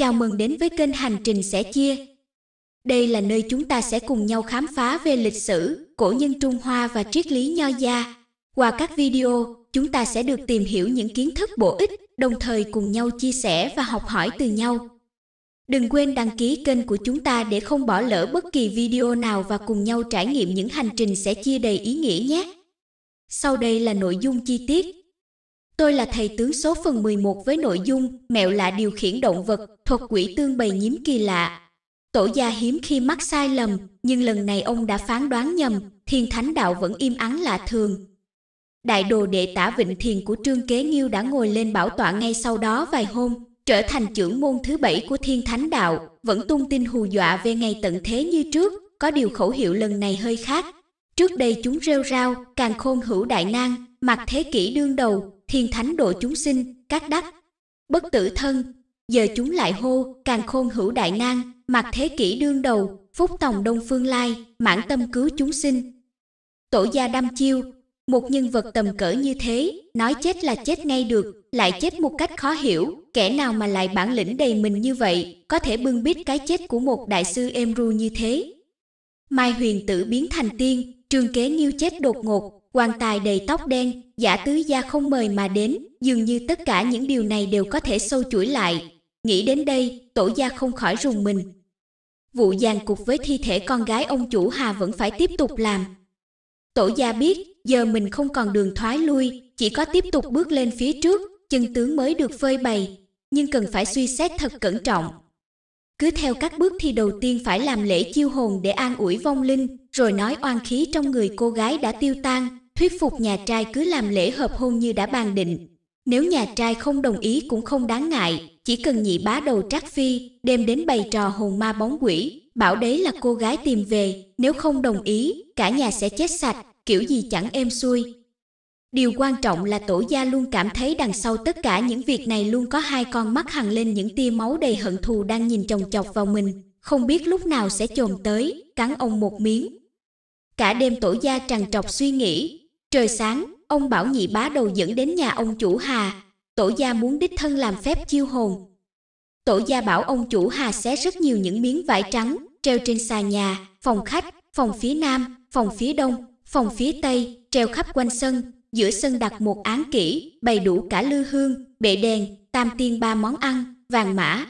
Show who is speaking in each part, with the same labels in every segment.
Speaker 1: Chào mừng đến với kênh Hành trình sẻ chia. Đây là nơi chúng ta sẽ cùng nhau khám phá về lịch sử, cổ nhân Trung Hoa và triết lý Nho gia. Qua các video, chúng ta sẽ được tìm hiểu những kiến thức bổ ích, đồng thời cùng nhau chia sẻ và học hỏi từ nhau. Đừng quên đăng ký kênh của chúng ta để không bỏ lỡ bất kỳ video nào và cùng nhau trải nghiệm những hành trình sẻ chia đầy ý nghĩa nhé. Sau đây là nội dung chi tiết Tôi là thầy tướng số phần 11 với nội dung Mẹo lạ điều khiển động vật, thuật quỷ tương bày nhím kỳ lạ. Tổ gia hiếm khi mắc sai lầm, nhưng lần này ông đã phán đoán nhầm, thiên thánh đạo vẫn im ắng lạ thường. Đại đồ đệ tả Vịnh Thiền của Trương Kế Nghiêu đã ngồi lên bảo tọa ngay sau đó vài hôm, trở thành trưởng môn thứ bảy của thiên thánh đạo, vẫn tung tin hù dọa về ngày tận thế như trước, có điều khẩu hiệu lần này hơi khác. Trước đây chúng rêu rao, càng khôn hữu đại nan, mặt thế kỷ đương đầu, thiên thánh độ chúng sinh, các đắc, bất tử thân, giờ chúng lại hô, càng khôn hữu đại nang mặc thế kỷ đương đầu, phúc tòng đông phương lai, mãn tâm cứu chúng sinh. Tổ gia đăm chiêu, một nhân vật tầm cỡ như thế, nói chết là chết ngay được, lại chết một cách khó hiểu, kẻ nào mà lại bản lĩnh đầy mình như vậy, có thể bưng bít cái chết của một đại sư em ru như thế. Mai huyền tử biến thành tiên, trường kế nghiêu chết đột ngột, quan tài đầy tóc đen, giả tứ gia không mời mà đến, dường như tất cả những điều này đều có thể sâu chuỗi lại. Nghĩ đến đây, tổ gia không khỏi rùng mình. Vụ dàn cục với thi thể con gái ông chủ Hà vẫn phải tiếp tục làm. Tổ gia biết, giờ mình không còn đường thoái lui, chỉ có tiếp tục bước lên phía trước, chân tướng mới được phơi bày, nhưng cần phải suy xét thật cẩn trọng. Cứ theo các bước thì đầu tiên phải làm lễ chiêu hồn để an ủi vong linh, rồi nói oan khí trong người cô gái đã tiêu tan, thuyết phục nhà trai cứ làm lễ hợp hôn như đã bàn định. Nếu nhà trai không đồng ý cũng không đáng ngại, chỉ cần nhị bá đầu trác phi, đem đến bày trò hồn ma bóng quỷ, bảo đấy là cô gái tìm về, nếu không đồng ý, cả nhà sẽ chết sạch, kiểu gì chẳng êm xuôi. Điều quan trọng là tổ gia luôn cảm thấy đằng sau tất cả những việc này luôn có hai con mắt hằng lên những tia máu đầy hận thù đang nhìn chồng chọc vào mình, không biết lúc nào sẽ chồm tới, cắn ông một miếng. Cả đêm tổ gia trằn trọc suy nghĩ, Trời sáng, ông bảo nhị bá đầu dẫn đến nhà ông chủ Hà, tổ gia muốn đích thân làm phép chiêu hồn. Tổ gia bảo ông chủ Hà xé rất nhiều những miếng vải trắng, treo trên xà nhà, phòng khách, phòng phía nam, phòng phía đông, phòng phía tây, treo khắp quanh sân, giữa sân đặt một án kỹ, bày đủ cả lư hương, bệ đèn, tam tiên ba món ăn, vàng mã.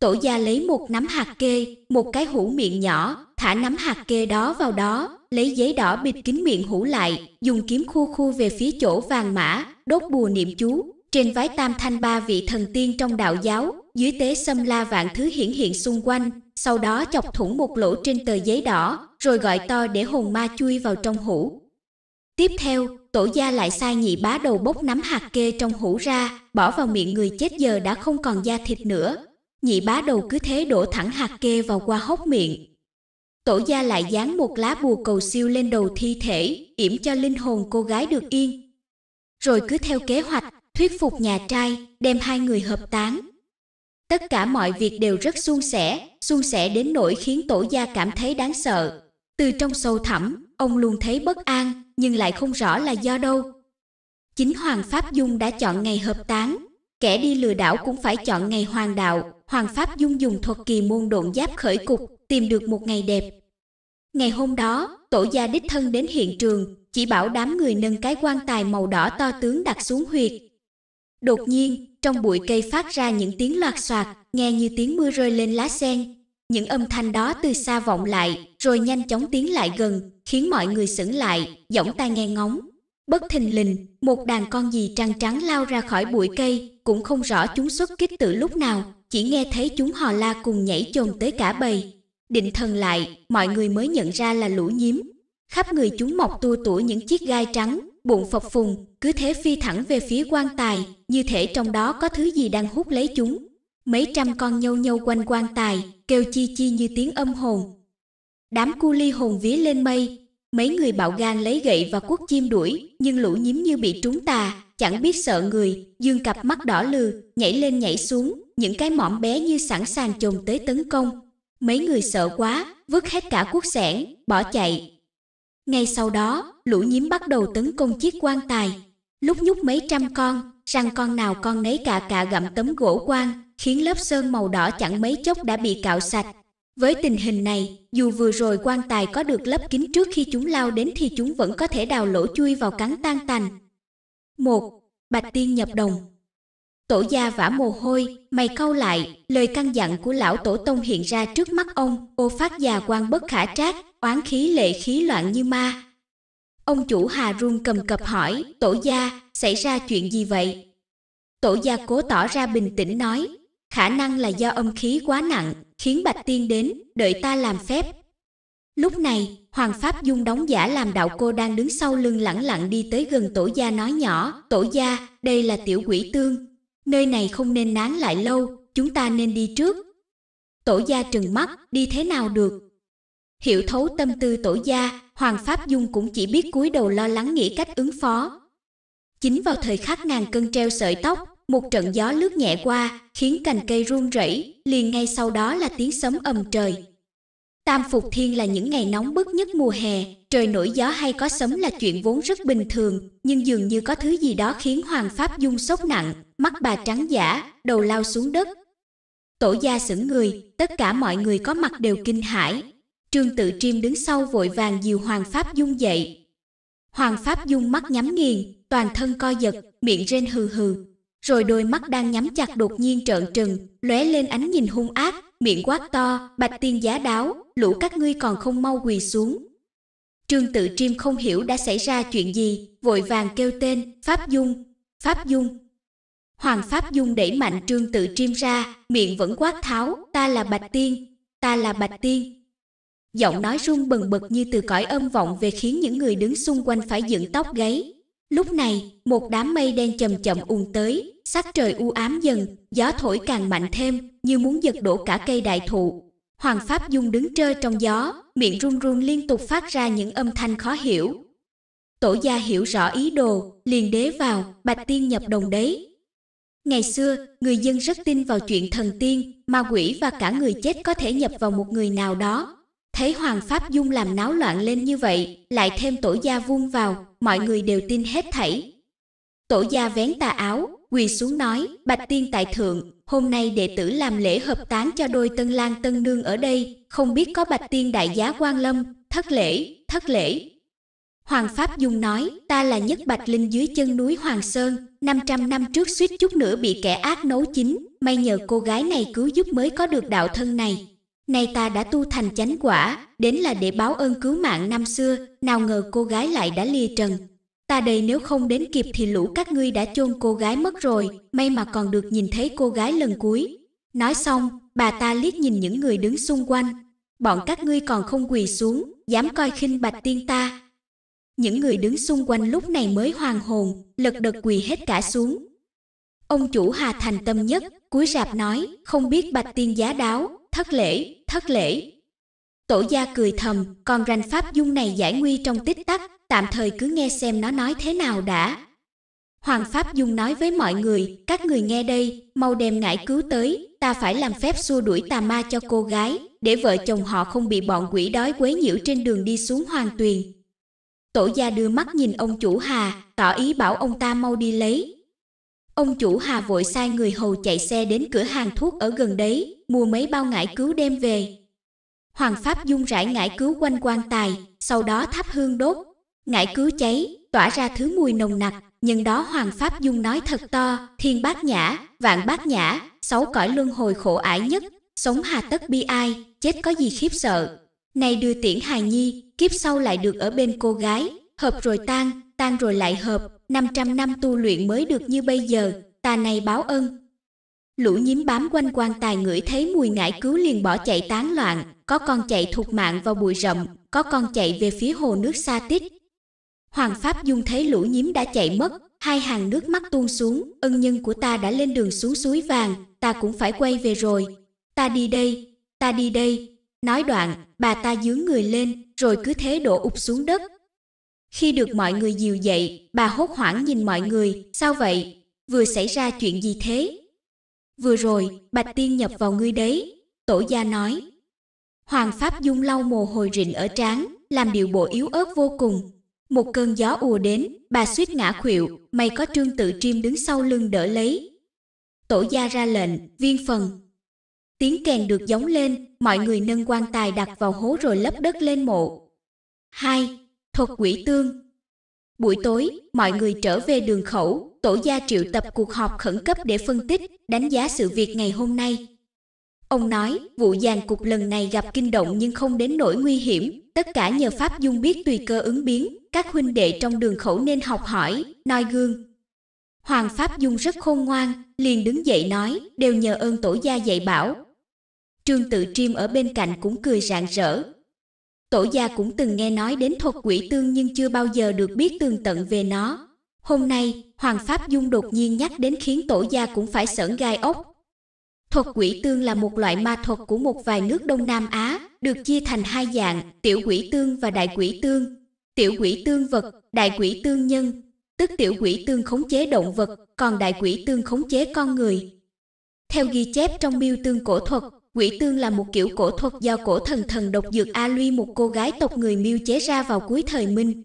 Speaker 1: Tổ gia lấy một nắm hạt kê, một cái hũ miệng nhỏ, thả nắm hạt kê đó vào đó, lấy giấy đỏ bịt kín miệng hủ lại, dùng kiếm khu khu về phía chỗ vàng mã, đốt bùa niệm chú. Trên vái tam thanh ba vị thần tiên trong đạo giáo, dưới tế xâm la vạn thứ hiển hiện xung quanh, sau đó chọc thủng một lỗ trên tờ giấy đỏ, rồi gọi to để hồn ma chui vào trong hũ. Tiếp theo, tổ gia lại sai nhị bá đầu bốc nắm hạt kê trong hũ ra, bỏ vào miệng người chết giờ đã không còn da thịt nữa. Nhị bá đầu cứ thế đổ thẳng hạt kê vào qua hốc miệng, tổ gia lại dán một lá bùa cầu siêu lên đầu thi thể, yểm cho linh hồn cô gái được yên. Rồi cứ theo kế hoạch, thuyết phục nhà trai, đem hai người hợp tán. Tất cả mọi việc đều rất suôn sẻ, suôn sẻ đến nỗi khiến tổ gia cảm thấy đáng sợ. Từ trong sâu thẳm, ông luôn thấy bất an, nhưng lại không rõ là do đâu. Chính Hoàng Pháp Dung đã chọn ngày hợp tán, kẻ đi lừa đảo cũng phải chọn ngày hoàng đạo, Hoàng Pháp Dung dùng thuật kỳ môn độn giáp khởi cục, tìm được một ngày đẹp. Ngày hôm đó, tổ gia đích thân đến hiện trường, chỉ bảo đám người nâng cái quan tài màu đỏ to tướng đặt xuống huyệt. Đột nhiên, trong bụi cây phát ra những tiếng loạt xoạt, nghe như tiếng mưa rơi lên lá sen. Những âm thanh đó từ xa vọng lại, rồi nhanh chóng tiến lại gần, khiến mọi người sững lại, giỏng tai nghe ngóng. Bất thình lình, một đàn con gì trăng trắng lao ra khỏi bụi cây, cũng không rõ chúng xuất kích từ lúc nào, chỉ nghe thấy chúng hò la cùng nhảy chồn tới cả bầy. Định thần lại, mọi người mới nhận ra là lũ nhím. Khắp người chúng mọc tua tủa những chiếc gai trắng, bụng phập phùng, cứ thế phi thẳng về phía quan tài, như thể trong đó có thứ gì đang hút lấy chúng. Mấy trăm con nhâu nhâu quanh quan tài, kêu chi chi như tiếng âm hồn. Đám cu ly hồn vía lên mây, Mấy người bạo gan lấy gậy và cuốc chim đuổi, nhưng lũ nhím như bị trúng tà, chẳng biết sợ người, dương cặp mắt đỏ lừ, nhảy lên nhảy xuống, những cái mỏm bé như sẵn sàng chồm tới tấn công. Mấy người sợ quá, vứt hết cả cuốc sẻn, bỏ chạy. Ngay sau đó, lũ nhím bắt đầu tấn công chiếc quan tài. Lúc nhúc mấy trăm con, răng con nào con nấy cả cả gặm tấm gỗ quan, khiến lớp sơn màu đỏ chẳng mấy chốc đã bị cạo sạch, với tình hình này, dù vừa rồi quan tài có được lấp kín trước khi chúng lao đến thì chúng vẫn có thể đào lỗ chui vào cắn tan tành. 1. Bạch Tiên nhập đồng Tổ gia vả mồ hôi, mày câu lại, lời căn dặn của lão tổ tông hiện ra trước mắt ông, ô phát già quan bất khả trác, oán khí lệ khí loạn như ma. Ông chủ Hà run cầm cập hỏi, tổ gia, xảy ra chuyện gì vậy? Tổ gia cố tỏ ra bình tĩnh nói, khả năng là do âm khí quá nặng, khiến Bạch Tiên đến, đợi ta làm phép. Lúc này, Hoàng Pháp Dung đóng giả làm đạo cô đang đứng sau lưng lẳng lặng đi tới gần tổ gia nói nhỏ, tổ gia, đây là tiểu quỷ tương. Nơi này không nên nán lại lâu, chúng ta nên đi trước. Tổ gia trừng mắt, đi thế nào được? Hiểu thấu tâm tư tổ gia, Hoàng Pháp Dung cũng chỉ biết cúi đầu lo lắng nghĩ cách ứng phó. Chính vào thời khắc ngàn cân treo sợi tóc, một trận gió lướt nhẹ qua, khiến cành cây run rẩy, liền ngay sau đó là tiếng sấm ầm trời. Tam Phục Thiên là những ngày nóng bức nhất mùa hè, trời nổi gió hay có sấm là chuyện vốn rất bình thường, nhưng dường như có thứ gì đó khiến Hoàng Pháp Dung sốc nặng, mắt bà trắng giả, đầu lao xuống đất. Tổ gia sững người, tất cả mọi người có mặt đều kinh hãi. Trương Tự Triêm đứng sau vội vàng dìu Hoàng Pháp Dung dậy. Hoàng Pháp Dung mắt nhắm nghiền, toàn thân co giật, miệng rên hừ hừ, rồi đôi mắt đang nhắm chặt đột nhiên trợn trừng, lóe lên ánh nhìn hung ác, miệng quát to, bạch tiên giá đáo, lũ các ngươi còn không mau quỳ xuống. Trương tự triêm không hiểu đã xảy ra chuyện gì, vội vàng kêu tên, Pháp Dung, Pháp Dung. Hoàng Pháp Dung đẩy mạnh trương tự triêm ra, miệng vẫn quát tháo, ta là bạch tiên, ta là bạch tiên. Giọng nói run bần bật như từ cõi âm vọng về khiến những người đứng xung quanh phải dựng tóc gáy, Lúc này, một đám mây đen chậm chậm ùn tới, sắc trời u ám dần, gió thổi càng mạnh thêm, như muốn giật đổ cả cây đại thụ. Hoàng Pháp Dung đứng trơ trong gió, miệng run run liên tục phát ra những âm thanh khó hiểu. Tổ gia hiểu rõ ý đồ, liền đế vào, bạch tiên nhập đồng đấy. Ngày xưa, người dân rất tin vào chuyện thần tiên, ma quỷ và cả người chết có thể nhập vào một người nào đó, Thấy Hoàng Pháp Dung làm náo loạn lên như vậy, lại thêm tổ gia vung vào, mọi người đều tin hết thảy. Tổ gia vén tà áo, quỳ xuống nói, Bạch Tiên tại Thượng, hôm nay đệ tử làm lễ hợp tán cho đôi tân lang tân nương ở đây, không biết có Bạch Tiên đại giá quan lâm, thất lễ, thất lễ. Hoàng Pháp Dung nói, ta là nhất bạch linh dưới chân núi Hoàng Sơn, 500 năm trước suýt chút nữa bị kẻ ác nấu chín, may nhờ cô gái này cứu giúp mới có được đạo thân này. Nay ta đã tu thành chánh quả, đến là để báo ơn cứu mạng năm xưa, nào ngờ cô gái lại đã lìa trần. Ta đây nếu không đến kịp thì lũ các ngươi đã chôn cô gái mất rồi, may mà còn được nhìn thấy cô gái lần cuối. Nói xong, bà ta liếc nhìn những người đứng xung quanh. Bọn các ngươi còn không quỳ xuống, dám coi khinh bạch tiên ta. Những người đứng xung quanh lúc này mới hoàng hồn, lật đật quỳ hết cả xuống. Ông chủ Hà Thành tâm nhất, cúi rạp nói, không biết bạch tiên giá đáo, thất lễ, thất lễ. Tổ gia cười thầm, còn ranh pháp dung này giải nguy trong tích tắc, tạm thời cứ nghe xem nó nói thế nào đã. Hoàng Pháp Dung nói với mọi người, các người nghe đây, mau đem ngải cứu tới, ta phải làm phép xua đuổi tà ma cho cô gái, để vợ chồng họ không bị bọn quỷ đói quấy nhiễu trên đường đi xuống hoàng tuyền. Tổ gia đưa mắt nhìn ông chủ Hà, tỏ ý bảo ông ta mau đi lấy, Ông chủ Hà vội sai người hầu chạy xe đến cửa hàng thuốc ở gần đấy, mua mấy bao ngải cứu đem về. Hoàng Pháp dung rải ngải cứu quanh quan tài, sau đó thắp hương đốt. Ngải cứu cháy, tỏa ra thứ mùi nồng nặc, nhưng đó Hoàng Pháp dung nói thật to, thiên bát nhã, vạn bát nhã, sáu cõi luân hồi khổ ải nhất, sống hà tất bi ai, chết có gì khiếp sợ. Nay đưa tiễn hài nhi, kiếp sau lại được ở bên cô gái, hợp rồi tan, tan rồi lại hợp, 500 năm tu luyện mới được như bây giờ, ta này báo ân. Lũ nhím bám quanh quan tài ngửi thấy mùi ngải cứu liền bỏ chạy tán loạn, có con chạy thục mạng vào bụi rậm, có con chạy về phía hồ nước xa tít. Hoàng Pháp Dung thấy lũ nhím đã chạy mất, hai hàng nước mắt tuôn xuống, ân nhân của ta đã lên đường xuống suối vàng, ta cũng phải quay về rồi. Ta đi đây, ta đi đây. Nói đoạn, bà ta dướng người lên, rồi cứ thế đổ ụp xuống đất, khi được mọi người dìu dậy, bà hốt hoảng nhìn mọi người, sao vậy? Vừa xảy ra chuyện gì thế? Vừa rồi, Bạch Tiên nhập vào ngươi đấy, tổ gia nói. Hoàng Pháp Dung lau mồ hôi rịn ở trán, làm điều bộ yếu ớt vô cùng. Một cơn gió ùa đến, bà suýt ngã khuỵu, may có trương tự chim đứng sau lưng đỡ lấy. Tổ gia ra lệnh, viên phần. Tiếng kèn được giống lên, mọi người nâng quan tài đặt vào hố rồi lấp đất lên mộ. Hai, thuật quỷ tương. Buổi tối, mọi người trở về đường khẩu, tổ gia triệu tập cuộc họp khẩn cấp để phân tích, đánh giá sự việc ngày hôm nay. Ông nói, vụ giàn cục lần này gặp kinh động nhưng không đến nỗi nguy hiểm, tất cả nhờ Pháp Dung biết tùy cơ ứng biến, các huynh đệ trong đường khẩu nên học hỏi, noi gương. Hoàng Pháp Dung rất khôn ngoan, liền đứng dậy nói, đều nhờ ơn tổ gia dạy bảo. Trương Tự Triêm ở bên cạnh cũng cười rạng rỡ, Tổ gia cũng từng nghe nói đến thuật quỷ tương nhưng chưa bao giờ được biết tường tận về nó. Hôm nay, Hoàng Pháp Dung đột nhiên nhắc đến khiến tổ gia cũng phải sởn gai ốc. Thuật quỷ tương là một loại ma thuật của một vài nước Đông Nam Á, được chia thành hai dạng, tiểu quỷ tương và đại quỷ tương. Tiểu quỷ tương vật, đại quỷ tương nhân, tức tiểu quỷ tương khống chế động vật, còn đại quỷ tương khống chế con người. Theo ghi chép trong miêu tương cổ thuật, Quỷ tương là một kiểu cổ thuật do cổ thần thần độc dược A Luy một cô gái tộc người miêu chế ra vào cuối thời Minh.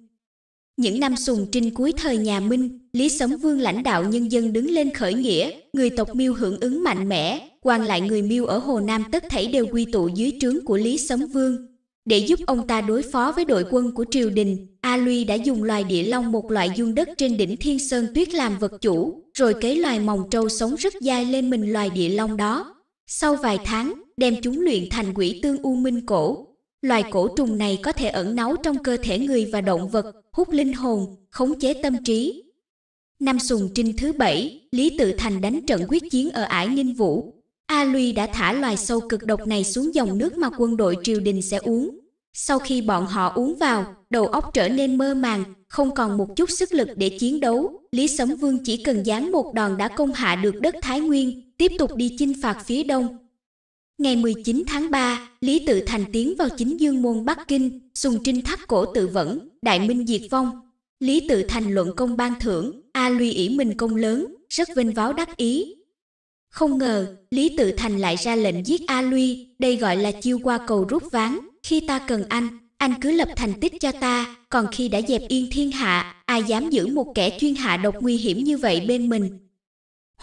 Speaker 1: Những năm sùng trinh cuối thời nhà Minh, Lý Sấm Vương lãnh đạo nhân dân đứng lên khởi nghĩa, người tộc miêu hưởng ứng mạnh mẽ, quan lại người miêu ở Hồ Nam tất thảy đều quy tụ dưới trướng của Lý Sấm Vương. Để giúp ông ta đối phó với đội quân của triều đình, A Luy đã dùng loài địa long một loại dung đất trên đỉnh Thiên Sơn Tuyết làm vật chủ, rồi kế loài mòng trâu sống rất dai lên mình loài địa long đó. Sau vài tháng, đem chúng luyện thành quỷ tương u minh cổ. Loài cổ trùng này có thể ẩn náu trong cơ thể người và động vật, hút linh hồn, khống chế tâm trí. Năm sùng trinh thứ bảy, Lý Tự Thành đánh trận quyết chiến ở ải Ninh Vũ. A Luy đã thả loài sâu cực độc này xuống dòng nước mà quân đội triều đình sẽ uống. Sau khi bọn họ uống vào, đầu óc trở nên mơ màng, không còn một chút sức lực để chiến đấu. Lý Sấm Vương chỉ cần giáng một đòn đã công hạ được đất Thái Nguyên, tiếp tục đi chinh phạt phía đông, Ngày 19 tháng 3, Lý Tự Thành tiến vào chính dương môn Bắc Kinh, sùng trinh thác cổ tự vẫn, đại minh diệt vong. Lý Tự Thành luận công ban thưởng, A Luy ỷ mình công lớn, rất vinh váo đắc ý. Không ngờ, Lý Tự Thành lại ra lệnh giết A Luy, đây gọi là chiêu qua cầu rút ván, khi ta cần anh, anh cứ lập thành tích cho ta, còn khi đã dẹp yên thiên hạ, ai dám giữ một kẻ chuyên hạ độc nguy hiểm như vậy bên mình,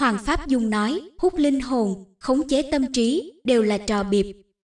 Speaker 1: Hoàng Pháp Dung nói, hút linh hồn, khống chế tâm trí, đều là trò biệp.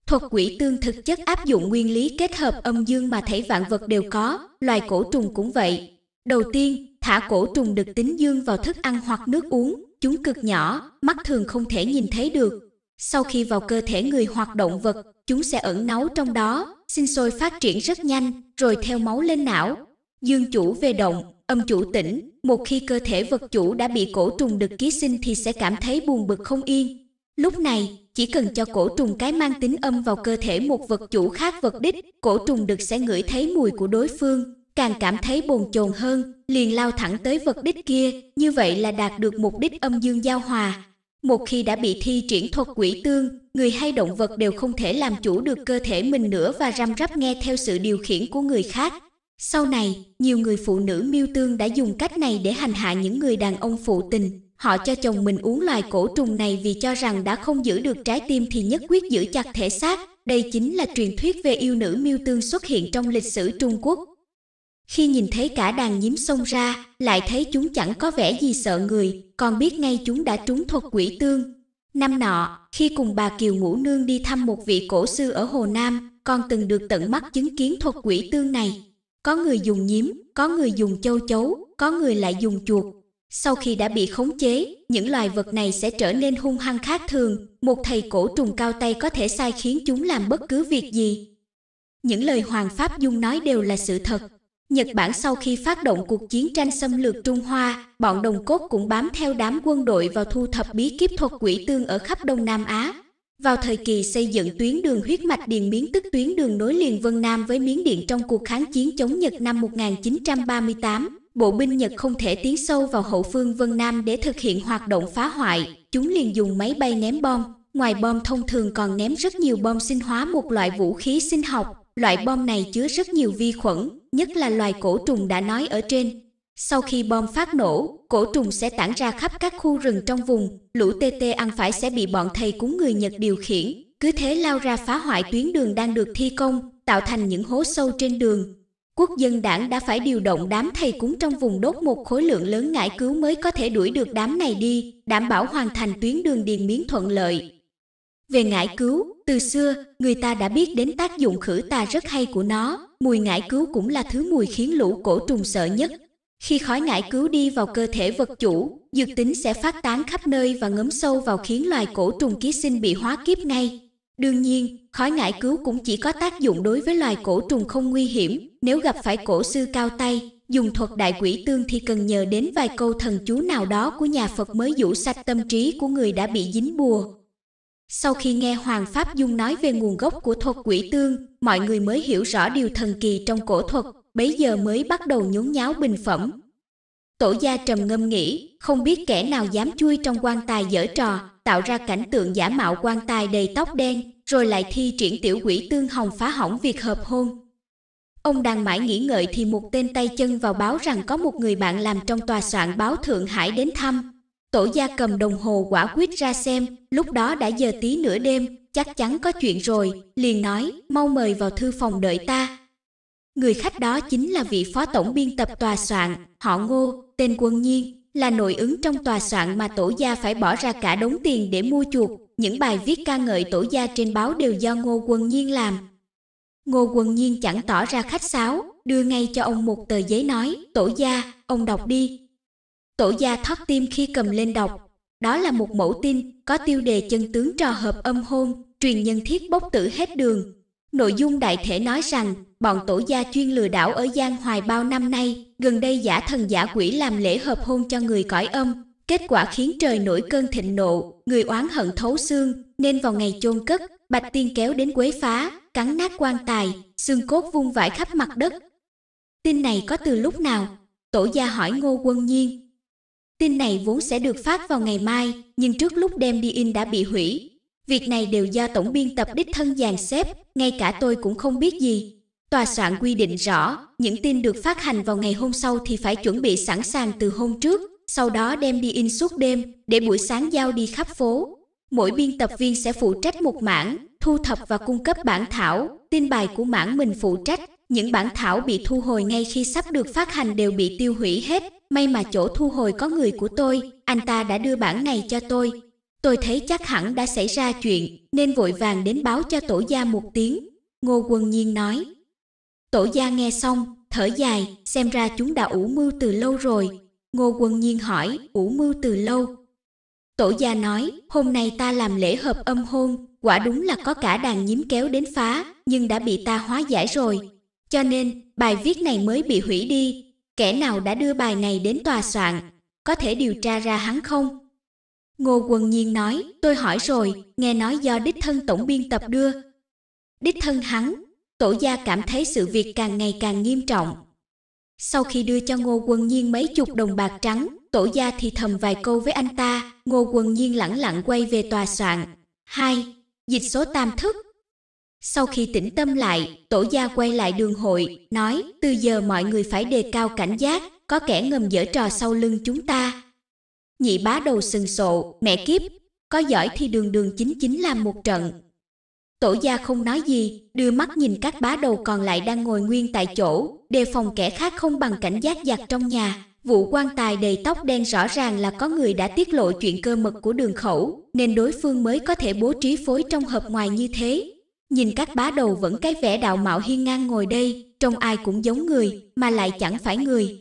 Speaker 1: Thuật quỷ tương thực chất áp dụng nguyên lý kết hợp âm dương mà thể vạn vật đều có, loài cổ trùng cũng vậy. Đầu tiên, thả cổ trùng được tính dương vào thức ăn hoặc nước uống, chúng cực nhỏ, mắt thường không thể nhìn thấy được. Sau khi vào cơ thể người hoặc động vật, chúng sẽ ẩn náu trong đó, sinh sôi phát triển rất nhanh, rồi theo máu lên não, Dương chủ về động, âm chủ tỉnh, một khi cơ thể vật chủ đã bị cổ trùng được ký sinh thì sẽ cảm thấy buồn bực không yên. Lúc này, chỉ cần cho cổ trùng cái mang tính âm vào cơ thể một vật chủ khác vật đích, cổ trùng đực sẽ ngửi thấy mùi của đối phương, càng cảm thấy bồn chồn hơn, liền lao thẳng tới vật đích kia, như vậy là đạt được mục đích âm dương giao hòa. Một khi đã bị thi triển thuật quỷ tương, người hay động vật đều không thể làm chủ được cơ thể mình nữa và răm rắp nghe theo sự điều khiển của người khác, sau này, nhiều người phụ nữ miêu tương đã dùng cách này để hành hạ những người đàn ông phụ tình. Họ cho chồng mình uống loài cổ trùng này vì cho rằng đã không giữ được trái tim thì nhất quyết giữ chặt thể xác. Đây chính là truyền thuyết về yêu nữ miêu tương xuất hiện trong lịch sử Trung Quốc. Khi nhìn thấy cả đàn nhím xông ra, lại thấy chúng chẳng có vẻ gì sợ người, còn biết ngay chúng đã trúng thuật quỷ tương. Năm nọ, khi cùng bà Kiều Ngũ Nương đi thăm một vị cổ sư ở Hồ Nam, con từng được tận mắt chứng kiến thuật quỷ tương này, có người dùng nhím, có người dùng châu chấu, có người lại dùng chuột. Sau khi đã bị khống chế, những loài vật này sẽ trở nên hung hăng khác thường. Một thầy cổ trùng cao tay có thể sai khiến chúng làm bất cứ việc gì. Những lời Hoàng Pháp Dung nói đều là sự thật. Nhật Bản sau khi phát động cuộc chiến tranh xâm lược Trung Hoa, bọn đồng cốt cũng bám theo đám quân đội vào thu thập bí kíp thuật quỷ tương ở khắp Đông Nam Á, vào thời kỳ xây dựng tuyến đường huyết mạch Điền Miến tức tuyến đường nối liền Vân Nam với Miến Điện trong cuộc kháng chiến chống Nhật năm 1938, bộ binh Nhật không thể tiến sâu vào hậu phương Vân Nam để thực hiện hoạt động phá hoại, chúng liền dùng máy bay ném bom. Ngoài bom thông thường còn ném rất nhiều bom sinh hóa một loại vũ khí sinh học. Loại bom này chứa rất nhiều vi khuẩn, nhất là loài cổ trùng đã nói ở trên, sau khi bom phát nổ, cổ trùng sẽ tản ra khắp các khu rừng trong vùng, lũ tê tê ăn phải sẽ bị bọn thầy cúng người Nhật điều khiển, cứ thế lao ra phá hoại tuyến đường đang được thi công, tạo thành những hố sâu trên đường. Quốc dân đảng đã phải điều động đám thầy cúng trong vùng đốt một khối lượng lớn ngải cứu mới có thể đuổi được đám này đi, đảm bảo hoàn thành tuyến đường điền miến thuận lợi. Về ngải cứu, từ xưa, người ta đã biết đến tác dụng khử tà rất hay của nó, mùi ngải cứu cũng là thứ mùi khiến lũ cổ trùng sợ nhất, khi khói ngải cứu đi vào cơ thể vật chủ, dược tính sẽ phát tán khắp nơi và ngấm sâu vào khiến loài cổ trùng ký sinh bị hóa kiếp ngay. Đương nhiên, khói ngải cứu cũng chỉ có tác dụng đối với loài cổ trùng không nguy hiểm, nếu gặp phải cổ sư cao tay, dùng thuật đại quỷ tương thì cần nhờ đến vài câu thần chú nào đó của nhà Phật mới dũ sạch tâm trí của người đã bị dính bùa. Sau khi nghe Hoàng Pháp Dung nói về nguồn gốc của thuật quỷ tương, mọi người mới hiểu rõ điều thần kỳ trong cổ thuật bấy giờ mới bắt đầu nhốn nháo bình phẩm. Tổ gia trầm ngâm nghĩ, không biết kẻ nào dám chui trong quan tài dở trò, tạo ra cảnh tượng giả mạo quan tài đầy tóc đen, rồi lại thi triển tiểu quỷ tương hồng phá hỏng việc hợp hôn. Ông đang mãi nghĩ ngợi thì một tên tay chân vào báo rằng có một người bạn làm trong tòa soạn báo Thượng Hải đến thăm. Tổ gia cầm đồng hồ quả quyết ra xem, lúc đó đã giờ tí nửa đêm, chắc chắn có chuyện rồi, liền nói, mau mời vào thư phòng đợi ta, Người khách đó chính là vị phó tổng biên tập tòa soạn, họ Ngô, tên Quân Nhiên, là nội ứng trong tòa soạn mà tổ gia phải bỏ ra cả đống tiền để mua chuộc Những bài viết ca ngợi tổ gia trên báo đều do Ngô Quân Nhiên làm. Ngô Quân Nhiên chẳng tỏ ra khách sáo, đưa ngay cho ông một tờ giấy nói, tổ gia, ông đọc đi. Tổ gia thoát tim khi cầm lên đọc. Đó là một mẫu tin có tiêu đề chân tướng trò hợp âm hôn, truyền nhân thiết bốc tử hết đường, Nội dung đại thể nói rằng, bọn tổ gia chuyên lừa đảo ở Giang Hoài bao năm nay, gần đây giả thần giả quỷ làm lễ hợp hôn cho người cõi âm, kết quả khiến trời nổi cơn thịnh nộ, người oán hận thấu xương, nên vào ngày chôn cất, Bạch Tiên kéo đến quấy phá, cắn nát quan tài, xương cốt vung vãi khắp mặt đất. Tin này có từ lúc nào? Tổ gia hỏi Ngô Quân Nhiên. Tin này vốn sẽ được phát vào ngày mai, nhưng trước lúc đem đi in đã bị hủy, Việc này đều do tổng biên tập đích thân dàn xếp, ngay cả tôi cũng không biết gì. Tòa soạn quy định rõ, những tin được phát hành vào ngày hôm sau thì phải chuẩn bị sẵn sàng từ hôm trước, sau đó đem đi in suốt đêm, để buổi sáng giao đi khắp phố. Mỗi biên tập viên sẽ phụ trách một mảng, thu thập và cung cấp bản thảo, tin bài của mảng mình phụ trách. Những bản thảo bị thu hồi ngay khi sắp được phát hành đều bị tiêu hủy hết. May mà chỗ thu hồi có người của tôi, anh ta đã đưa bản này cho tôi, Tôi thấy chắc hẳn đã xảy ra chuyện nên vội vàng đến báo cho tổ gia một tiếng. Ngô Quân Nhiên nói. Tổ gia nghe xong, thở dài, xem ra chúng đã ủ mưu từ lâu rồi. Ngô Quân Nhiên hỏi, ủ mưu từ lâu. Tổ gia nói, hôm nay ta làm lễ hợp âm hôn, quả đúng là có cả đàn nhím kéo đến phá, nhưng đã bị ta hóa giải rồi. Cho nên, bài viết này mới bị hủy đi. Kẻ nào đã đưa bài này đến tòa soạn, có thể điều tra ra hắn không? Ngô Quần Nhiên nói, tôi hỏi rồi, nghe nói do đích thân tổng biên tập đưa. Đích thân hắn, tổ gia cảm thấy sự việc càng ngày càng nghiêm trọng. Sau khi đưa cho Ngô Quần Nhiên mấy chục đồng bạc trắng, tổ gia thì thầm vài câu với anh ta, Ngô Quần Nhiên lẳng lặng quay về tòa soạn. Hai, Dịch số tam thức Sau khi tĩnh tâm lại, tổ gia quay lại đường hội, nói, từ giờ mọi người phải đề cao cảnh giác, có kẻ ngầm dở trò sau lưng chúng ta, nhị bá đầu sừng sộ, mẹ kiếp, có giỏi thì đường đường chính chính làm một trận. Tổ gia không nói gì, đưa mắt nhìn các bá đầu còn lại đang ngồi nguyên tại chỗ, đề phòng kẻ khác không bằng cảnh giác giặc trong nhà. Vụ quan tài đầy tóc đen rõ ràng là có người đã tiết lộ chuyện cơ mật của đường khẩu, nên đối phương mới có thể bố trí phối trong hợp ngoài như thế. Nhìn các bá đầu vẫn cái vẻ đạo mạo hiên ngang ngồi đây, trông ai cũng giống người, mà lại chẳng phải người,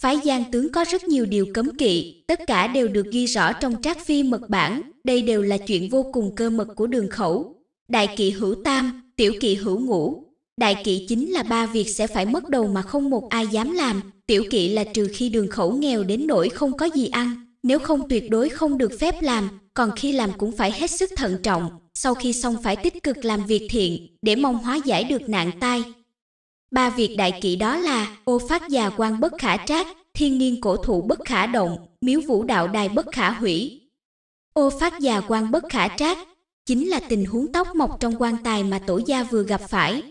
Speaker 1: Phái Giang tướng có rất nhiều điều cấm kỵ, tất cả đều được ghi rõ trong trác phi mật bản, đây đều là chuyện vô cùng cơ mật của đường khẩu. Đại kỵ hữu tam, tiểu kỵ hữu ngũ. Đại kỵ chính là ba việc sẽ phải mất đầu mà không một ai dám làm, tiểu kỵ là trừ khi đường khẩu nghèo đến nỗi không có gì ăn, nếu không tuyệt đối không được phép làm, còn khi làm cũng phải hết sức thận trọng, sau khi xong phải tích cực làm việc thiện để mong hóa giải được nạn tai, Ba việc đại kỵ đó là ô phát già quan bất khả trác, thiên niên cổ thụ bất khả động, miếu vũ đạo đài bất khả hủy. Ô phát già quan bất khả trác, chính là tình huống tóc mọc trong quan tài mà tổ gia vừa gặp phải.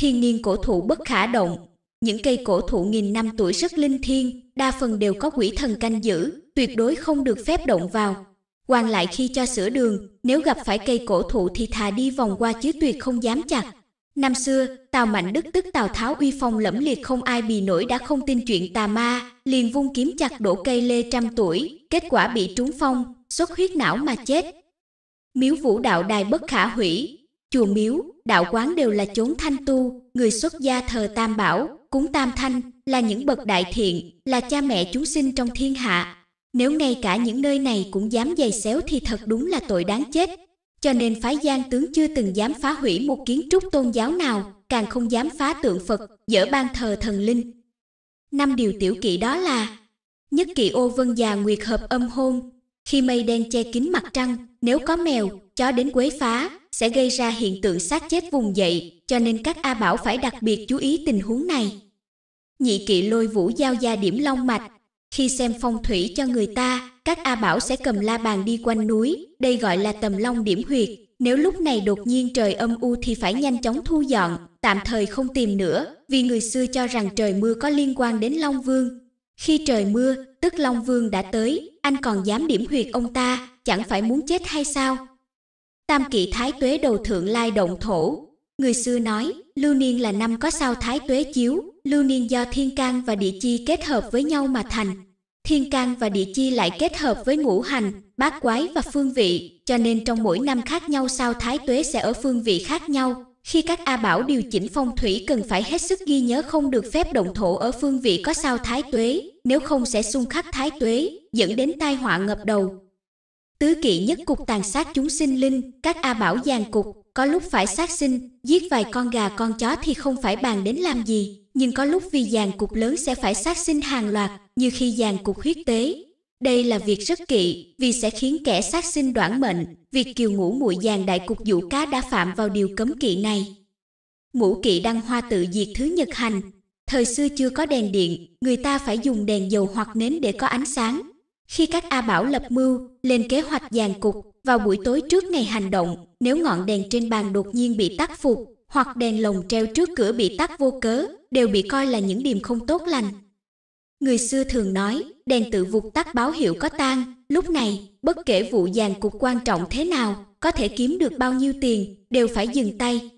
Speaker 1: Thiên niên cổ thụ bất khả động, những cây cổ thụ nghìn năm tuổi rất linh thiêng, đa phần đều có quỷ thần canh giữ, tuyệt đối không được phép động vào. Quan lại khi cho sửa đường, nếu gặp phải cây cổ thụ thì thà đi vòng qua chứ tuyệt không dám chặt. Năm xưa, Tào Mạnh Đức tức Tào Tháo uy phong lẫm liệt không ai bì nổi đã không tin chuyện tà ma, liền vung kiếm chặt đổ cây lê trăm tuổi, kết quả bị trúng phong, xuất huyết não mà chết. Miếu vũ đạo đài bất khả hủy, chùa miếu, đạo quán đều là chốn thanh tu, người xuất gia thờ tam bảo, cúng tam thanh, là những bậc đại thiện, là cha mẹ chúng sinh trong thiên hạ. Nếu ngay cả những nơi này cũng dám giày xéo thì thật đúng là tội đáng chết, cho nên phái Giang tướng chưa từng dám phá hủy một kiến trúc tôn giáo nào, càng không dám phá tượng Phật, dỡ ban thờ thần linh. Năm điều tiểu kỵ đó là Nhất kỵ ô vân già nguyệt hợp âm hôn, khi mây đen che kín mặt trăng, nếu có mèo, chó đến quấy phá, sẽ gây ra hiện tượng sát chết vùng dậy, cho nên các A Bảo phải đặc biệt chú ý tình huống này. Nhị kỵ lôi vũ giao gia điểm long mạch, khi xem phong thủy cho người ta, các A Bảo sẽ cầm la bàn đi quanh núi, đây gọi là tầm long điểm huyệt. Nếu lúc này đột nhiên trời âm u thì phải nhanh chóng thu dọn, tạm thời không tìm nữa, vì người xưa cho rằng trời mưa có liên quan đến Long Vương. Khi trời mưa, tức Long Vương đã tới, anh còn dám điểm huyệt ông ta, chẳng phải muốn chết hay sao? Tam kỵ thái tuế đầu thượng lai động thổ. Người xưa nói, lưu niên là năm có sao thái tuế chiếu, lưu niên do thiên can và địa chi kết hợp với nhau mà thành, Thiên can và địa chi lại kết hợp với ngũ hành, bát quái và phương vị, cho nên trong mỗi năm khác nhau sao thái tuế sẽ ở phương vị khác nhau. Khi các A Bảo điều chỉnh phong thủy cần phải hết sức ghi nhớ không được phép động thổ ở phương vị có sao thái tuế, nếu không sẽ xung khắc thái tuế, dẫn đến tai họa ngập đầu. Tứ kỵ nhất cục tàn sát chúng sinh linh, các A Bảo giàn cục, có lúc phải sát sinh, giết vài con gà con chó thì không phải bàn đến làm gì, nhưng có lúc vì dàn cục lớn sẽ phải sát sinh hàng loạt như khi dàn cục huyết tế. Đây là việc rất kỵ vì sẽ khiến kẻ sát sinh đoản mệnh, việc kiều ngũ muội dàn đại cục dụ cá đã phạm vào điều cấm kỵ này. Ngũ kỵ đăng hoa tự diệt thứ nhật hành, thời xưa chưa có đèn điện, người ta phải dùng đèn dầu hoặc nến để có ánh sáng. Khi các A Bảo lập mưu, lên kế hoạch dàn cục, vào buổi tối trước ngày hành động, nếu ngọn đèn trên bàn đột nhiên bị tắt phục, hoặc đèn lồng treo trước cửa bị tắt vô cớ, đều bị coi là những điềm không tốt lành. Người xưa thường nói, đèn tự vụt tắt báo hiệu có tang lúc này, bất kể vụ dàn cục quan trọng thế nào, có thể kiếm được bao nhiêu tiền, đều phải dừng tay.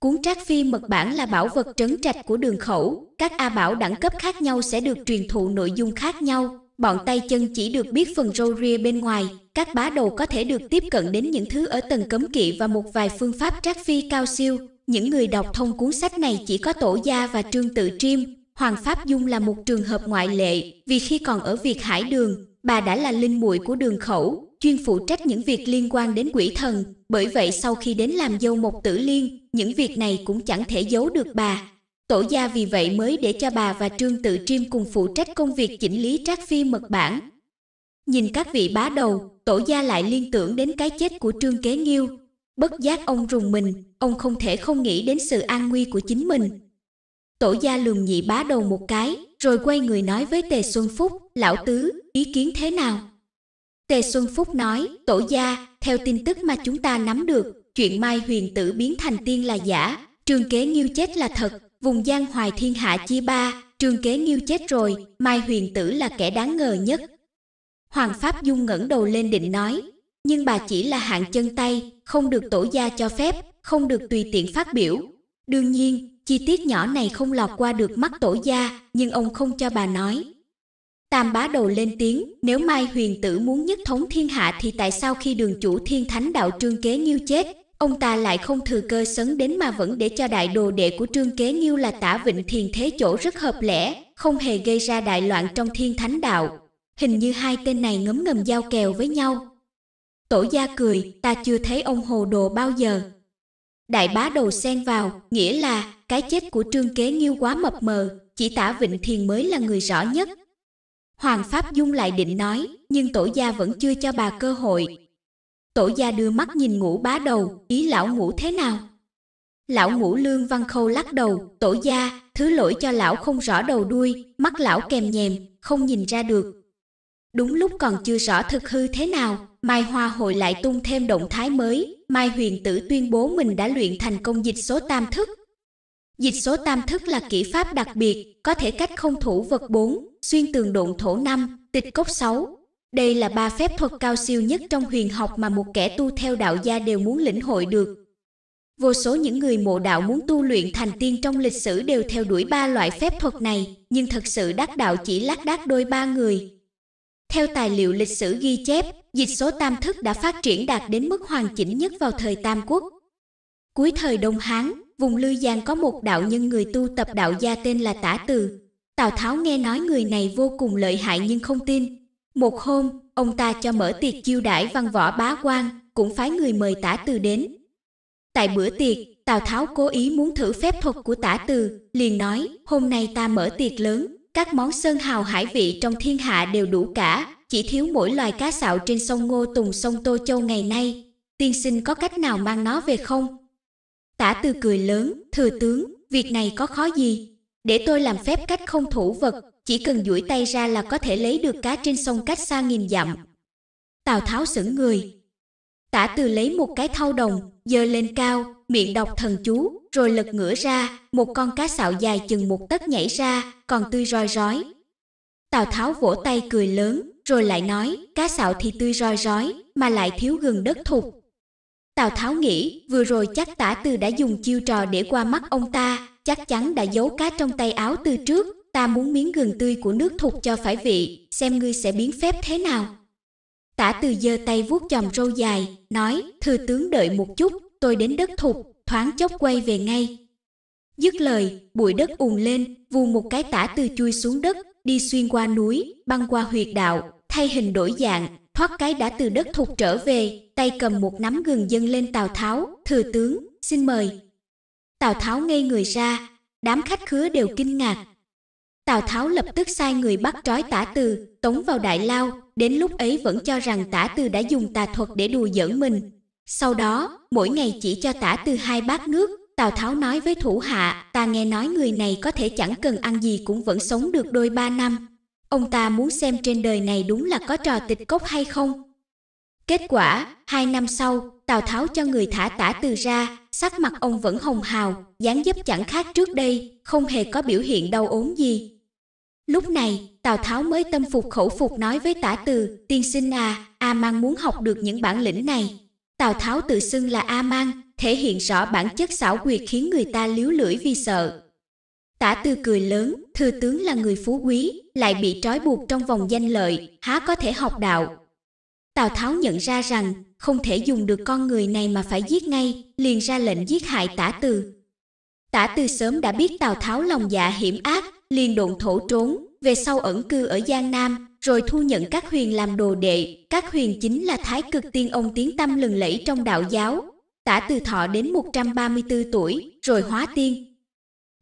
Speaker 1: Cuốn trác phi mật bản là bảo vật trấn trạch của đường khẩu, các A bảo đẳng cấp khác nhau sẽ được truyền thụ nội dung khác nhau, bọn tay chân chỉ được biết phần râu ria bên ngoài, các bá đồ có thể được tiếp cận đến những thứ ở tầng cấm kỵ và một vài phương pháp trác phi cao siêu, những người đọc thông cuốn sách này chỉ có Tổ Gia và Trương Tự Triêm. Hoàng Pháp Dung là một trường hợp ngoại lệ, vì khi còn ở Việt Hải Đường, bà đã là linh muội của đường khẩu, chuyên phụ trách những việc liên quan đến quỷ thần, bởi vậy sau khi đến làm dâu một tử liên, những việc này cũng chẳng thể giấu được bà. Tổ gia vì vậy mới để cho bà và Trương Tự Triêm cùng phụ trách công việc chỉnh lý trác phi mật bản. Nhìn các vị bá đầu, tổ gia lại liên tưởng đến cái chết của Trương Kế Nghiêu, Bất giác ông rùng mình, ông không thể không nghĩ đến sự an nguy của chính mình. Tổ gia lường nhị bá đầu một cái, rồi quay người nói với Tề Xuân Phúc, lão tứ, ý kiến thế nào? Tề Xuân Phúc nói, tổ gia, theo tin tức mà chúng ta nắm được, chuyện Mai Huyền Tử biến thành tiên là giả, Trường Kế Nghiêu chết là thật, vùng Giang Hoài Thiên Hạ chia ba, Trường Kế Nghiêu chết rồi, Mai Huyền Tử là kẻ đáng ngờ nhất. Hoàng Pháp Dung ngẩng đầu lên định nói, nhưng bà chỉ là hạng chân tay, không được tổ gia cho phép, không được tùy tiện phát biểu. Đương nhiên, chi tiết nhỏ này không lọt qua được mắt tổ gia, nhưng ông không cho bà nói. Tam bá đầu lên tiếng, nếu Mai huyền tử muốn nhất thống thiên hạ thì tại sao khi đường chủ thiên thánh đạo trương kế nghiêu chết, ông ta lại không thừa cơ sấn đến mà vẫn để cho đại đồ đệ của trương kế nghiêu là tả vịnh thiền thế chỗ rất hợp lẽ, không hề gây ra đại loạn trong thiên thánh đạo. Hình như hai tên này ngấm ngầm giao kèo với nhau, Tổ gia cười, ta chưa thấy ông hồ đồ bao giờ. Đại bá đầu xen vào, nghĩa là cái chết của Trương Kế Nghiêu quá mập mờ, chỉ tả Vịnh Thiền mới là người rõ nhất. Hoàng Pháp Dung lại định nói, nhưng tổ gia vẫn chưa cho bà cơ hội. Tổ gia đưa mắt nhìn ngũ bá đầu, ý lão ngũ thế nào? Lão ngũ lương văn khâu lắc đầu, tổ gia, thứ lỗi cho lão không rõ đầu đuôi, mắt lão kèm nhèm, không nhìn ra được, Đúng lúc còn chưa rõ thực hư thế nào, Mai Hoa hội lại tung thêm động thái mới, Mai Huyền Tử tuyên bố mình đã luyện thành công dịch số tam thức. Dịch số tam thức là kỹ pháp đặc biệt, có thể cách không thủ vật 4, xuyên tường độn thổ 5, tịch cốc 6. Đây là ba phép thuật cao siêu nhất trong huyền học mà một kẻ tu theo đạo gia đều muốn lĩnh hội được. Vô số những người mộ đạo muốn tu luyện thành tiên trong lịch sử đều theo đuổi ba loại phép thuật này, nhưng thật sự đắc đạo chỉ lác đác đôi ba người, theo tài liệu lịch sử ghi chép, dịch số tam thức đã phát triển đạt đến mức hoàn chỉnh nhất vào thời Tam Quốc. Cuối thời Đông Hán, vùng Lư Giang có một đạo nhân người tu tập đạo gia tên là Tả Từ. Tào Tháo nghe nói người này vô cùng lợi hại nhưng không tin. Một hôm, ông ta cho mở tiệc chiêu đãi văn võ bá quan, cũng phái người mời Tả Từ đến. Tại bữa tiệc, Tào Tháo cố ý muốn thử phép thuật của Tả Từ, liền nói: "Hôm nay ta mở tiệc lớn, các món sơn hào hải vị trong thiên hạ đều đủ cả, chỉ thiếu mỗi loài cá sạo trên sông Ngô Tùng sông Tô Châu ngày nay. Tiên sinh có cách nào mang nó về không? Tả từ cười lớn, thừa tướng, việc này có khó gì? Để tôi làm phép cách không thủ vật, chỉ cần duỗi tay ra là có thể lấy được cá trên sông cách xa nghìn dặm. Tào Tháo sững người. Tả từ lấy một cái thau đồng, giơ lên cao, miệng đọc thần chú, rồi lật ngửa ra, một con cá sạo dài chừng một tấc nhảy ra, còn tươi roi rói. Tào Tháo vỗ tay cười lớn, rồi lại nói, cá sạo thì tươi roi rói, mà lại thiếu gừng đất thục. Tào Tháo nghĩ, vừa rồi chắc tả từ đã dùng chiêu trò để qua mắt ông ta, chắc chắn đã giấu cá trong tay áo từ trước, ta muốn miếng gừng tươi của nước thục cho phải vị, xem ngươi sẽ biến phép thế nào. Tả từ giơ tay vuốt chòm râu dài, nói, thư tướng đợi một chút, tôi đến đất thục, thoáng chốc quay về ngay. Dứt lời, bụi đất ùn lên, vù một cái tả từ chui xuống đất, đi xuyên qua núi, băng qua huyệt đạo, thay hình đổi dạng, thoát cái đã từ đất thục trở về, tay cầm một nắm gừng dâng lên Tào Tháo, thừa tướng, xin mời. Tào Tháo ngây người ra, đám khách khứa đều kinh ngạc. Tào Tháo lập tức sai người bắt trói tả từ, tống vào đại lao, đến lúc ấy vẫn cho rằng tả từ đã dùng tà thuật để đùa giỡn mình, sau đó, mỗi ngày chỉ cho tả từ hai bát nước, Tào Tháo nói với thủ hạ, ta nghe nói người này có thể chẳng cần ăn gì cũng vẫn sống được đôi ba năm. Ông ta muốn xem trên đời này đúng là có trò tịch cốc hay không. Kết quả, hai năm sau, Tào Tháo cho người thả tả từ ra, sắc mặt ông vẫn hồng hào, dáng dấp chẳng khác trước đây, không hề có biểu hiện đau ốm gì. Lúc này, Tào Tháo mới tâm phục khẩu phục nói với tả từ, tiên sinh à, a à mang muốn học được những bản lĩnh này, Tào Tháo tự xưng là A Mang, thể hiện rõ bản chất xảo quyệt khiến người ta liếu lưỡi vì sợ. Tả tư cười lớn, thừa tướng là người phú quý, lại bị trói buộc trong vòng danh lợi, há có thể học đạo. Tào Tháo nhận ra rằng, không thể dùng được con người này mà phải giết ngay, liền ra lệnh giết hại tả tư. Tả tư sớm đã biết Tào Tháo lòng dạ hiểm ác, liền độn thổ trốn, về sau ẩn cư ở Giang Nam, rồi thu nhận các huyền làm đồ đệ, các huyền chính là thái cực tiên ông tiếng tâm lừng lẫy trong đạo giáo, tả từ thọ đến 134 tuổi, rồi hóa tiên.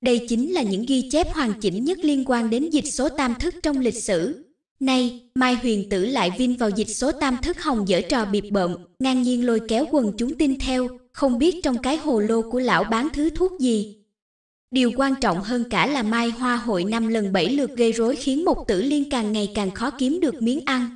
Speaker 1: Đây chính là những ghi chép hoàn chỉnh nhất liên quan đến dịch số tam thức trong lịch sử. Nay, Mai Huyền Tử lại vin vào dịch số tam thức hồng dở trò bịp bợm, ngang nhiên lôi kéo quần chúng tin theo, không biết trong cái hồ lô của lão bán thứ thuốc gì, Điều quan trọng hơn cả là mai hoa hội năm lần bảy lượt gây rối khiến một tử liên càng ngày càng khó kiếm được miếng ăn.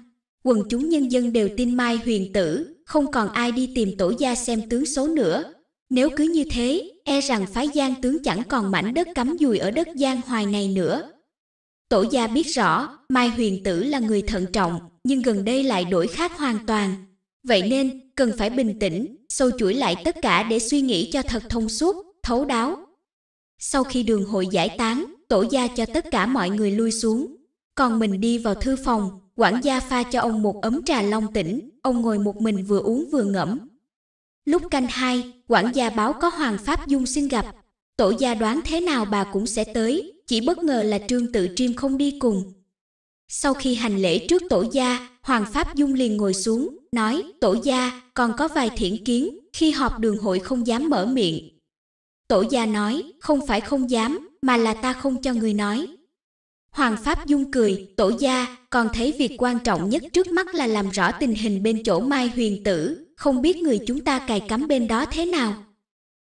Speaker 1: Quần chúng nhân dân đều tin mai huyền tử, không còn ai đi tìm tổ gia xem tướng số nữa. Nếu cứ như thế, e rằng phái giang tướng chẳng còn mảnh đất cắm dùi ở đất giang hoài này nữa. Tổ gia biết rõ, Mai Huyền Tử là người thận trọng, nhưng gần đây lại đổi khác hoàn toàn. Vậy nên, cần phải bình tĩnh, sâu chuỗi lại tất cả để suy nghĩ cho thật thông suốt, thấu đáo, sau khi đường hội giải tán, tổ gia cho tất cả mọi người lui xuống. Còn mình đi vào thư phòng, quản gia pha cho ông một ấm trà long tỉnh, ông ngồi một mình vừa uống vừa ngẫm. Lúc canh hai, quản gia báo có Hoàng Pháp Dung xin gặp. Tổ gia đoán thế nào bà cũng sẽ tới, chỉ bất ngờ là Trương Tự Triêm không đi cùng. Sau khi hành lễ trước tổ gia, Hoàng Pháp Dung liền ngồi xuống, nói, tổ gia, còn có vài thiện kiến, khi họp đường hội không dám mở miệng, Tổ gia nói, không phải không dám, mà là ta không cho người nói. Hoàng Pháp Dung cười, tổ gia, còn thấy việc quan trọng nhất trước mắt là làm rõ tình hình bên chỗ Mai Huyền Tử, không biết người chúng ta cài cắm bên đó thế nào.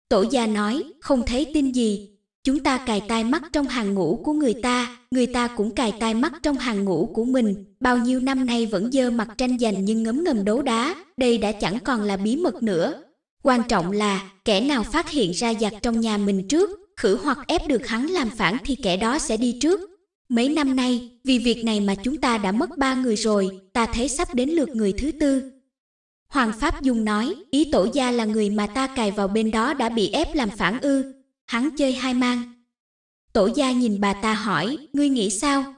Speaker 1: Tổ gia nói, không thấy tin gì, chúng ta cài tai mắt trong hàng ngũ của người ta, người ta cũng cài tai mắt trong hàng ngũ của mình, bao nhiêu năm nay vẫn dơ mặt tranh giành nhưng ngấm ngầm đấu đá, đây đã chẳng còn là bí mật nữa, Quan trọng là kẻ nào phát hiện ra giặc trong nhà mình trước, khử hoặc ép được hắn làm phản thì kẻ đó sẽ đi trước. Mấy năm nay, vì việc này mà chúng ta đã mất ba người rồi, ta thấy sắp đến lượt người thứ tư. Hoàng Pháp Dung nói, ý tổ gia là người mà ta cài vào bên đó đã bị ép làm phản ư, hắn chơi hai mang. Tổ gia nhìn bà ta hỏi, ngươi nghĩ sao?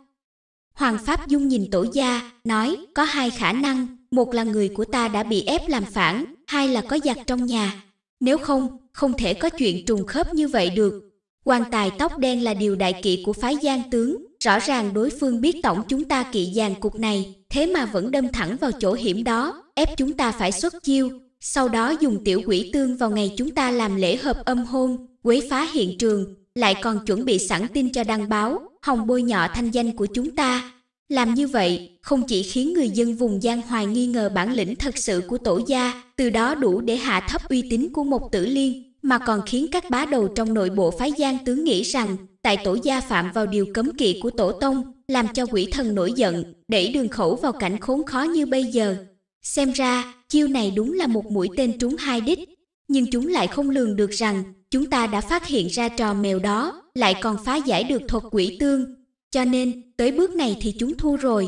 Speaker 1: Hoàng Pháp Dung nhìn tổ gia, nói, có hai khả năng, một là người của ta đã bị ép làm phản, hai là có giặc trong nhà. Nếu không, không thể có chuyện trùng khớp như vậy được. Quan tài tóc đen là điều đại kỵ của phái gian tướng, rõ ràng đối phương biết tổng chúng ta kỵ dàn cục này, thế mà vẫn đâm thẳng vào chỗ hiểm đó, ép chúng ta phải xuất chiêu, sau đó dùng tiểu quỷ tương vào ngày chúng ta làm lễ hợp âm hôn, quấy phá hiện trường, lại còn chuẩn bị sẵn tin cho đăng báo, hòng bôi nhọ thanh danh của chúng ta, làm như vậy, không chỉ khiến người dân vùng Giang Hoài nghi ngờ bản lĩnh thật sự của tổ gia, từ đó đủ để hạ thấp uy tín của một tử liên, mà còn khiến các bá đầu trong nội bộ phái Giang tướng nghĩ rằng, tại tổ gia phạm vào điều cấm kỵ của tổ tông, làm cho quỷ thần nổi giận, đẩy đường khẩu vào cảnh khốn khó như bây giờ. Xem ra, chiêu này đúng là một mũi tên trúng hai đích, nhưng chúng lại không lường được rằng, chúng ta đã phát hiện ra trò mèo đó, lại còn phá giải được thuật quỷ tương, cho nên tới bước này thì chúng thua rồi.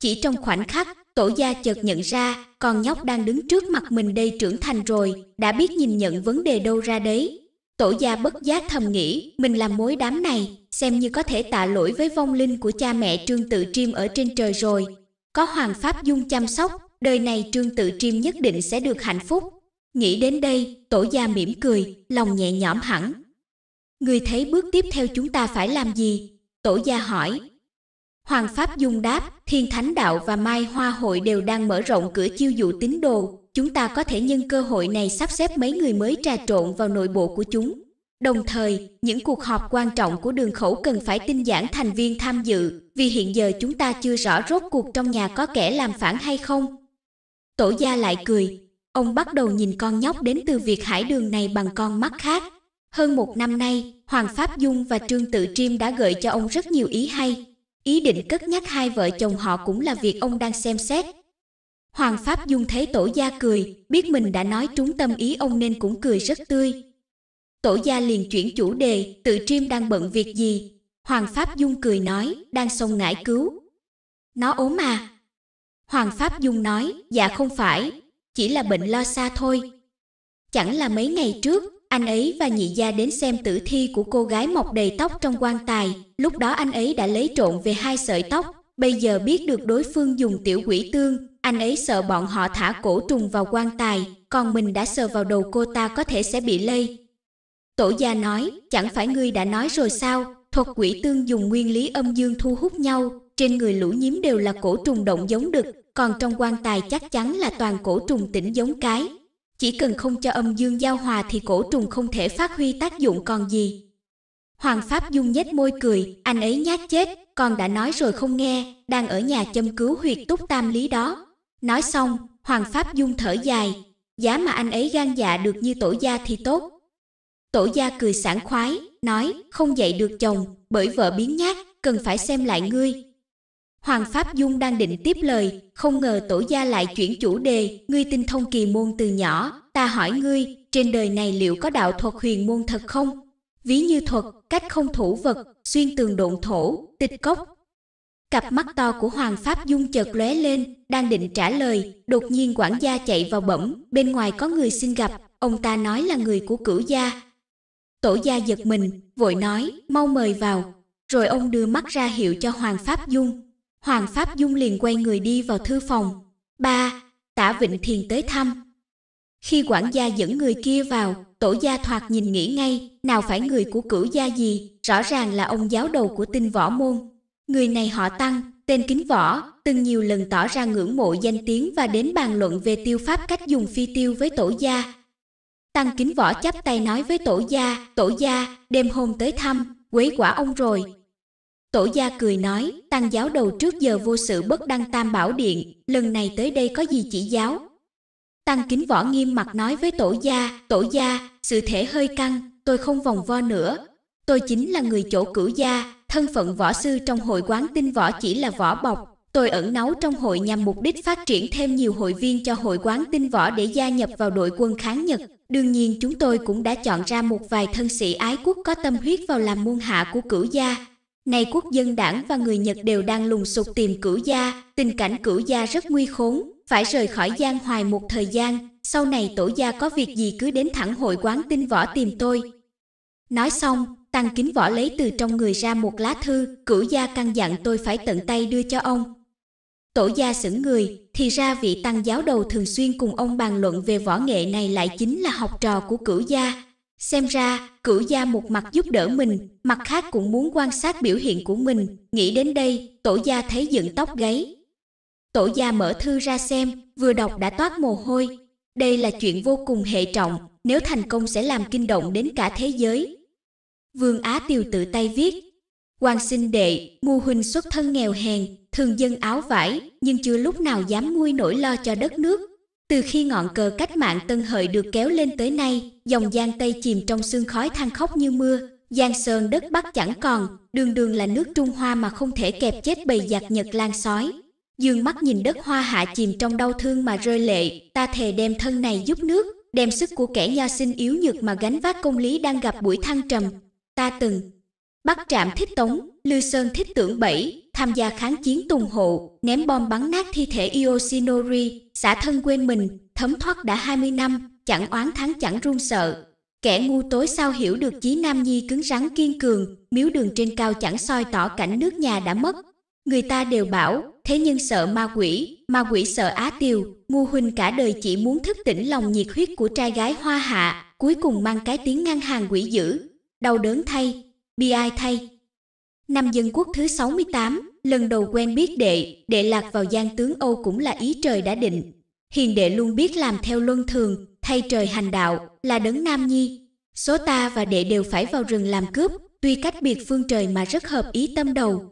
Speaker 1: Chỉ trong khoảnh khắc, tổ gia chợt nhận ra con nhóc đang đứng trước mặt mình đây trưởng thành rồi, đã biết nhìn nhận vấn đề đâu ra đấy. Tổ gia bất giác thầm nghĩ, mình làm mối đám này, xem như có thể tạ lỗi với vong linh của cha mẹ Trương Tự Triêm ở trên trời rồi. Có Hoàng Pháp Dung chăm sóc, đời này Trương Tự Triêm nhất định sẽ được hạnh phúc. Nghĩ đến đây, tổ gia mỉm cười, lòng nhẹ nhõm hẳn. Người thấy bước tiếp theo chúng ta phải làm gì, Tổ gia hỏi. Hoàng Pháp Dung đáp, Thiên Thánh Đạo và Mai Hoa Hội đều đang mở rộng cửa chiêu dụ tín đồ, chúng ta có thể nhân cơ hội này sắp xếp mấy người mới trà trộn vào nội bộ của chúng. Đồng thời, những cuộc họp quan trọng của đường khẩu cần phải tinh giản thành viên tham dự, vì hiện giờ chúng ta chưa rõ rốt cuộc trong nhà có kẻ làm phản hay không. Tổ gia lại cười, ông bắt đầu nhìn con nhóc đến từ việc hải đường này bằng con mắt khác. Hơn một năm nay, Hoàng Pháp Dung và Trương Tự Triêm đã gợi cho ông rất nhiều ý hay. Ý định cất nhắc hai vợ chồng họ cũng là việc ông đang xem xét. Hoàng Pháp Dung thấy tổ gia cười, biết mình đã nói trúng tâm ý ông nên cũng cười rất tươi. Tổ gia liền chuyển chủ đề, tự triêm đang bận việc gì? Hoàng Pháp Dung cười nói, đang sông ngải cứu. Nó ốm à? Hoàng Pháp Dung nói, dạ không phải, chỉ là bệnh lo xa thôi. Chẳng là mấy ngày trước, anh ấy và nhị gia đến xem tử thi của cô gái mọc đầy tóc trong quan tài. Lúc đó anh ấy đã lấy trộn về hai sợi tóc. Bây giờ biết được đối phương dùng tiểu quỷ tương, anh ấy sợ bọn họ thả cổ trùng vào quan tài, còn mình đã sờ vào đầu cô ta có thể sẽ bị lây. Tổ gia nói, chẳng phải ngươi đã nói rồi sao, thuật quỷ tương dùng nguyên lý âm dương thu hút nhau, trên người lũ nhím đều là cổ trùng động giống đực, còn trong quan tài chắc chắn là toàn cổ trùng tỉnh giống cái, chỉ cần không cho âm dương giao hòa thì cổ trùng không thể phát huy tác dụng còn gì. Hoàng Pháp Dung nhếch môi cười, anh ấy nhát chết, con đã nói rồi không nghe, đang ở nhà châm cứu huyệt túc tam lý đó. Nói xong, Hoàng Pháp Dung thở dài, giá mà anh ấy gan dạ được như tổ gia thì tốt. Tổ gia cười sảng khoái, nói, không dạy được chồng, bởi vợ biến nhát, cần phải xem lại ngươi, Hoàng Pháp Dung đang định tiếp lời, không ngờ tổ gia lại chuyển chủ đề, ngươi tinh thông kỳ môn từ nhỏ, ta hỏi ngươi, trên đời này liệu có đạo thuật huyền môn thật không? Ví như thuật, cách không thủ vật, xuyên tường độn thổ, tịch cốc. Cặp mắt to của Hoàng Pháp Dung chợt lóe lên, đang định trả lời, đột nhiên quản gia chạy vào bẩm, bên ngoài có người xin gặp, ông ta nói là người của cửu gia. Tổ gia giật mình, vội nói, mau mời vào, rồi ông đưa mắt ra hiệu cho Hoàng Pháp Dung, Hoàng Pháp Dung liền quay người đi vào thư phòng. Ba, Tả Vịnh Thiền tới thăm. Khi quản gia dẫn người kia vào, tổ gia thoạt nhìn nghĩ ngay, nào phải người của cửu gia gì, rõ ràng là ông giáo đầu của tinh võ môn. Người này họ Tăng, tên Kính Võ, từng nhiều lần tỏ ra ngưỡng mộ danh tiếng và đến bàn luận về tiêu pháp cách dùng phi tiêu với tổ gia. Tăng Kính Võ chắp tay nói với tổ gia, tổ gia, đêm hôm tới thăm, quấy quả ông rồi, Tổ gia cười nói, tăng giáo đầu trước giờ vô sự bất đăng tam bảo điện, lần này tới đây có gì chỉ giáo. Tăng kính võ nghiêm mặt nói với tổ gia, tổ gia, sự thể hơi căng, tôi không vòng vo nữa. Tôi chính là người chỗ cử gia, thân phận võ sư trong hội quán tinh võ chỉ là võ bọc. Tôi ẩn náu trong hội nhằm mục đích phát triển thêm nhiều hội viên cho hội quán tinh võ để gia nhập vào đội quân kháng Nhật. Đương nhiên chúng tôi cũng đã chọn ra một vài thân sĩ ái quốc có tâm huyết vào làm môn hạ của cửu gia, Nay quốc dân đảng và người Nhật đều đang lùng sục tìm cửu gia, tình cảnh cửu gia rất nguy khốn, phải rời khỏi Giang Hoài một thời gian, sau này tổ gia có việc gì cứ đến thẳng hội quán tinh võ tìm tôi. Nói xong, Tăng Kính Võ lấy từ trong người ra một lá thư, cửu gia căn dặn tôi phải tận tay đưa cho ông. Tổ gia sững người, thì ra vị tăng giáo đầu thường xuyên cùng ông bàn luận về võ nghệ này lại chính là học trò của cửu gia, Xem ra, cửu gia một mặt giúp đỡ mình, mặt khác cũng muốn quan sát biểu hiện của mình, nghĩ đến đây, tổ gia thấy dựng tóc gáy. Tổ gia mở thư ra xem, vừa đọc đã toát mồ hôi. Đây là chuyện vô cùng hệ trọng, nếu thành công sẽ làm kinh động đến cả thế giới. Vương Á Tiều tự tay viết, Hoàng sinh đệ, ngu huynh xuất thân nghèo hèn, thường dân áo vải, nhưng chưa lúc nào dám nguôi nỗi lo cho đất nước, từ khi ngọn cờ cách mạng Tân Hợi được kéo lên tới nay, dòng Giang Tây chìm trong sương khói than khóc như mưa, Giang Sơn đất Bắc chẳng còn, đường đường là nước Trung Hoa mà không thể kẹp chết bầy giặc Nhật lan sói. Dương mắt nhìn đất hoa hạ chìm trong đau thương mà rơi lệ, ta thề đem thân này giúp nước, đem sức của kẻ nho sinh yếu nhược mà gánh vác công lý đang gặp buổi thăng trầm. Ta từng, bắt Trạm thích tống, Lư Sơn thích tưởng bảy, tham gia kháng chiến tùng hộ, ném bom bắn nát thi thể Yoshinori, xả thân quên mình, thấm thoát đã 20 năm, chẳng oán thắng chẳng run sợ. Kẻ ngu tối sao hiểu được chí Nam Nhi cứng rắn kiên cường, miếu đường trên cao chẳng soi tỏ cảnh nước nhà đã mất. Người ta đều bảo, thế nhưng sợ ma quỷ, ma quỷ sợ á tiêu, ngu huynh cả đời chỉ muốn thức tỉnh lòng nhiệt huyết của trai gái hoa hạ, cuối cùng mang cái tiếng ngăn hàng quỷ dữ. Đau đớn thay, bi ai thay. Năm dân quốc thứ 68, lần đầu quen biết đệ, đệ lạc vào gian tướng Âu cũng là ý trời đã định. Hiền đệ luôn biết làm theo luân thường, thay trời hành đạo, là đấng nam nhi. Số ta và đệ đều phải vào rừng làm cướp, tuy cách biệt phương trời mà rất hợp ý tâm đầu.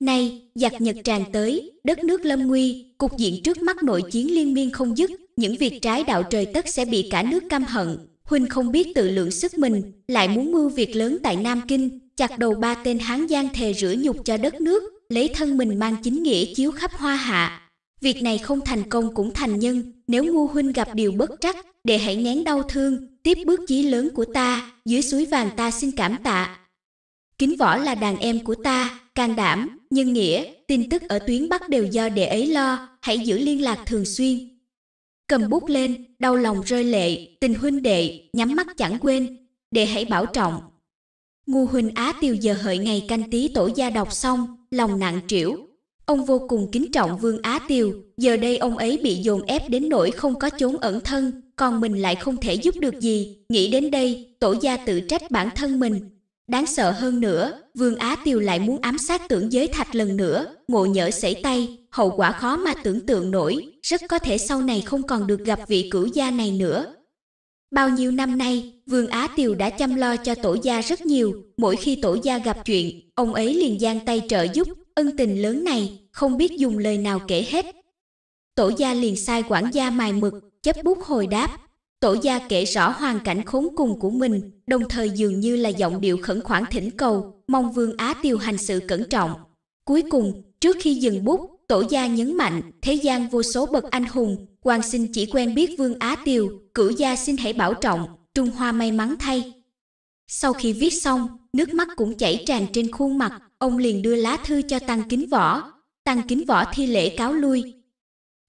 Speaker 1: Nay, giặc Nhật tràn tới, đất nước lâm nguy, cục diện trước mắt nội chiến liên miên không dứt, những việc trái đạo trời tất sẽ bị cả nước căm hận, huynh không biết tự lượng sức mình, lại muốn mưu việc lớn tại Nam Kinh, chặt đầu ba tên hán giang thề rửa nhục cho đất nước, lấy thân mình mang chính nghĩa chiếu khắp hoa hạ. Việc này không thành công cũng thành nhân, nếu ngu huynh gặp điều bất trắc, để hãy nén đau thương, tiếp bước chí lớn của ta, dưới suối vàng ta xin cảm tạ. Kính võ là đàn em của ta, can đảm, nhân nghĩa, tin tức ở tuyến Bắc đều do đệ ấy lo, hãy giữ liên lạc thường xuyên, cầm bút lên, đau lòng rơi lệ, tình huynh đệ, nhắm mắt chẳng quên, để hãy bảo trọng. ngô huynh á tiêu giờ hợi ngày canh tí tổ gia đọc xong, lòng nặng trĩu. Ông vô cùng kính trọng vương Á Tiêu, giờ đây ông ấy bị dồn ép đến nỗi không có chốn ẩn thân, còn mình lại không thể giúp được gì. Nghĩ đến đây, tổ gia tự trách bản thân mình, Đáng sợ hơn nữa, Vương Á Tiêu lại muốn ám sát tưởng giới thạch lần nữa, ngộ nhỡ xảy tay, hậu quả khó mà tưởng tượng nổi, rất có thể sau này không còn được gặp vị cửu gia này nữa. Bao nhiêu năm nay, Vương Á Tiêu đã chăm lo cho tổ gia rất nhiều, mỗi khi tổ gia gặp chuyện, ông ấy liền giang tay trợ giúp, ân tình lớn này, không biết dùng lời nào kể hết. Tổ gia liền sai quản gia mài mực, chấp bút hồi đáp, Tổ gia kể rõ hoàn cảnh khốn cùng của mình, đồng thời dường như là giọng điệu khẩn khoản thỉnh cầu, mong Vương Á Tiêu hành sự cẩn trọng. Cuối cùng, trước khi dừng bút, tổ gia nhấn mạnh, thế gian vô số bậc anh hùng, quan sinh chỉ quen biết Vương Á Tiêu, cử gia xin hãy bảo trọng, Trung Hoa may mắn thay. Sau khi viết xong, nước mắt cũng chảy tràn trên khuôn mặt, ông liền đưa lá thư cho Tăng Kính Võ. Tăng Kính Võ thi lễ cáo lui.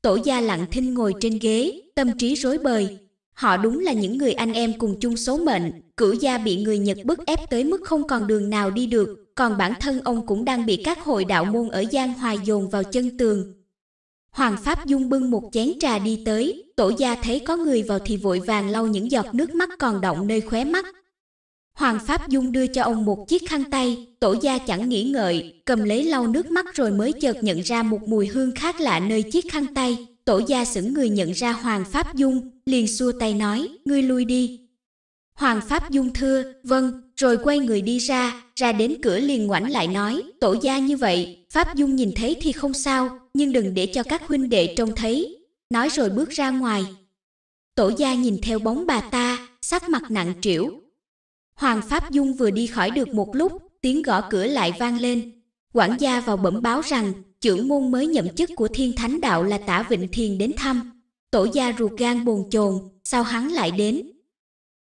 Speaker 1: Tổ gia lặng thinh ngồi trên ghế, tâm trí rối bời, Họ đúng là những người anh em cùng chung số mệnh, cửu gia bị người Nhật bức ép tới mức không còn đường nào đi được, còn bản thân ông cũng đang bị các hội đạo môn ở Giang Hoài dồn vào chân tường. Hoàng Pháp Dung bưng một chén trà đi tới, tổ gia thấy có người vào thì vội vàng lau những giọt nước mắt còn động nơi khóe mắt. Hoàng Pháp Dung đưa cho ông một chiếc khăn tay, tổ gia chẳng nghĩ ngợi, cầm lấy lau nước mắt rồi mới chợt nhận ra một mùi hương khác lạ nơi chiếc khăn tay, Tổ gia sững người nhận ra Hoàng Pháp Dung, liền xua tay nói, ngươi lui đi. Hoàng Pháp Dung thưa, vâng, rồi quay người đi ra, ra đến cửa liền ngoảnh lại nói, tổ gia như vậy, Pháp Dung nhìn thấy thì không sao, nhưng đừng để cho các huynh đệ trông thấy. Nói rồi bước ra ngoài. Tổ gia nhìn theo bóng bà ta, sắc mặt nặng trĩu. Hoàng Pháp Dung vừa đi khỏi được một lúc, tiếng gõ cửa lại vang lên. Quản gia vào bẩm báo rằng trưởng môn mới nhậm chức của thiên thánh đạo là tả Vịnh Thiền đến thăm. Tổ gia ruột gan bồn chồn, sao hắn lại đến?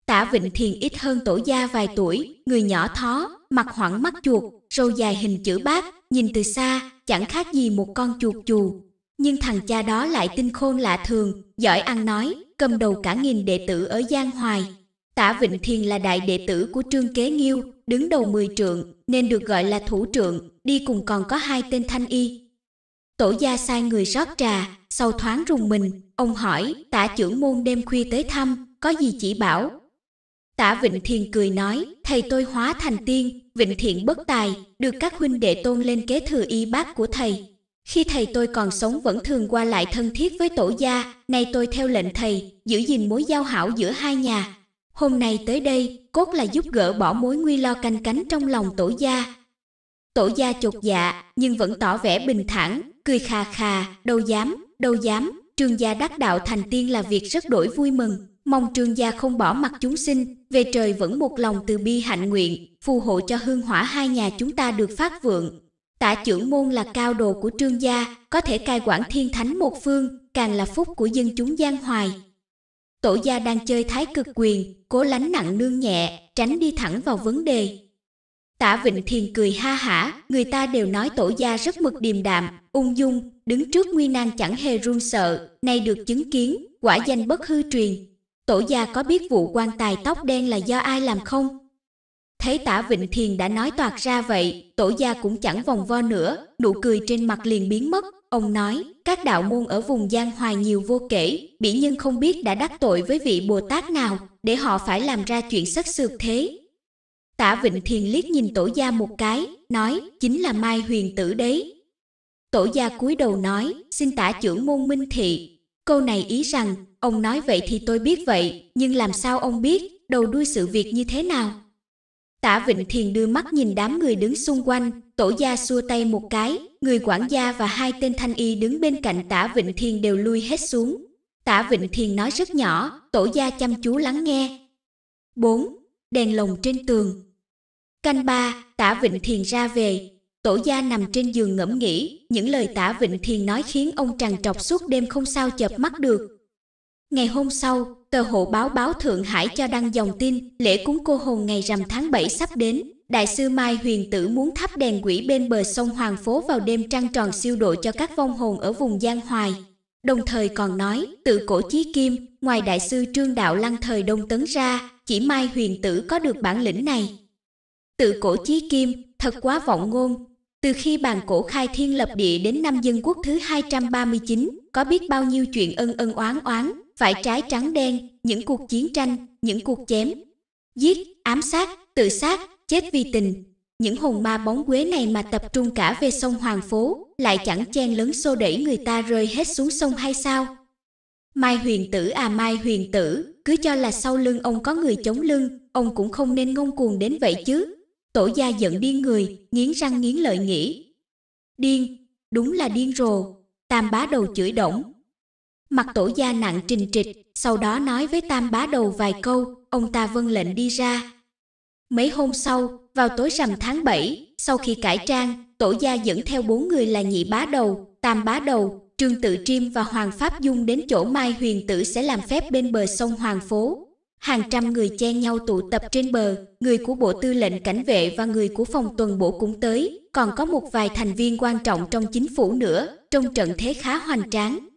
Speaker 1: Tả Vịnh Thiền ít hơn tổ gia vài tuổi, người nhỏ thó, mặt hoảng mắt chuột, râu dài hình chữ bát, nhìn từ xa, chẳng khác gì một con chuột chù. Nhưng thằng cha đó lại tinh khôn lạ thường, giỏi ăn nói, cầm đầu cả nghìn đệ tử ở Giang Hoài. Tả Vịnh thiền là đại đệ tử của Trương Kế Nghiêu, đứng đầu mười trượng, nên được gọi là thủ trượng, đi cùng còn có hai tên thanh y, Tổ gia sai người rót trà, sau thoáng rùng mình, ông hỏi, tả trưởng môn đêm khuya tới thăm, có gì chỉ bảo? Tả Vịnh Thiền cười nói, thầy tôi hóa thành tiên, Vịnh Thiện bất tài, được các huynh đệ tôn lên kế thừa y bác của thầy. Khi thầy tôi còn sống vẫn thường qua lại thân thiết với tổ gia, nay tôi theo lệnh thầy, giữ gìn mối giao hảo giữa hai nhà. Hôm nay tới đây, cốt là giúp gỡ bỏ mối nguy lo canh cánh trong lòng tổ gia. Tổ gia chột dạ, nhưng vẫn tỏ vẻ bình thản, cười khà khà, đâu dám, đâu dám, trương gia đắc đạo thành tiên là việc rất đổi vui mừng, mong trương gia không bỏ mặt chúng sinh, về trời vẫn một lòng từ bi hạnh nguyện, phù hộ cho hương hỏa hai nhà chúng ta được phát vượng. Tả trưởng môn là cao đồ của trương gia, có thể cai quản thiên thánh một phương, càng là phúc của dân chúng giang hoài. Tổ gia đang chơi thái cực quyền, cố lánh nặng nương nhẹ, tránh đi thẳng vào vấn đề, Tả Vịnh Thiền cười ha hả, người ta đều nói tổ gia rất mực điềm đạm, ung dung, đứng trước nguy nan chẳng hề run sợ, nay được chứng kiến, quả danh bất hư truyền. Tổ gia có biết vụ quan tài tóc đen là do ai làm không? Thấy tả Vịnh Thiền đã nói toạc ra vậy, tổ gia cũng chẳng vòng vo nữa, nụ cười trên mặt liền biến mất. Ông nói, các đạo môn ở vùng giang hoài nhiều vô kể, bị nhân không biết đã đắc tội với vị Bồ Tát nào, để họ phải làm ra chuyện sắc sược thế, Tả Vịnh Thiền liếc nhìn tổ gia một cái, nói chính là Mai Huyền Tử đấy. Tổ gia cúi đầu nói, xin tả trưởng môn minh thị. Câu này ý rằng, ông nói vậy thì tôi biết vậy, nhưng làm sao ông biết, đầu đuôi sự việc như thế nào? Tả Vịnh Thiền đưa mắt nhìn đám người đứng xung quanh, tổ gia xua tay một cái, người quản gia và hai tên thanh y đứng bên cạnh tả Vịnh Thiền đều lui hết xuống. Tả Vịnh Thiền nói rất nhỏ, tổ gia chăm chú lắng nghe. 4. Đèn lồng trên tường Canh ba, tả Vịnh Thiền ra về, tổ gia nằm trên giường ngẫm nghĩ, những lời tả Vịnh Thiền nói khiến ông trằn trọc suốt đêm không sao chợp mắt được. Ngày hôm sau, tờ hộ báo báo Thượng Hải cho đăng dòng tin, lễ cúng cô hồn ngày rằm tháng 7 sắp đến, Đại sư Mai Huyền Tử muốn thắp đèn quỷ bên bờ sông Hoàng Phố vào đêm trăng tròn siêu độ cho các vong hồn ở vùng Giang Hoài. Đồng thời còn nói, tự cổ chí kim, ngoài đại sư Trương Đạo Lăng thời Đông Tấn ra, chỉ Mai Huyền Tử có được bản lĩnh này tự cổ chí kim, thật quá vọng ngôn. Từ khi bàn cổ khai thiên lập địa đến năm dân quốc thứ 239, có biết bao nhiêu chuyện ân ân oán oán, phải trái trắng đen, những cuộc chiến tranh, những cuộc chém, giết, ám sát, tự sát, chết vì tình. Những hồn ma bóng quế này mà tập trung cả về sông Hoàng Phố, lại chẳng chen lớn xô đẩy người ta rơi hết xuống sông hay sao? Mai huyền tử à Mai huyền tử, cứ cho là sau lưng ông có người chống lưng, ông cũng không nên ngông cuồng đến vậy chứ. Tổ gia giận điên người, nghiến răng nghiến lợi nghĩ. Điên, đúng là điên rồ, tam bá đầu chửi đổng. Mặt tổ gia nặng trình trịch, sau đó nói với tam bá đầu vài câu, ông ta vâng lệnh đi ra. Mấy hôm sau, vào tối rằm tháng 7, sau khi cải trang, tổ gia dẫn theo bốn người là nhị bá đầu, tam bá đầu, Trương Tự Triêm và Hoàng Pháp Dung đến chỗ Mai Huyền Tử sẽ làm phép bên bờ sông Hoàng Phố hàng trăm người chen nhau tụ tập trên bờ, người của bộ tư lệnh cảnh vệ và người của phòng tuần bộ cũng tới, còn có một vài thành viên quan trọng trong chính phủ nữa, trong trận thế khá hoành tráng.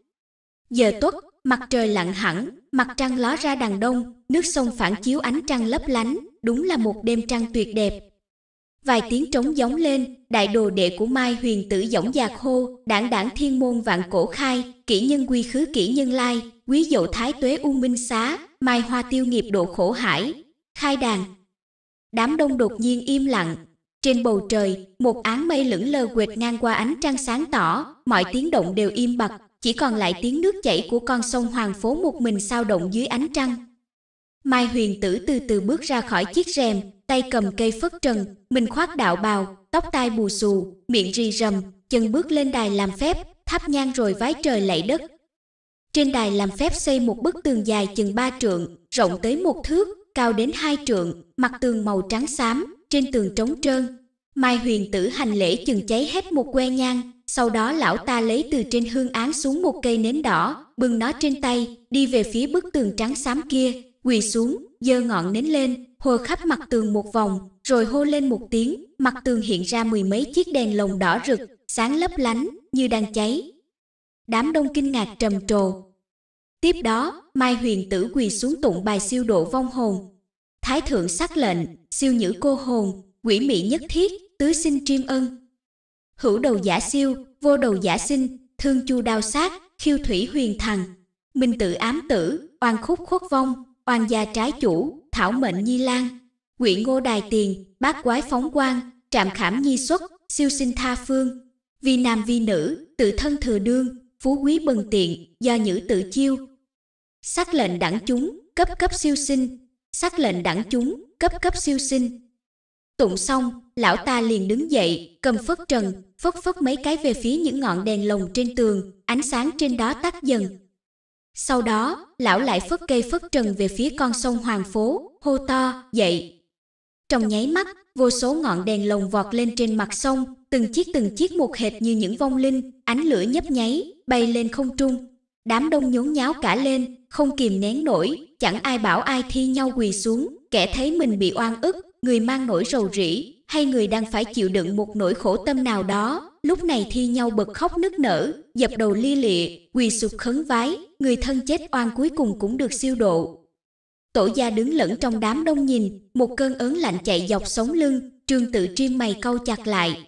Speaker 1: Giờ tuất, mặt trời lặng hẳn, mặt trăng ló ra đằng đông, nước sông phản chiếu ánh trăng lấp lánh, đúng là một đêm trăng tuyệt đẹp. Vài tiếng trống giống lên, đại đồ đệ của Mai Huyền Tử dõng dạc hô, đảng đảng thiên môn vạn cổ khai, kỹ nhân quy khứ kỹ nhân lai, Quý dậu thái tuế u minh xá, mai hoa tiêu nghiệp độ khổ hải, khai đàn. Đám đông đột nhiên im lặng. Trên bầu trời, một áng mây lững lờ quệt ngang qua ánh trăng sáng tỏ, mọi tiếng động đều im bặt, chỉ còn lại tiếng nước chảy của con sông Hoàng Phố một mình sao động dưới ánh trăng. Mai huyền tử từ từ bước ra khỏi chiếc rèm, tay cầm cây phất trần, mình khoác đạo bào, tóc tai bù xù, miệng rì rầm, chân bước lên đài làm phép, thắp nhang rồi vái trời lạy đất, trên đài làm phép xây một bức tường dài chừng 3 trượng, rộng tới một thước, cao đến hai trượng, mặt tường màu trắng xám, trên tường trống trơn. Mai huyền tử hành lễ chừng cháy hết một que nhang, sau đó lão ta lấy từ trên hương án xuống một cây nến đỏ, bưng nó trên tay, đi về phía bức tường trắng xám kia, quỳ xuống, giơ ngọn nến lên, hô khắp mặt tường một vòng, rồi hô lên một tiếng, mặt tường hiện ra mười mấy chiếc đèn lồng đỏ rực, sáng lấp lánh như đang cháy đám đông kinh ngạc trầm trồ. Tiếp đó, Mai Huyền Tử quỳ xuống tụng bài siêu độ vong hồn. Thái thượng sắc lệnh, siêu nhữ cô hồn, quỷ mỹ nhất thiết, tứ sinh triêm ân. Hữu đầu giả siêu, vô đầu giả sinh, thương chu đao sát, khiêu thủy huyền thần minh tự ám tử, oan khúc khuất vong, oan gia trái chủ, thảo mệnh nhi lan, quỷ ngô đài tiền, bát quái phóng quang trạm khảm nhi xuất, siêu sinh tha phương, vi nam vi nữ, tự thân thừa đương, phú quý bần tiện, do nhữ tự chiêu. Sắc lệnh đẳng chúng, cấp cấp siêu sinh, sắc lệnh đẳng chúng, cấp cấp siêu sinh. Tụng xong, lão ta liền đứng dậy, cầm phất trần, phất phất mấy cái về phía những ngọn đèn lồng trên tường, ánh sáng trên đó tắt dần. Sau đó, lão lại phất cây phất trần về phía con sông Hoàng Phố, hô to, dậy, trong nháy mắt, vô số ngọn đèn lồng vọt lên trên mặt sông, từng chiếc từng chiếc một hệt như những vong linh, ánh lửa nhấp nháy, bay lên không trung. Đám đông nhốn nháo cả lên, không kìm nén nổi, chẳng ai bảo ai thi nhau quỳ xuống, kẻ thấy mình bị oan ức, người mang nỗi rầu rĩ, hay người đang phải chịu đựng một nỗi khổ tâm nào đó, lúc này thi nhau bật khóc nức nở, dập đầu lia lịa, quỳ sụp khấn vái, người thân chết oan cuối cùng cũng được siêu độ, Tổ gia đứng lẫn trong đám đông nhìn, một cơn ớn lạnh chạy dọc sống lưng, trương tự triêm mày câu chặt lại.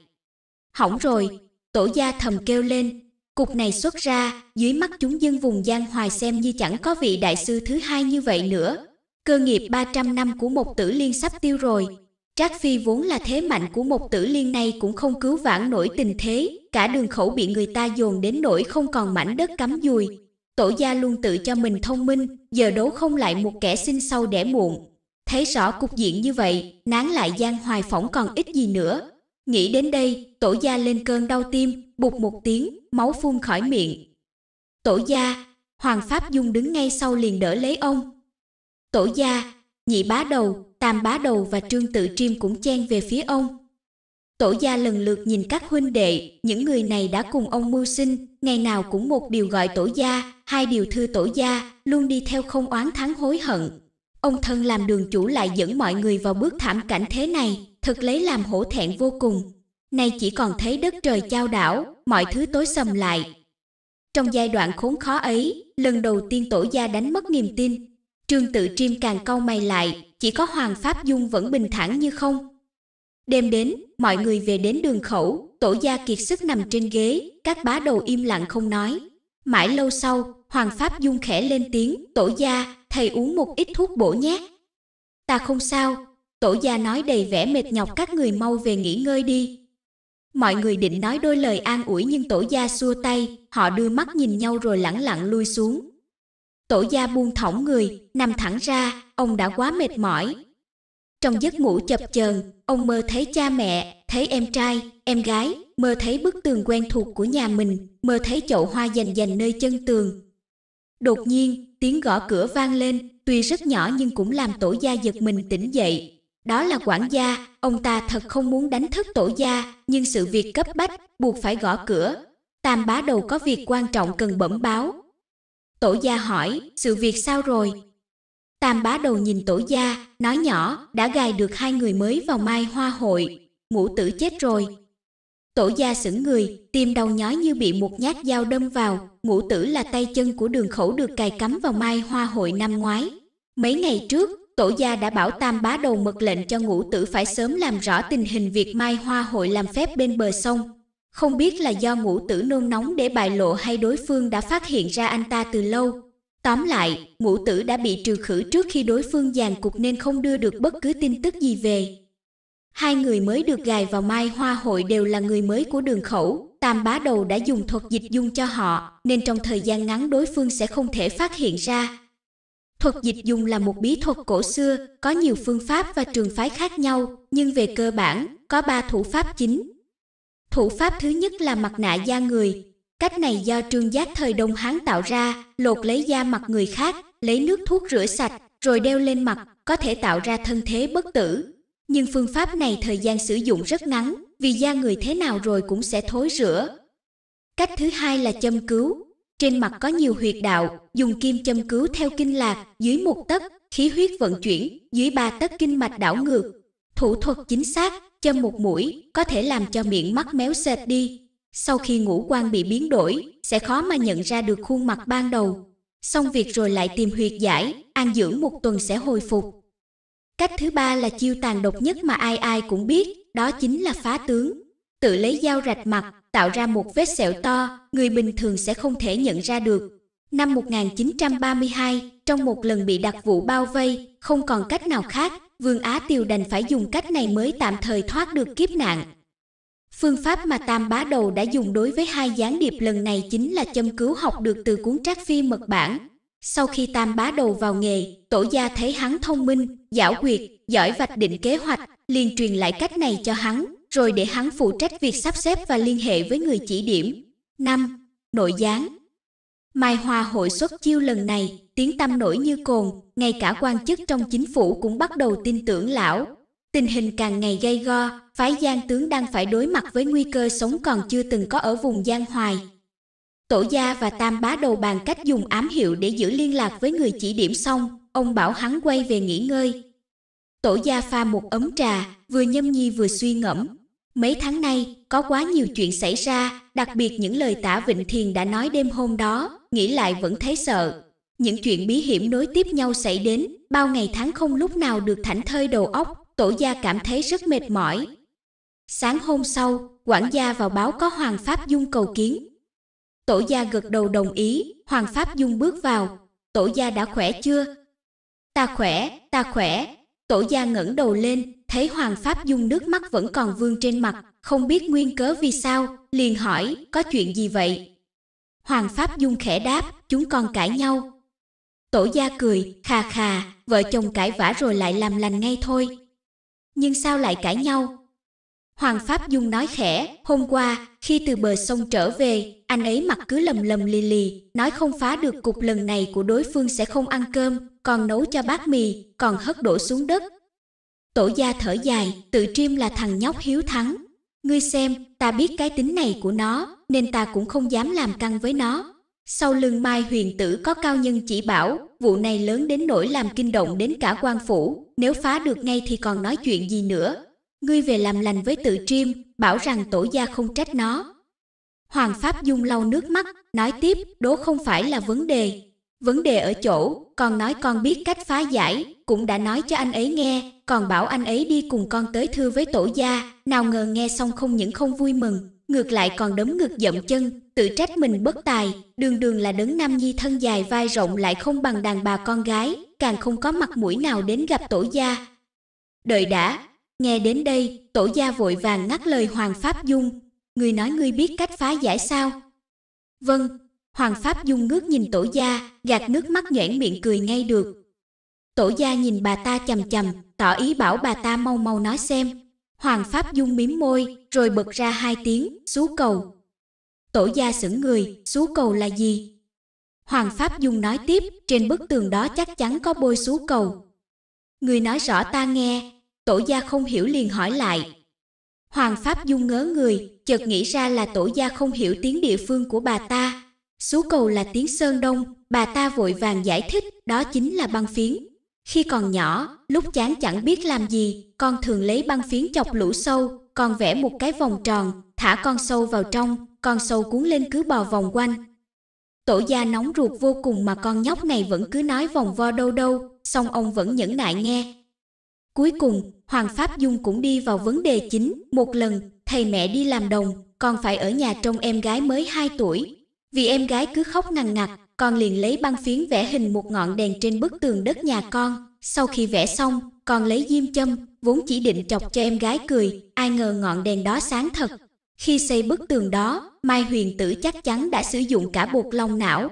Speaker 1: Hỏng rồi, tổ gia thầm kêu lên, cục này xuất ra, dưới mắt chúng dân vùng Giang Hoài xem như chẳng có vị đại sư thứ hai như vậy nữa. Cơ nghiệp 300 năm của một tử liên sắp tiêu rồi. Trác Phi vốn là thế mạnh của một tử liên này cũng không cứu vãn nổi tình thế, cả đường khẩu bị người ta dồn đến nỗi không còn mảnh đất cắm dùi, tổ gia luôn tự cho mình thông minh, giờ đố không lại một kẻ sinh sau đẻ muộn. Thấy rõ cục diện như vậy, nán lại gian hoài phỏng còn ít gì nữa. Nghĩ đến đây, tổ gia lên cơn đau tim, bụt một tiếng, máu phun khỏi miệng. Tổ gia, Hoàng Pháp Dung đứng ngay sau liền đỡ lấy ông. Tổ gia, nhị bá đầu, tam bá đầu và trương tự triêm cũng chen về phía ông. Tổ gia lần lượt nhìn các huynh đệ, những người này đã cùng ông mưu sinh, ngày nào cũng một điều gọi tổ gia, hai điều thư tổ gia luôn đi theo không oán thắng hối hận. Ông thân làm đường chủ lại dẫn mọi người vào bước thảm cảnh thế này, thật lấy làm hổ thẹn vô cùng. Nay chỉ còn thấy đất trời chao đảo, mọi thứ tối sầm lại. Trong giai đoạn khốn khó ấy, lần đầu tiên tổ gia đánh mất niềm tin. Trương tự triêm càng cau mày lại, chỉ có Hoàng Pháp Dung vẫn bình thản như không. Đêm đến, mọi người về đến đường khẩu, tổ gia kiệt sức nằm trên ghế, các bá đầu im lặng không nói, Mãi lâu sau, Hoàng Pháp Dung khẽ lên tiếng, tổ gia, thầy uống một ít thuốc bổ nhé. Ta không sao, tổ gia nói đầy vẻ mệt nhọc các người mau về nghỉ ngơi đi. Mọi người định nói đôi lời an ủi nhưng tổ gia xua tay, họ đưa mắt nhìn nhau rồi lẳng lặng lui xuống. Tổ gia buông thõng người, nằm thẳng ra, ông đã quá mệt mỏi. Trong giấc ngủ chập chờn, ông mơ thấy cha mẹ, thấy em trai, em gái, mơ thấy bức tường quen thuộc của nhà mình, mơ thấy chậu hoa dành dành nơi chân tường. Đột nhiên, tiếng gõ cửa vang lên, tuy rất nhỏ nhưng cũng làm tổ gia giật mình tỉnh dậy. Đó là quản gia, ông ta thật không muốn đánh thức tổ gia, nhưng sự việc cấp bách, buộc phải gõ cửa. Tam bá đầu có việc quan trọng cần bẩm báo. Tổ gia hỏi, sự việc sao rồi? Tam bá đầu nhìn tổ gia, nói nhỏ, đã gài được hai người mới vào mai hoa hội. Ngũ tử chết rồi, Tổ gia sững người, tim đầu nhói như bị một nhát dao đâm vào, ngũ tử là tay chân của đường khẩu được cài cắm vào mai hoa hội năm ngoái. Mấy ngày trước, tổ gia đã bảo tam bá đầu mật lệnh cho ngũ tử phải sớm làm rõ tình hình việc mai hoa hội làm phép bên bờ sông. Không biết là do ngũ tử nôn nóng để bại lộ hay đối phương đã phát hiện ra anh ta từ lâu. Tóm lại, ngũ tử đã bị trừ khử trước khi đối phương giàn cục nên không đưa được bất cứ tin tức gì về. Hai người mới được gài vào Mai Hoa hội đều là người mới của đường khẩu, Tam Bá Đầu đã dùng thuật dịch dung cho họ, nên trong thời gian ngắn đối phương sẽ không thể phát hiện ra. Thuật dịch dung là một bí thuật cổ xưa, có nhiều phương pháp và trường phái khác nhau, nhưng về cơ bản, có ba thủ pháp chính. Thủ pháp thứ nhất là mặt nạ da người. Cách này do trương giác thời Đông Hán tạo ra, lột lấy da mặt người khác, lấy nước thuốc rửa sạch, rồi đeo lên mặt, có thể tạo ra thân thế bất tử, nhưng phương pháp này thời gian sử dụng rất ngắn, vì da người thế nào rồi cũng sẽ thối rửa. Cách thứ hai là châm cứu. Trên mặt có nhiều huyệt đạo, dùng kim châm cứu theo kinh lạc, dưới một tấc, khí huyết vận chuyển, dưới ba tấc kinh mạch đảo ngược. Thủ thuật chính xác, châm một mũi, có thể làm cho miệng mắt méo sệt đi. Sau khi ngũ quan bị biến đổi, sẽ khó mà nhận ra được khuôn mặt ban đầu. Xong việc rồi lại tìm huyệt giải, an dưỡng một tuần sẽ hồi phục. Cách thứ ba là chiêu tàn độc nhất mà ai ai cũng biết, đó chính là phá tướng. Tự lấy dao rạch mặt, tạo ra một vết sẹo to, người bình thường sẽ không thể nhận ra được. Năm 1932, trong một lần bị đặc vụ bao vây, không còn cách nào khác, Vương Á Tiều đành phải dùng cách này mới tạm thời thoát được kiếp nạn. Phương pháp mà Tam Bá Đầu đã dùng đối với hai gián điệp lần này chính là châm cứu học được từ cuốn trác phi mật bản, sau khi tam bá đầu vào nghề, tổ gia thấy hắn thông minh, giảo quyệt, giỏi vạch định kế hoạch, liền truyền lại cách này cho hắn, rồi để hắn phụ trách việc sắp xếp và liên hệ với người chỉ điểm. 5. Nội gián Mai Hoa hội xuất chiêu lần này, tiếng tâm nổi như cồn, ngay cả quan chức trong chính phủ cũng bắt đầu tin tưởng lão. Tình hình càng ngày gay go, phái Giang tướng đang phải đối mặt với nguy cơ sống còn chưa từng có ở vùng Giang Hoài, Tổ gia và tam bá đầu bàn cách dùng ám hiệu để giữ liên lạc với người chỉ điểm xong, ông bảo hắn quay về nghỉ ngơi. Tổ gia pha một ấm trà, vừa nhâm nhi vừa suy ngẫm. Mấy tháng nay, có quá nhiều chuyện xảy ra, đặc biệt những lời tả Vịnh Thiền đã nói đêm hôm đó, nghĩ lại vẫn thấy sợ. Những chuyện bí hiểm nối tiếp nhau xảy đến, bao ngày tháng không lúc nào được thảnh thơi đầu óc, tổ gia cảm thấy rất mệt mỏi. Sáng hôm sau, quản gia vào báo có Hoàng Pháp Dung cầu kiến, Tổ gia gật đầu đồng ý, Hoàng Pháp Dung bước vào. Tổ gia đã khỏe chưa? Ta khỏe, ta khỏe. Tổ gia ngẩng đầu lên, thấy Hoàng Pháp Dung nước mắt vẫn còn vương trên mặt, không biết nguyên cớ vì sao, liền hỏi, có chuyện gì vậy? Hoàng Pháp Dung khẽ đáp, chúng con cãi nhau. Tổ gia cười, khà khà, vợ chồng cãi vã rồi lại làm lành ngay thôi. Nhưng sao lại cãi nhau? Hoàng Pháp Dung nói khẽ, hôm qua, khi từ bờ sông trở về, anh ấy mặt cứ lầm lầm lì lì, nói không phá được cục lần này của đối phương sẽ không ăn cơm, còn nấu cho bát mì, còn hất đổ xuống đất. Tổ gia thở dài, tự triêm là thằng nhóc hiếu thắng. Ngươi xem, ta biết cái tính này của nó, nên ta cũng không dám làm căng với nó. Sau lưng Mai Huyền Tử có cao nhân chỉ bảo, vụ này lớn đến nỗi làm kinh động đến cả quan phủ, nếu phá được ngay thì còn nói chuyện gì nữa, ngươi về làm lành với tự triêm, bảo rằng tổ gia không trách nó. Hoàng Pháp Dung lau nước mắt, nói tiếp, đố không phải là vấn đề. Vấn đề ở chỗ, con nói con biết cách phá giải, cũng đã nói cho anh ấy nghe, còn bảo anh ấy đi cùng con tới thư với tổ gia, nào ngờ nghe xong không những không vui mừng, ngược lại còn đấm ngực dậm chân, tự trách mình bất tài, đường đường là đấng nam nhi thân dài vai rộng lại không bằng đàn bà con gái, càng không có mặt mũi nào đến gặp tổ gia. Đợi đã, Nghe đến đây, tổ gia vội vàng ngắt lời Hoàng Pháp Dung. Người nói ngươi biết cách phá giải sao? Vâng, Hoàng Pháp Dung ngước nhìn tổ gia, gạt nước mắt nhoẻn miệng cười ngay được. Tổ gia nhìn bà ta chầm chầm, tỏ ý bảo bà ta mau mau nói xem. Hoàng Pháp Dung mím môi, rồi bật ra hai tiếng, xú cầu. Tổ gia sững người, xú cầu là gì? Hoàng Pháp Dung nói tiếp, trên bức tường đó chắc chắn có bôi xú cầu. Người nói rõ ta nghe, tổ gia không hiểu liền hỏi lại. Hoàng Pháp Dung ngớ người, chợt nghĩ ra là tổ gia không hiểu tiếng địa phương của bà ta. Xú cầu là tiếng Sơn Đông, bà ta vội vàng giải thích đó chính là băng phiến. Khi còn nhỏ, lúc chán chẳng biết làm gì, con thường lấy băng phiến chọc lũ sâu, con vẽ một cái vòng tròn, thả con sâu vào trong, con sâu cuốn lên cứ bò vòng quanh. Tổ gia nóng ruột vô cùng mà con nhóc này vẫn cứ nói vòng vo đâu đâu, song ông vẫn nhẫn nại nghe. Cuối cùng, Hoàng Pháp Dung cũng đi vào vấn đề chính, một lần, thầy mẹ đi làm đồng, còn phải ở nhà trông em gái mới 2 tuổi. Vì em gái cứ khóc ngằn ngặt, con liền lấy băng phiến vẽ hình một ngọn đèn trên bức tường đất nhà con. Sau khi vẽ xong, con lấy diêm châm, vốn chỉ định chọc cho em gái cười, ai ngờ ngọn đèn đó sáng thật. Khi xây bức tường đó, Mai Huyền Tử chắc chắn đã sử dụng cả bột lông não.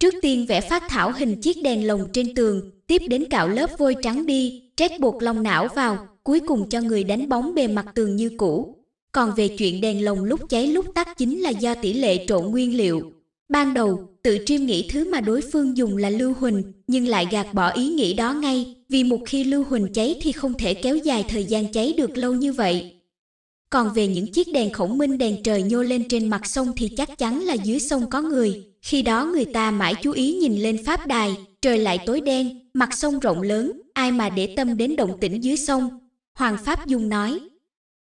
Speaker 1: Trước tiên vẽ phát thảo hình chiếc đèn lồng trên tường, tiếp đến cạo lớp vôi trắng đi, trét buộc lòng não vào, cuối cùng cho người đánh bóng bề mặt tường như cũ. Còn về chuyện đèn lồng lúc cháy lúc tắt chính là do tỷ lệ trộn nguyên liệu. Ban đầu, tự triêm nghĩ thứ mà đối phương dùng là lưu huỳnh, nhưng lại gạt bỏ ý nghĩ đó ngay, vì một khi lưu huỳnh cháy thì không thể kéo dài thời gian cháy được lâu như vậy. Còn về những chiếc đèn khổng minh đèn trời nhô lên trên mặt sông thì chắc chắn là dưới sông có người, khi đó người ta mãi chú ý nhìn lên pháp đài, trời lại tối đen, mặt sông rộng lớn, ai mà để tâm đến động tĩnh dưới sông. Hoàng Pháp Dung nói.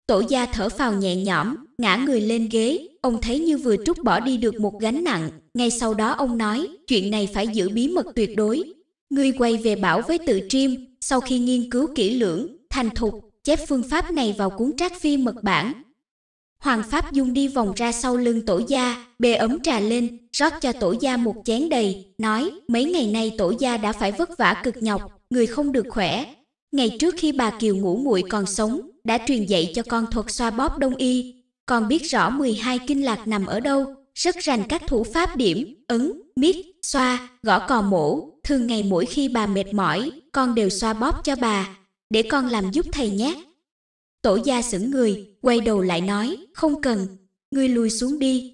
Speaker 1: Tổ gia thở phào nhẹ nhõm, ngã người lên ghế, ông thấy như vừa trút bỏ đi được một gánh nặng. Ngay sau đó ông nói, chuyện này phải giữ bí mật tuyệt đối. Ngươi quay về bảo với tự triêm, sau khi nghiên cứu kỹ lưỡng, thành thục, chép phương pháp này vào cuốn trác phi mật bản, Hoàng Pháp Dung đi vòng ra sau lưng tổ gia, bê ấm trà lên, rót cho tổ gia một chén đầy, nói mấy ngày nay tổ gia đã phải vất vả cực nhọc, người không được khỏe. Ngày trước khi bà Kiều ngủ muội còn sống, đã truyền dạy cho con thuật xoa bóp đông y, con biết rõ 12 kinh lạc nằm ở đâu, rất rành các thủ pháp điểm, ấn, miết, xoa, gõ cò mổ, thường ngày mỗi khi bà mệt mỏi, con đều xoa bóp cho bà, để con làm giúp thầy nhé. Tổ gia sững người, quay đầu lại nói, không cần, ngươi lui xuống đi.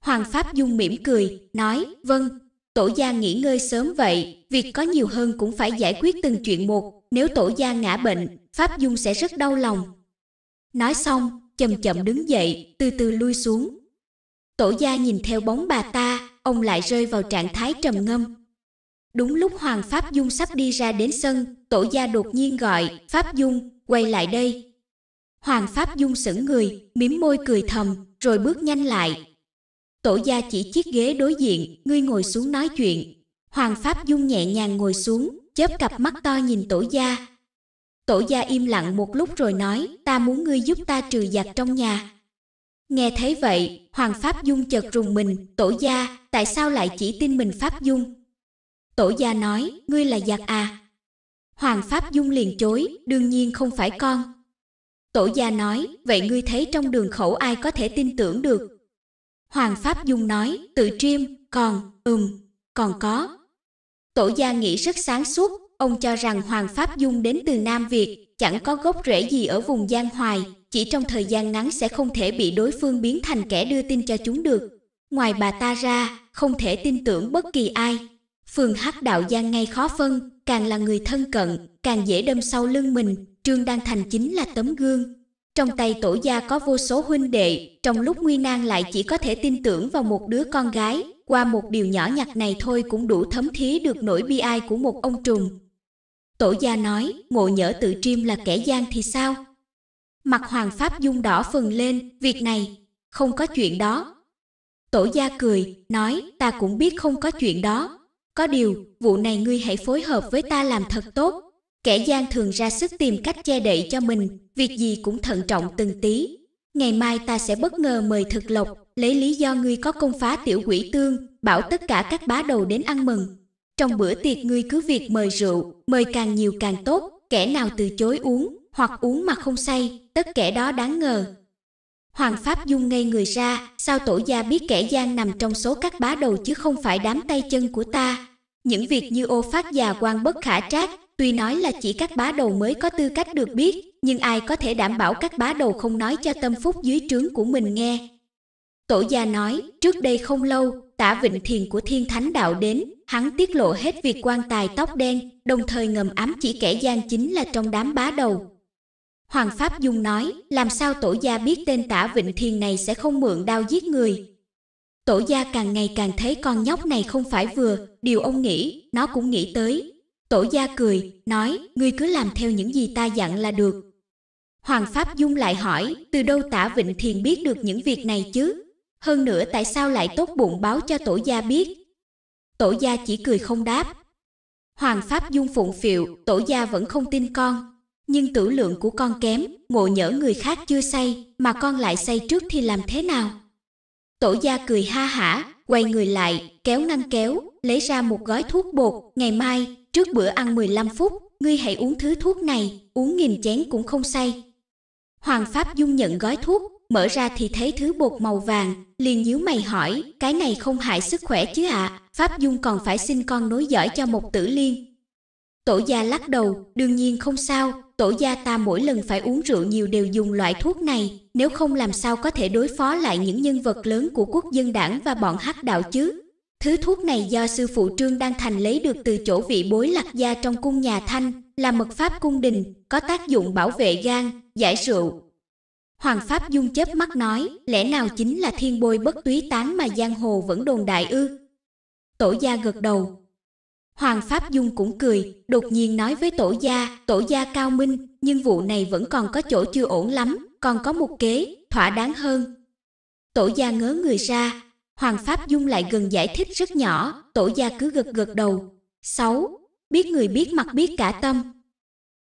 Speaker 1: Hoàng Pháp Dung mỉm cười, nói, vâng, tổ gia nghỉ ngơi sớm vậy, việc có nhiều hơn cũng phải giải quyết từng chuyện một, nếu tổ gia ngã bệnh, Pháp Dung sẽ rất đau lòng. Nói xong, chậm chậm đứng dậy, từ từ lui xuống. Tổ gia nhìn theo bóng bà ta, ông lại rơi vào trạng thái trầm ngâm. Đúng lúc Hoàng Pháp Dung sắp đi ra đến sân, tổ gia đột nhiên gọi, Pháp Dung, quay lại đây. Hoàng Pháp Dung sững người, mím môi cười thầm, rồi bước nhanh lại. Tổ gia chỉ chiếc ghế đối diện, ngươi ngồi xuống nói chuyện. Hoàng Pháp Dung nhẹ nhàng ngồi xuống, chớp cặp mắt to nhìn tổ gia. Tổ gia im lặng một lúc rồi nói, ta muốn ngươi giúp ta trừ giặc trong nhà. Nghe thấy vậy, Hoàng Pháp Dung chợt rùng mình, tổ gia, tại sao lại chỉ tin mình Pháp Dung? Tổ gia nói, ngươi là giặc à? Hoàng Pháp Dung liền chối, đương nhiên không phải con, Tổ gia nói, vậy ngươi thấy trong đường khẩu ai có thể tin tưởng được? Hoàng Pháp Dung nói, tự triêm, còn, ừm, còn có. Tổ gia nghĩ rất sáng suốt, ông cho rằng Hoàng Pháp Dung đến từ Nam Việt, chẳng có gốc rễ gì ở vùng Giang Hoài, chỉ trong thời gian ngắn sẽ không thể bị đối phương biến thành kẻ đưa tin cho chúng được. Ngoài bà ta ra, không thể tin tưởng bất kỳ ai. Phường Hắc Đạo Giang ngay khó phân, càng là người thân cận, càng dễ đâm sau lưng mình, Trương Đan Thành chính là tấm gương. Trong tay tổ gia có vô số huynh đệ, trong lúc nguy nan lại chỉ có thể tin tưởng vào một đứa con gái, qua một điều nhỏ nhặt này thôi cũng đủ thấm thí được nỗi bi ai của một ông trùng. Tổ gia nói, ngộ nhỡ tự triêm là kẻ gian thì sao? Mặt hoàng pháp dung đỏ phần lên, việc này, không có chuyện đó. Tổ gia cười, nói, ta cũng biết không có chuyện đó. Có điều, vụ này ngươi hãy phối hợp với ta làm thật tốt, Kẻ gian thường ra sức tìm cách che đậy cho mình, việc gì cũng thận trọng từng tí. Ngày mai ta sẽ bất ngờ mời thực lộc, lấy lý do ngươi có công phá tiểu quỷ tương, bảo tất cả các bá đầu đến ăn mừng. Trong bữa tiệc ngươi cứ việc mời rượu, mời càng nhiều càng tốt, kẻ nào từ chối uống, hoặc uống mà không say, tất kẻ đó đáng ngờ. Hoàng Pháp Dung ngây người ra, sao tổ gia biết kẻ gian nằm trong số các bá đầu chứ không phải đám tay chân của ta. Những việc như ô phát già quan bất khả trác, Tuy nói là chỉ các bá đầu mới có tư cách được biết, nhưng ai có thể đảm bảo các bá đầu không nói cho tâm phúc dưới trướng của mình nghe. Tổ gia nói, trước đây không lâu, tả vịnh thiền của thiên thánh đạo đến, hắn tiết lộ hết việc quan tài tóc đen, đồng thời ngầm ám chỉ kẻ gian chính là trong đám bá đầu. Hoàng Pháp Dung nói, làm sao tổ gia biết tên tả vịnh thiền này sẽ không mượn đao giết người. Tổ gia càng ngày càng thấy con nhóc này không phải vừa, điều ông nghĩ, nó cũng nghĩ tới, Tổ gia cười, nói, ngươi cứ làm theo những gì ta dặn là được. Hoàng Pháp Dung lại hỏi, từ đâu tả Vịnh Thiền biết được những việc này chứ? Hơn nữa tại sao lại tốt bụng báo cho tổ gia biết? Tổ gia chỉ cười không đáp. Hoàng Pháp Dung phụng phiệu, tổ gia vẫn không tin con. Nhưng tử lượng của con kém, ngộ nhỡ người khác chưa say, mà con lại say trước thì làm thế nào? Tổ gia cười ha hả, quay người lại, kéo ngăn kéo, lấy ra một gói thuốc bột, ngày mai Trước bữa ăn 15 phút, ngươi hãy uống thứ thuốc này, uống nghìn chén cũng không say. Hoàng Pháp Dung nhận gói thuốc, mở ra thì thấy thứ bột màu vàng, liền nhíu mày hỏi, cái này không hại sức khỏe chứ ạ, à? Pháp Dung còn phải xin con nối dõi cho một tử liên. Tổ gia lắc đầu, đương nhiên không sao, tổ gia ta mỗi lần phải uống rượu nhiều đều dùng loại thuốc này, nếu không làm sao có thể đối phó lại những nhân vật lớn của quốc dân đảng và bọn hắc đạo chứ. Thứ thuốc này do sư phụ Trương Đăng Thành lấy được từ chỗ vị bối lạc gia trong cung nhà Thanh, là mật pháp cung đình, có tác dụng bảo vệ gan, giải rượu. Hoàng Pháp Dung chớp mắt nói, lẽ nào chính là thiên bôi bất túy tán mà giang hồ vẫn đồn đại ư? Tổ gia gật đầu. Hoàng Pháp Dung cũng cười, đột nhiên nói với tổ gia, tổ gia cao minh, nhưng vụ này vẫn còn có chỗ chưa ổn lắm, còn có một kế, thỏa đáng hơn. Tổ gia ngớ người ra, Hoàng Pháp Dung lại gần giải thích rất nhỏ, tổ gia cứ gật gật đầu. 6. Biết người biết mặt biết cả tâm.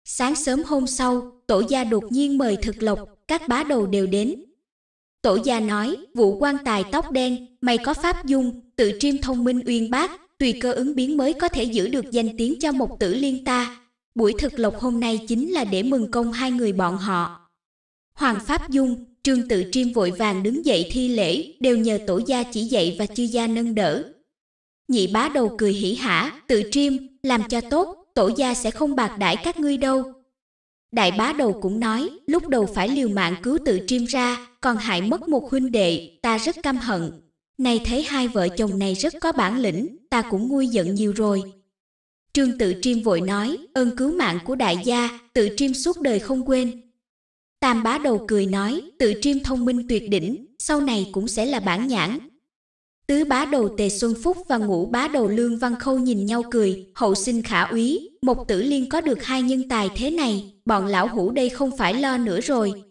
Speaker 1: Sáng sớm hôm sau, tổ gia đột nhiên mời thực lộc, các bá đầu đều đến. Tổ gia nói, vụ quan tài tóc đen, mày có Pháp Dung, tự triêm thông minh uyên bác, tùy cơ ứng biến mới có thể giữ được danh tiếng cho một tử liên ta. Buổi thực lộc hôm nay chính là để mừng công hai người bọn họ. Hoàng Pháp Dung, Trương Tự Triêm vội vàng đứng dậy thi lễ, đều nhờ tổ gia chỉ dạy và chư gia nâng đỡ. Nhị bá đầu cười hỉ hả, Tự Triêm, làm cho tốt, tổ gia sẽ không bạc đãi các ngươi đâu. Đại bá đầu cũng nói, lúc đầu phải liều mạng cứu Tự Triêm ra, còn hại mất một huynh đệ, ta rất căm hận. Nay thấy hai vợ chồng này rất có bản lĩnh, ta cũng nguôi giận nhiều rồi. Trương Tự Triêm vội nói, ơn cứu mạng của đại gia, Tự Triêm suốt đời không quên, Tam bá đầu cười nói, tự triêm thông minh tuyệt đỉnh, sau này cũng sẽ là bản nhãn. Tứ bá đầu Tề Xuân Phúc và ngũ bá đầu Lương Văn Khâu nhìn nhau cười, hậu sinh khả úy, một tử liên có được hai nhân tài thế này, bọn lão hủ đây không phải lo nữa rồi.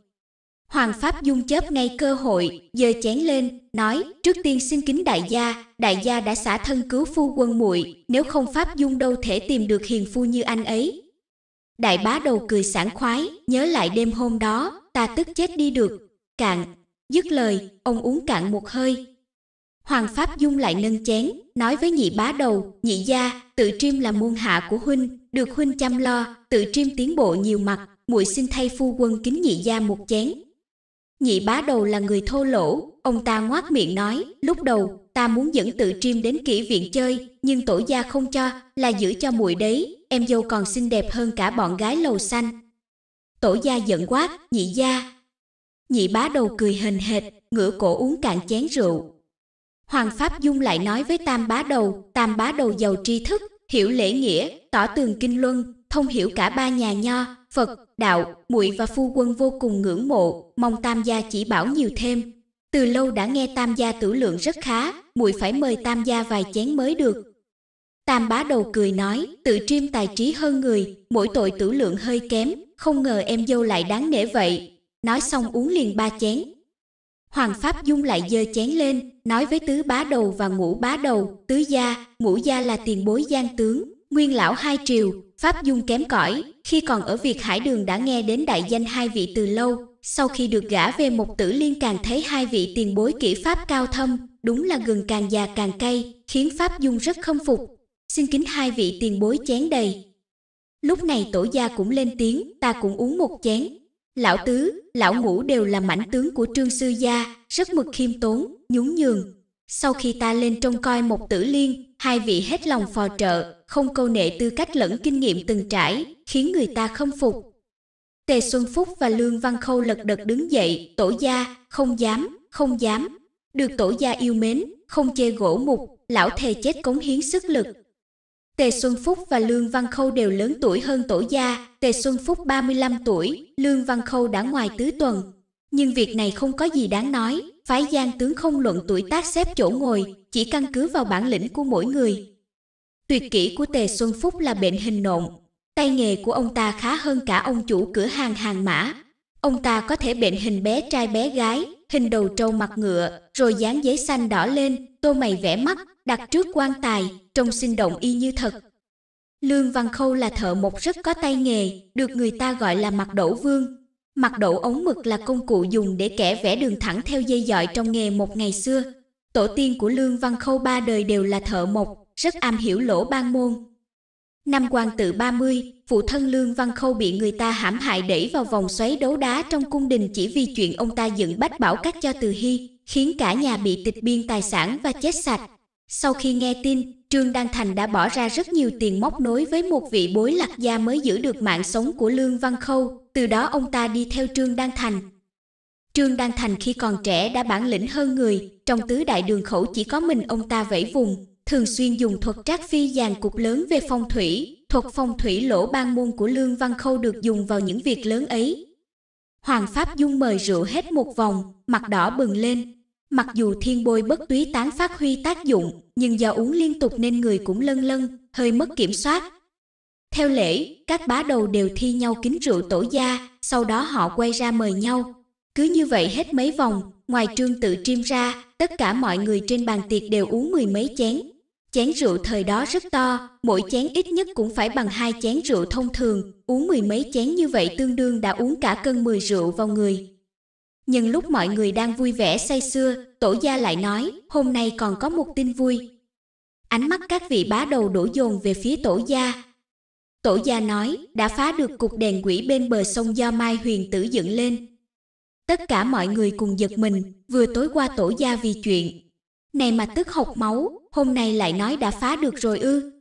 Speaker 1: Hoàng Pháp Dung chớp ngay cơ hội, giơ chén lên, nói, trước tiên xin kính đại gia, đại gia đã xả thân cứu phu quân muội nếu không Pháp Dung đâu thể tìm được hiền phu như anh ấy, Đại bá đầu cười sảng khoái, nhớ lại đêm hôm đó, ta tức chết đi được. Cạn, dứt lời, ông uống cạn một hơi. Hoàng Pháp Dung lại nâng chén, nói với nhị bá đầu, nhị gia, tự triêm là môn hạ của huynh, được huynh chăm lo, tự triêm tiến bộ nhiều mặt, muội xin thay phu quân kính nhị gia một chén. Nhị bá đầu là người thô lỗ, ông ta ngoác miệng nói, lúc đầu ta muốn dẫn tự triêm đến kỹ viện chơi, nhưng tổ gia không cho, là giữ cho muội đấy, em dâu còn xinh đẹp hơn cả bọn gái lầu xanh. Tổ gia giận quá, nhị gia. Nhị bá đầu cười hình hệt, ngửa cổ uống cạn chén rượu. Hoàng Pháp Dung lại nói với Tam bá đầu, Tam bá đầu giàu tri thức, hiểu lễ nghĩa, tỏ tường kinh luân, thông hiểu cả ba nhà nho, Phật, đạo, muội và phu quân vô cùng ngưỡng mộ, mong Tam gia chỉ bảo nhiều thêm. Từ lâu đã nghe Tam gia tử lượng rất khá, muội phải mời Tam gia vài chén mới được, Tam bá đầu cười nói, tự triêm tài trí hơn người, mỗi tội tử lượng hơi kém, không ngờ em dâu lại đáng nể vậy. Nói xong uống liền ba chén. Hoàng Pháp Dung lại dơ chén lên, nói với tứ bá đầu và ngũ bá đầu, tứ gia, ngũ gia là tiền bối gian tướng, nguyên lão hai triều, Pháp Dung kém cỏi, khi còn ở Việt Hải Đường đã nghe đến đại danh hai vị từ lâu, sau khi được gả về một tử liên càng thấy hai vị tiền bối kỹ pháp cao thâm, đúng là gừng càng già càng cay, khiến Pháp Dung rất không phục, xin kính hai vị tiền bối chén đầy. Lúc này tổ gia cũng lên tiếng, ta cũng uống một chén. Lão tứ, lão ngũ đều là mảnh tướng của trương sư gia, rất mực khiêm tốn, nhún nhường. Sau khi ta lên trông coi một tử liên, hai vị hết lòng phò trợ, không câu nệ tư cách lẫn kinh nghiệm từng trải, khiến người ta không phục. Tề Xuân Phúc và Lương Văn Khâu lật đật đứng dậy, tổ gia, không dám, không dám. Được tổ gia yêu mến, không chê gỗ mục, lão thề chết cống hiến sức lực, Tề Xuân Phúc và Lương Văn Khâu đều lớn tuổi hơn tổ gia, Tề Xuân Phúc 35 tuổi, Lương Văn Khâu đã ngoài tứ tuần. Nhưng việc này không có gì đáng nói, phái Giang tướng không luận tuổi tác xếp chỗ ngồi, chỉ căn cứ vào bản lĩnh của mỗi người. Tuyệt kỹ của Tề Xuân Phúc là bệnh hình nộm. tay nghề của ông ta khá hơn cả ông chủ cửa hàng hàng mã. Ông ta có thể bệnh hình bé trai bé gái, hình đầu trâu mặt ngựa, rồi dán giấy xanh đỏ lên, tô mày vẽ mắt, đặt trước quan tài, trông sinh động y như thật. Lương Văn Khâu là thợ mộc rất có tay nghề, được người ta gọi là mặt đổ vương. Mặt đổ ống mực là công cụ dùng để kẻ vẽ đường thẳng theo dây dọi trong nghề một ngày xưa. Tổ tiên của Lương Văn Khâu ba đời đều là thợ mộc, rất am hiểu lỗ ban môn. Năm quan tự 30, phụ thân Lương Văn Khâu bị người ta hãm hại đẩy vào vòng xoáy đấu đá trong cung đình chỉ vì chuyện ông ta dựng bách bảo cát cho Từ Hy, khiến cả nhà bị tịch biên tài sản và chết sạch. Sau khi nghe tin, Trương Đan Thành đã bỏ ra rất nhiều tiền móc nối với một vị bối lạc gia mới giữ được mạng sống của Lương Văn Khâu, từ đó ông ta đi theo Trương Đan Thành. Trương Đan Thành khi còn trẻ đã bản lĩnh hơn người, trong tứ đại đường khẩu chỉ có mình ông ta vẫy vùng, thường xuyên dùng thuật trác phi dàn cục lớn về phong thủy, thuật phong thủy lỗ ban môn của Lương Văn Khâu được dùng vào những việc lớn ấy. Hoàng Pháp Dung mời rượu hết một vòng, mặt đỏ bừng lên, Mặc dù thiên bôi bất túy tán phát huy tác dụng, nhưng do uống liên tục nên người cũng lân lân, hơi mất kiểm soát. Theo lễ, các bá đầu đều thi nhau kính rượu tổ gia, sau đó họ quay ra mời nhau. Cứ như vậy hết mấy vòng, ngoài trương tự triêm ra, tất cả mọi người trên bàn tiệc đều uống mười mấy chén. Chén rượu thời đó rất to, mỗi chén ít nhất cũng phải bằng hai chén rượu thông thường, uống mười mấy chén như vậy tương đương đã uống cả cân mười rượu vào người, nhưng lúc mọi người đang vui vẻ say sưa, tổ gia lại nói, hôm nay còn có một tin vui. Ánh mắt các vị bá đầu đổ dồn về phía tổ gia. Tổ gia nói, đã phá được cục đèn quỷ bên bờ sông do Mai Huyền Tử dựng lên. Tất cả mọi người cùng giật mình, vừa tối qua tổ gia vì chuyện. Này mà tức học máu, hôm nay lại nói đã phá được rồi ư.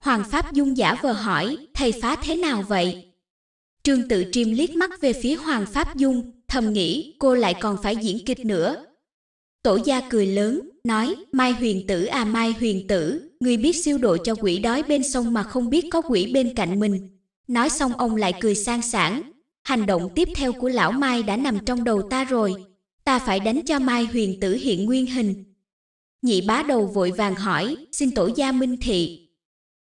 Speaker 1: Hoàng Pháp Dung giả vờ hỏi, thầy phá thế nào vậy? Trương Tự Triêm liếc mắt về phía Hoàng Pháp Dung, thầm nghĩ cô lại còn phải diễn kịch nữa. Tổ gia cười lớn, nói, Mai huyền tử à Mai huyền tử, người biết siêu độ cho quỷ đói bên sông mà không biết có quỷ bên cạnh mình. Nói xong ông lại cười sang sảng. Hành động tiếp theo của lão Mai đã nằm trong đầu ta rồi. Ta phải đánh cho Mai huyền tử hiện nguyên hình. Nhị bá đầu vội vàng hỏi, xin tổ gia minh thị,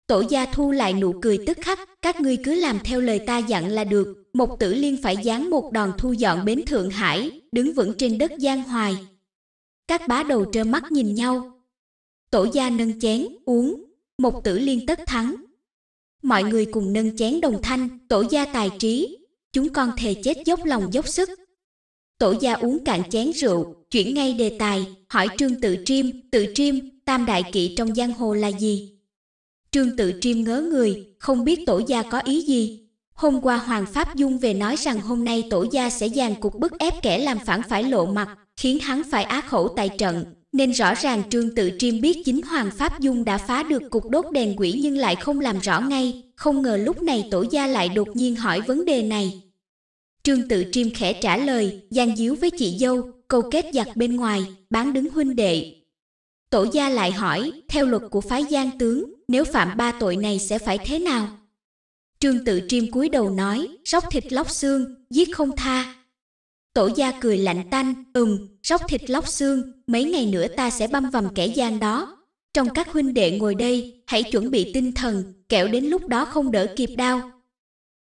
Speaker 1: Tổ gia thu lại nụ cười tức khắc, các ngươi cứ làm theo lời ta dặn là được, Một Tử Liên phải giáng một đòn thu dọn bến Thượng Hải, đứng vững trên đất giang hoài. Các bá đầu trơ mắt nhìn nhau. Tổ gia nâng chén, uống, một Tử Liên tất thắng. Mọi người cùng nâng chén đồng thanh, tổ gia tài trí, chúng con thề chết dốc lòng dốc sức. Tổ gia uống cạn chén rượu, chuyển ngay đề tài, hỏi Trương Tự Triêm, Tự Triêm, tam đại kỵ trong giang hồ là gì? Trương Tự Triêm ngớ người, không biết tổ gia có ý gì. Hôm qua Hoàng Pháp Dung về nói rằng hôm nay tổ gia sẽ dàn cuộc bức ép kẻ làm phản phải lộ mặt, khiến hắn phải á khẩu tại trận, nên rõ ràng Trương Tự Triêm biết chính Hoàng Pháp Dung đã phá được cục đốt đèn quỷ nhưng lại không làm rõ ngay, không ngờ lúc này tổ gia lại đột nhiên hỏi vấn đề này. Trương Tự Triêm khẽ trả lời, gian díu với chị dâu, câu kết giặc bên ngoài, bán đứng huynh đệ, Tổ gia lại hỏi, theo luật của phái Giang tướng, nếu phạm ba tội này sẽ phải thế nào? Trương tự triêm cúi đầu nói, róc thịt lóc xương, giết không tha. Tổ gia cười lạnh tanh, ừm, róc thịt lóc xương, mấy ngày nữa ta sẽ băm vằm kẻ gian đó. Trong các huynh đệ ngồi đây, hãy chuẩn bị tinh thần, kẻo đến lúc đó không đỡ kịp đau.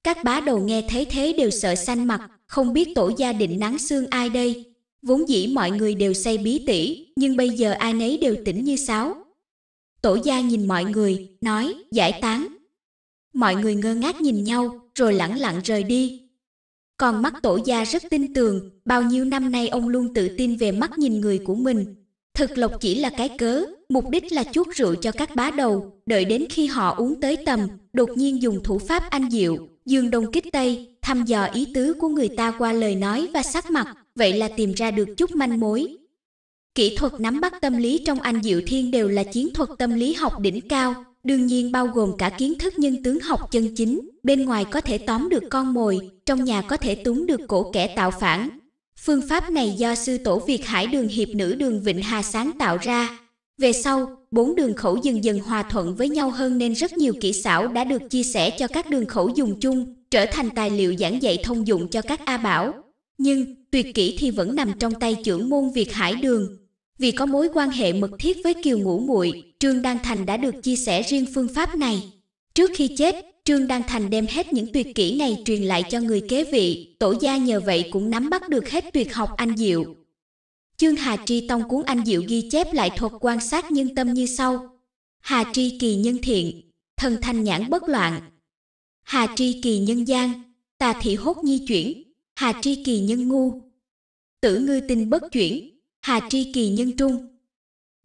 Speaker 1: Các bá đầu nghe thấy thế đều sợ xanh mặt, không biết tổ gia định nắng xương ai đây, Vốn dĩ mọi người đều say bí tỉ, nhưng bây giờ ai nấy đều tỉnh như sáo. Tổ gia nhìn mọi người, nói, giải tán. Mọi người ngơ ngác nhìn nhau, rồi lẳng lặng rời đi. Còn mắt tổ gia rất tin tưởng, bao nhiêu năm nay ông luôn tự tin về mắt nhìn người của mình. Thực lộc chỉ là cái cớ, mục đích là chuốt rượu cho các bá đầu, đợi đến khi họ uống tới tầm, đột nhiên dùng thủ pháp anh diệu, dương đông kích tây, thăm dò ý tứ của người ta qua lời nói và sắc mặt, vậy là tìm ra được chút manh mối. Kỹ thuật nắm bắt tâm lý trong anh Diệu Thiên đều là chiến thuật tâm lý học đỉnh cao, đương nhiên bao gồm cả kiến thức nhân tướng học chân chính, bên ngoài có thể tóm được con mồi, trong nhà có thể túm được cổ kẻ tạo phản. Phương pháp này do sư tổ Việt Hải Đường Hiệp Nữ Đường Vịnh Hà sáng tạo ra. Về sau, bốn đường khẩu dần dần hòa thuận với nhau hơn nên rất nhiều kỹ xảo đã được chia sẻ cho các đường khẩu dùng chung, trở thành tài liệu giảng dạy thông dụng cho các A Bảo. Nhưng tuyệt kỹ thì vẫn nằm trong tay trưởng môn Việt Hải Đường. Vì có mối quan hệ mật thiết với Kiều Ngũ Muội, Trương đăng Thành đã được chia sẻ riêng phương pháp này. Trước khi chết, Trương đăng Thành đem hết những tuyệt kỹ này truyền lại cho người kế vị, tổ gia nhờ vậy cũng nắm bắt được hết tuyệt học anh Diệu. Chương Hà Tri Tông cuốn anh Diệu ghi chép lại thuật quan sát nhân tâm như sau. Hà Tri Kỳ nhân thiện, thần thanh nhãn bất loạn. Hà Tri Kỳ nhân gian, tà thị hốt nhi chuyển, hà tri kỳ nhân ngu. Tử ngư tình bất chuyển, hà tri kỳ nhân trung.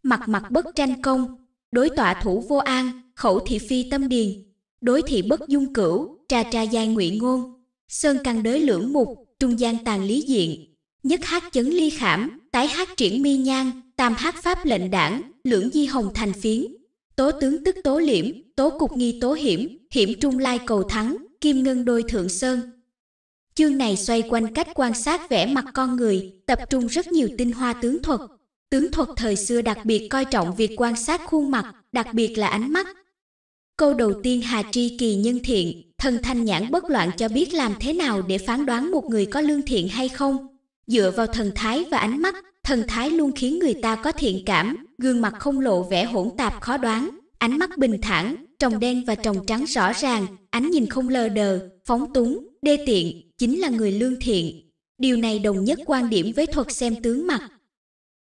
Speaker 1: Mặt mặt bất tranh công, đối tọa thủ vô an, khẩu thị phi tâm điền. Đối thị bất dung cửu, trà trà giai ngụy ngôn. Sơn căn đới lưỡng mục, trung gian tàn lý diện. Nhất hát chấn ly khảm, tái hát triển mi nhang, tam hát pháp lệnh đảng, lưỡng di hồng thành phiến. Tố tướng tức tố liễm, tố cục nghi tố hiểm, hiểm trung lai cầu thắng, kim ngân đôi thượng sơn, Chương này xoay quanh cách quan sát vẻ mặt con người, tập trung rất nhiều tinh hoa tướng thuật. Tướng thuật thời xưa đặc biệt coi trọng việc quan sát khuôn mặt, đặc biệt là ánh mắt. Câu đầu tiên Hà Tri Kỳ nhân thiện, thần thanh nhãn bất loạn cho biết làm thế nào để phán đoán một người có lương thiện hay không. Dựa vào thần thái và ánh mắt, thần thái luôn khiến người ta có thiện cảm, gương mặt không lộ vẻ hỗn tạp khó đoán, ánh mắt bình thản, tròng đen và tròng trắng rõ ràng, ánh nhìn không lờ đờ, phóng túng, đê tiện, chính là người lương thiện. Điều này đồng nhất quan điểm với thuật xem tướng mặt.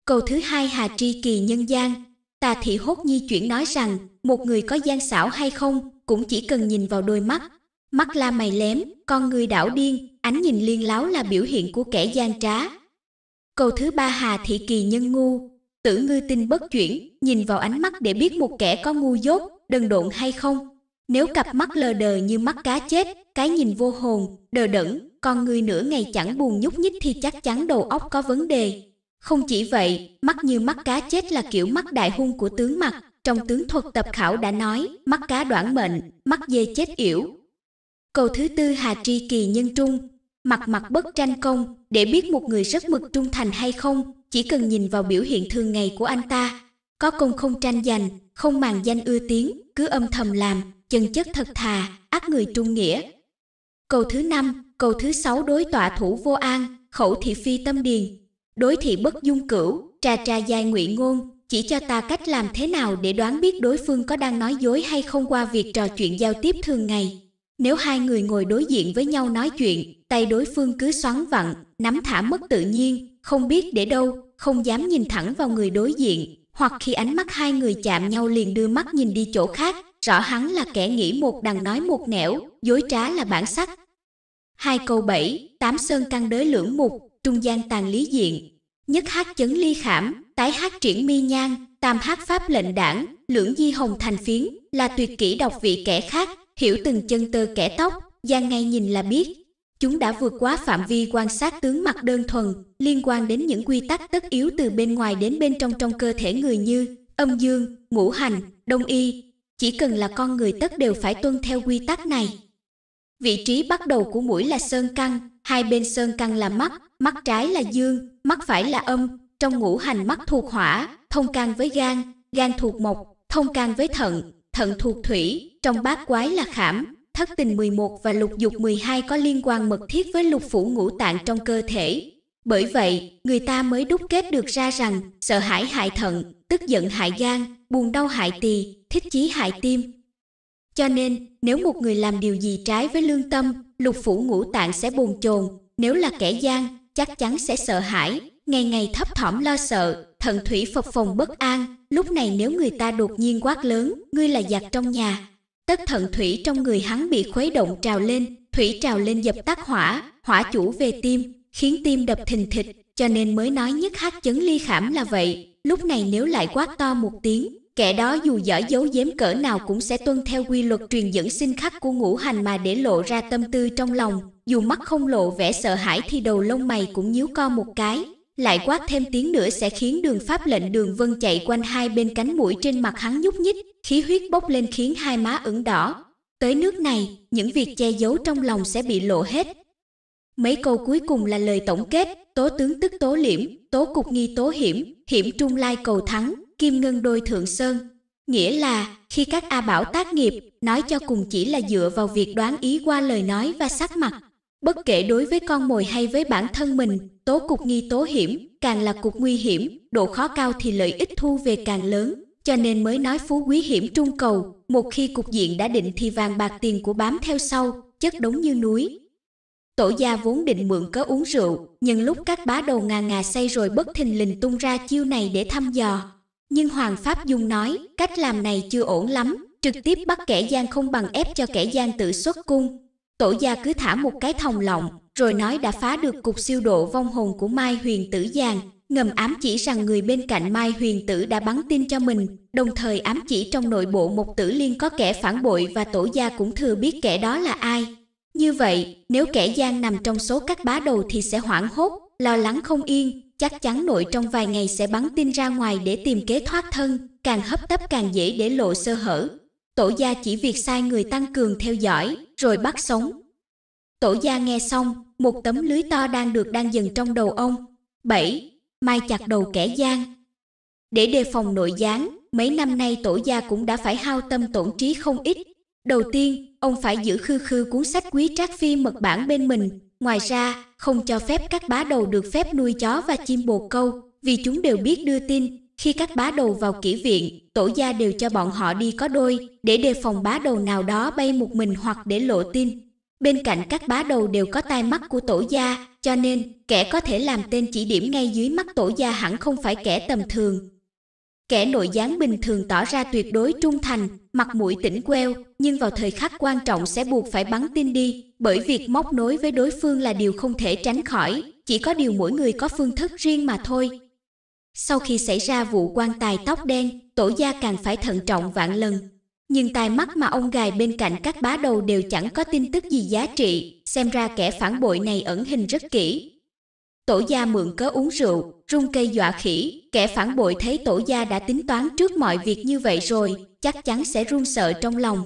Speaker 1: Câu thứ hai Hà Tri Kỳ Nhân gian, Tà Thị Hốt Nhi chuyển nói rằng, một người có gian xảo hay không, cũng chỉ cần nhìn vào đôi mắt. Mắt la mày lém, con người đảo điên, ánh nhìn liên láo là biểu hiện của kẻ gian trá. Câu thứ ba Hà Thị Kỳ Nhân ngu, Tử ngư tin bất chuyển, nhìn vào ánh mắt để biết một kẻ có ngu dốt, đần độn hay không. Nếu cặp mắt lờ đờ như mắt cá chết, cái nhìn vô hồn, đờ đẫn, con người nửa ngày chẳng buồn nhúc nhích thì chắc chắn đầu óc có vấn đề. Không chỉ vậy, mắt như mắt cá chết là kiểu mắt đại hung của tướng mặt. Trong tướng thuật tập khảo đã nói, mắt cá đoạn mệnh, mắt dê chết yểu. Câu thứ tư Hà Tri Kỳ Nhân Trung, mặt mặt bất tranh công, để biết một người rất mực trung thành hay không, chỉ cần nhìn vào biểu hiện thường ngày của anh ta. Có công không tranh giành, không màng danh ưa tiếng, cứ âm thầm làm, chân chất thật thà, ác người trung nghĩa. Câu thứ năm, câu thứ sáu đối tọa thủ vô an, khẩu thị phi tâm điền, đối thị bất dung cửu, trà trà dài ngụy ngôn, chỉ cho ta cách làm thế nào để đoán biết đối phương có đang nói dối hay không qua việc trò chuyện giao tiếp thường ngày. Nếu hai người ngồi đối diện với nhau nói chuyện, tay đối phương cứ xoắn vặn, nắm thả mất tự nhiên, không biết để đâu, không dám nhìn thẳng vào người đối diện, hoặc khi ánh mắt hai người chạm nhau liền đưa mắt nhìn đi chỗ khác, rõ hắn là kẻ nghĩ một đằng nói một nẻo, dối trá là bản sắc. Hai câu bảy, tám sơn căn đới lưỡng mục, trung gian tàn lý diện, nhất hát chấn ly khảm, tái hát triển mi nhan tam hát pháp lệnh đảng, lưỡng di hồng thành phiến, là tuyệt kỹ đọc vị kẻ khác, hiểu từng chân tơ kẻ tóc, gian ngay nhìn là biết. Chúng đã vượt quá phạm vi quan sát tướng mặt đơn thuần, liên quan đến những quy tắc tất yếu từ bên ngoài đến bên trong trong cơ thể người như âm dương, ngũ hành, đông y, chỉ cần là con người tất đều phải tuân theo quy tắc này. Vị trí bắt đầu của mũi là sơn căn, hai bên sơn căn là mắt, mắt trái là dương, mắt phải là âm, trong ngũ hành mắt thuộc hỏa, thông can với gan, gan thuộc mộc, thông can với thận, thận thuộc thủy, trong bát quái là khảm, thất tình 11 và lục dục 12 có liên quan mật thiết với lục phủ ngũ tạng trong cơ thể. Bởi vậy, người ta mới đúc kết được ra rằng sợ hãi hại thận, tức giận hại gan, buồn đau hại tỳ, thích chí hại tim. Cho nên, nếu một người làm điều gì trái với lương tâm, lục phủ ngũ tạng sẽ bồn chồn, nếu là kẻ gian, chắc chắn sẽ sợ hãi, ngày ngày thấp thỏm lo sợ, thận thủy phập phồng bất an, lúc này nếu người ta đột nhiên quát lớn, ngươi là giặc trong nhà. Tất thận thủy trong người hắn bị khuấy động trào lên, thủy trào lên dập tắt hỏa, hỏa chủ về tim, khiến tim đập thình thịch, cho nên mới nói nhất hát chấn ly khảm là vậy. Lúc này nếu lại quát to một tiếng, kẻ đó dù giỏi giấu giếm cỡ nào cũng sẽ tuân theo quy luật truyền dẫn sinh khắc của ngũ hành mà để lộ ra tâm tư trong lòng, dù mắt không lộ vẻ sợ hãi thì đầu lông mày cũng nhíu co một cái. Lại quát thêm tiếng nữa sẽ khiến đường pháp lệnh đường vân chạy quanh hai bên cánh mũi trên mặt hắn nhúc nhích, khí huyết bốc lên khiến hai má ửng đỏ. Tới nước này, những việc che giấu trong lòng sẽ bị lộ hết, Mấy câu cuối cùng là lời tổng kết, tố tướng tức tố liễm, tố cục nghi tố hiểm, hiểm trung lai cầu thắng, kim ngân đôi thượng sơn. Nghĩa là, khi các A Bảo tác nghiệp, nói cho cùng chỉ là dựa vào việc đoán ý qua lời nói và sắc mặt. Bất kể đối với con mồi hay với bản thân mình, tố cục nghi tố hiểm, càng là cục nguy hiểm, độ khó cao thì lợi ích thu về càng lớn, cho nên mới nói phú quý hiểm trung cầu, một khi cục diện đã định thì vàng bạc tiền của bám theo sau, chất đống như núi, Tổ gia vốn định mượn cớ uống rượu, nhưng lúc các bá đầu ngà ngà say rồi bất thình lình tung ra chiêu này để thăm dò. Nhưng Hoàng Pháp Dung nói, cách làm này chưa ổn lắm, trực tiếp bắt kẻ gian không bằng ép cho kẻ gian tự xuất cung. Tổ gia cứ thả một cái thòng lọng, rồi nói đã phá được cục siêu độ vong hồn của Mai Huyền Tử Giàng, ngầm ám chỉ rằng người bên cạnh Mai Huyền Tử đã bắn tin cho mình, đồng thời ám chỉ trong nội bộ một tử liên có kẻ phản bội và tổ gia cũng thừa biết kẻ đó là ai. Như vậy, nếu kẻ gian nằm trong số các bá đồ thì sẽ hoảng hốt, lo lắng không yên, chắc chắn nội trong vài ngày sẽ bắn tin ra ngoài để tìm kế thoát thân, càng hấp tấp càng dễ để lộ sơ hở. Tổ gia chỉ việc sai người tăng cường theo dõi, rồi bắt sống. Tổ gia nghe xong, một tấm lưới to đang được đang dần trong đầu ông. 7. Mai chặt đầu kẻ gian Để đề phòng nội gián, mấy năm nay tổ gia cũng đã phải hao tâm tổn trí không ít. Đầu tiên, ông phải giữ khư khư cuốn sách quý trác phi mật bản bên mình. Ngoài ra, không cho phép các bá đầu được phép nuôi chó và chim bồ câu, vì chúng đều biết đưa tin. Khi các bá đầu vào kỹ viện, tổ gia đều cho bọn họ đi có đôi, để đề phòng bá đầu nào đó bay một mình hoặc để lộ tin. Bên cạnh các bá đầu đều có tai mắt của tổ gia, cho nên kẻ có thể làm tên chỉ điểm ngay dưới mắt tổ gia hẳn không phải kẻ tầm thường, Kẻ nội gián bình thường tỏ ra tuyệt đối trung thành, mặt mũi tỉnh queo, nhưng vào thời khắc quan trọng sẽ buộc phải bắn tin đi, bởi việc móc nối với đối phương là điều không thể tránh khỏi, chỉ có điều mỗi người có phương thức riêng mà thôi. Sau khi xảy ra vụ quan tài tóc đen, tổ gia càng phải thận trọng vạn lần. Nhưng tai mắt mà ông gài bên cạnh các bá đầu đều chẳng có tin tức gì giá trị, xem ra kẻ phản bội này ẩn hình rất kỹ, tổ gia mượn cớ uống rượu, rung cây dọa khỉ, kẻ phản bội thấy tổ gia đã tính toán trước mọi việc như vậy rồi, chắc chắn sẽ run sợ trong lòng.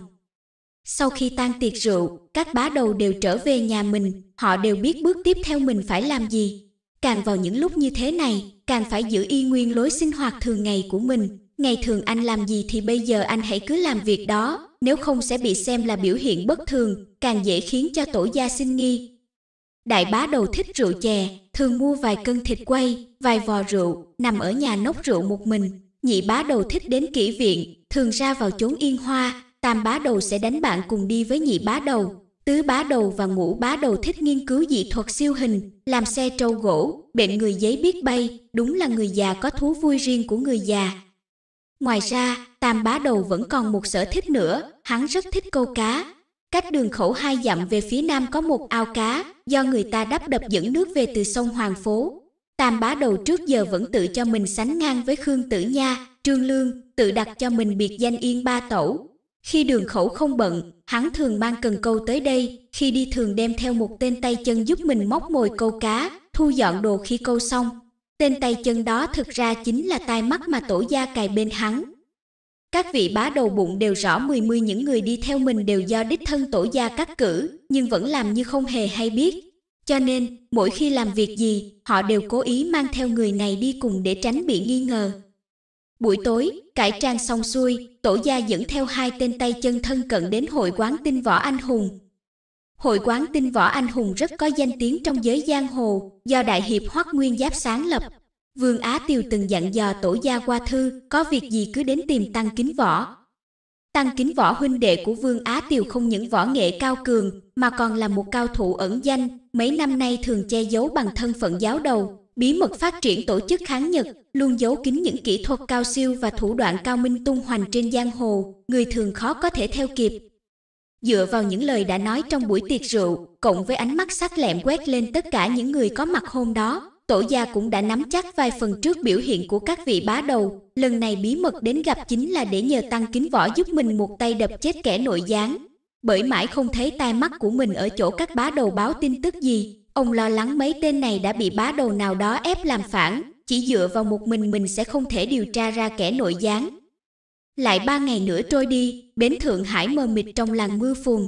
Speaker 1: Sau khi tan tiệc rượu, các bá đầu đều trở về nhà mình, họ đều biết bước tiếp theo mình phải làm gì. Càng vào những lúc như thế này, càng phải giữ y nguyên lối sinh hoạt thường ngày của mình. Ngày thường anh làm gì thì bây giờ anh hãy cứ làm việc đó, nếu không sẽ bị xem là biểu hiện bất thường, càng dễ khiến cho tổ gia sinh nghi, Đại bá đầu thích rượu chè, thường mua vài cân thịt quay, vài vò rượu, nằm ở nhà nốc rượu một mình. Nhị bá đầu thích đến kỹ viện, thường ra vào chốn yên hoa, tam bá đầu sẽ đánh bạn cùng đi với nhị bá đầu. Tứ bá đầu và ngũ bá đầu thích nghiên cứu dị thuật siêu hình, làm xe trâu gỗ, bệnh người giấy biết bay, đúng là người già có thú vui riêng của người già. Ngoài ra, tam bá đầu vẫn còn một sở thích nữa, hắn rất thích câu cá. Cách đường khẩu hai dặm về phía nam có một ao cá, do người ta đắp đập dẫn nước về từ sông Hoàng Phố. Tam bá đầu trước giờ vẫn tự cho mình sánh ngang với Khương Tử Nha, Trương Lương, tự đặt cho mình biệt danh Yên Ba Tẩu. Khi đường khẩu không bận, hắn thường mang cần câu tới đây, khi đi thường đem theo một tên tay chân giúp mình móc mồi câu cá, thu dọn đồ khi câu xong. Tên tay chân đó thực ra chính là tai mắt mà tổ gia cài bên hắn, các vị bá đầu bụng đều rõ mười mươi những người đi theo mình đều do đích thân tổ gia cắt cử, nhưng vẫn làm như không hề hay biết. Cho nên, mỗi khi làm việc gì, họ đều cố ý mang theo người này đi cùng để tránh bị nghi ngờ. Buổi tối, cải trang xong xuôi, tổ gia dẫn theo hai tên tay chân thân cận đến hội quán tinh võ anh hùng. Hội quán tinh võ anh hùng rất có danh tiếng trong giới giang hồ, do Đại Hiệp Hoắc Nguyên Giáp sáng lập, Vương Á Tiêu từng dặn dò tổ gia qua thư, có việc gì cứ đến tìm Tăng Kính Võ. Tăng Kính Võ huynh đệ của Vương Á Tiêu không những võ nghệ cao cường, mà còn là một cao thủ ẩn danh, mấy năm nay thường che giấu bằng thân phận giáo đầu, bí mật phát triển tổ chức kháng Nhật, luôn giấu kín những kỹ thuật cao siêu và thủ đoạn cao minh tung hoành trên giang hồ, người thường khó có thể theo kịp. Dựa vào những lời đã nói trong buổi tiệc rượu, cộng với ánh mắt sắc lẹm quét lên tất cả những người có mặt hôm đó, tổ gia cũng đã nắm chắc vài phần trước biểu hiện của các vị bá đầu, lần này bí mật đến gặp chính là để nhờ tăng kính võ giúp mình một tay đập chết kẻ nội gián. Bởi mãi không thấy tai mắt của mình ở chỗ các bá đầu báo tin tức gì, ông lo lắng mấy tên này đã bị bá đầu nào đó ép làm phản, chỉ dựa vào một mình mình sẽ không thể điều tra ra kẻ nội gián. Lại ba ngày nữa trôi đi, bến Thượng Hải mờ mịt trong làng mưa phùn.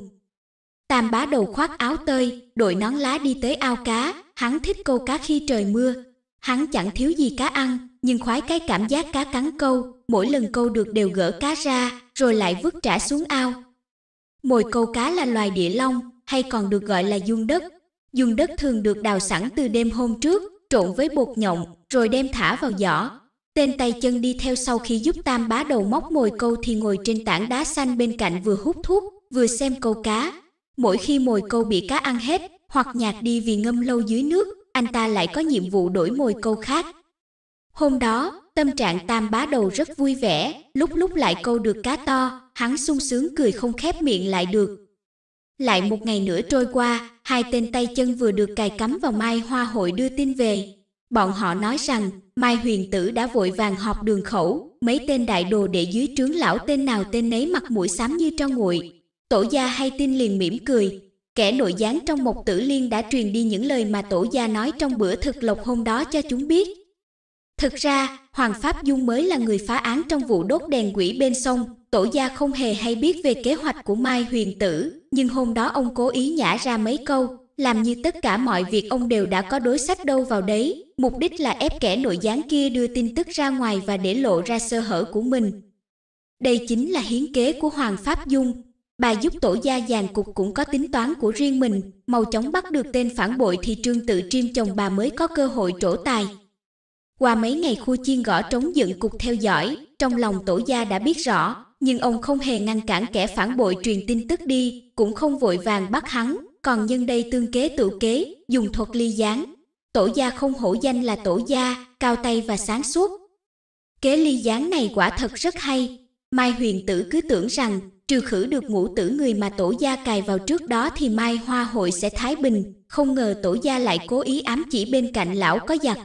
Speaker 1: Tam bá đầu khoác áo tơi, đội nón lá đi tới ao cá, hắn thích câu cá khi trời mưa. Hắn chẳng thiếu gì cá ăn, nhưng khoái cái cảm giác cá cắn câu, mỗi lần câu được đều gỡ cá ra, rồi lại vứt trả xuống ao. Mồi câu cá là loài địa long, hay còn được gọi là dung đất. Dung đất thường được đào sẵn từ đêm hôm trước, trộn với bột nhộng, rồi đem thả vào giỏ. Tên tay chân đi theo sau khi giúp tam bá đầu móc mồi câu thì ngồi trên tảng đá xanh bên cạnh vừa hút thuốc, vừa xem câu cá. Mỗi khi mồi câu bị cá ăn hết, hoặc nhạt đi vì ngâm lâu dưới nước, anh ta lại có nhiệm vụ đổi mồi câu khác. Hôm đó, tâm trạng tam bá đầu rất vui vẻ, lúc lúc lại câu được cá to, hắn sung sướng cười không khép miệng lại được. Lại một ngày nữa trôi qua, hai tên tay chân vừa được cài cắm vào Mai Hoa hội đưa tin về. Bọn họ nói rằng, Mai huyền tử đã vội vàng họp đường khẩu, mấy tên đại đồ để dưới trướng lão tên nào tên nấy mặt mũi xám như tro nguội. Tổ gia hay tin liền mỉm cười, Kẻ nội gián trong một tử liên đã truyền đi những lời mà tổ gia nói trong bữa thực lộc hôm đó cho chúng biết. Thực ra, Hoàng Pháp Dung mới là người phá án trong vụ đốt đèn quỷ bên sông, tổ gia không hề hay biết về kế hoạch của Mai Huyền Tử, nhưng hôm đó ông cố ý nhả ra mấy câu, làm như tất cả mọi việc ông đều đã có đối sách đâu vào đấy, mục đích là ép kẻ nội gián kia đưa tin tức ra ngoài và để lộ ra sơ hở của mình. Đây chính là hiến kế của Hoàng Pháp Dung, Bà giúp tổ gia dàn cục cũng có tính toán của riêng mình, mau chóng bắt được tên phản bội thì trương tự triêm chồng bà mới có cơ hội trổ tài. Qua mấy ngày khu chiên gõ trống dựng cục theo dõi, trong lòng tổ gia đã biết rõ, nhưng ông không hề ngăn cản kẻ phản bội truyền tin tức đi, cũng không vội vàng bắt hắn, còn nhân đây tương kế tự kế, dùng thuật ly gián. Tổ gia không hổ danh là tổ gia, cao tay và sáng suốt. Kế ly gián này quả thật rất hay, Mai huyền tử cứ tưởng rằng trừ khử được ngũ tử người mà tổ gia cài vào trước đó thì mai hoa hội sẽ thái bình, không ngờ tổ gia lại cố ý ám chỉ bên cạnh lão có giặc.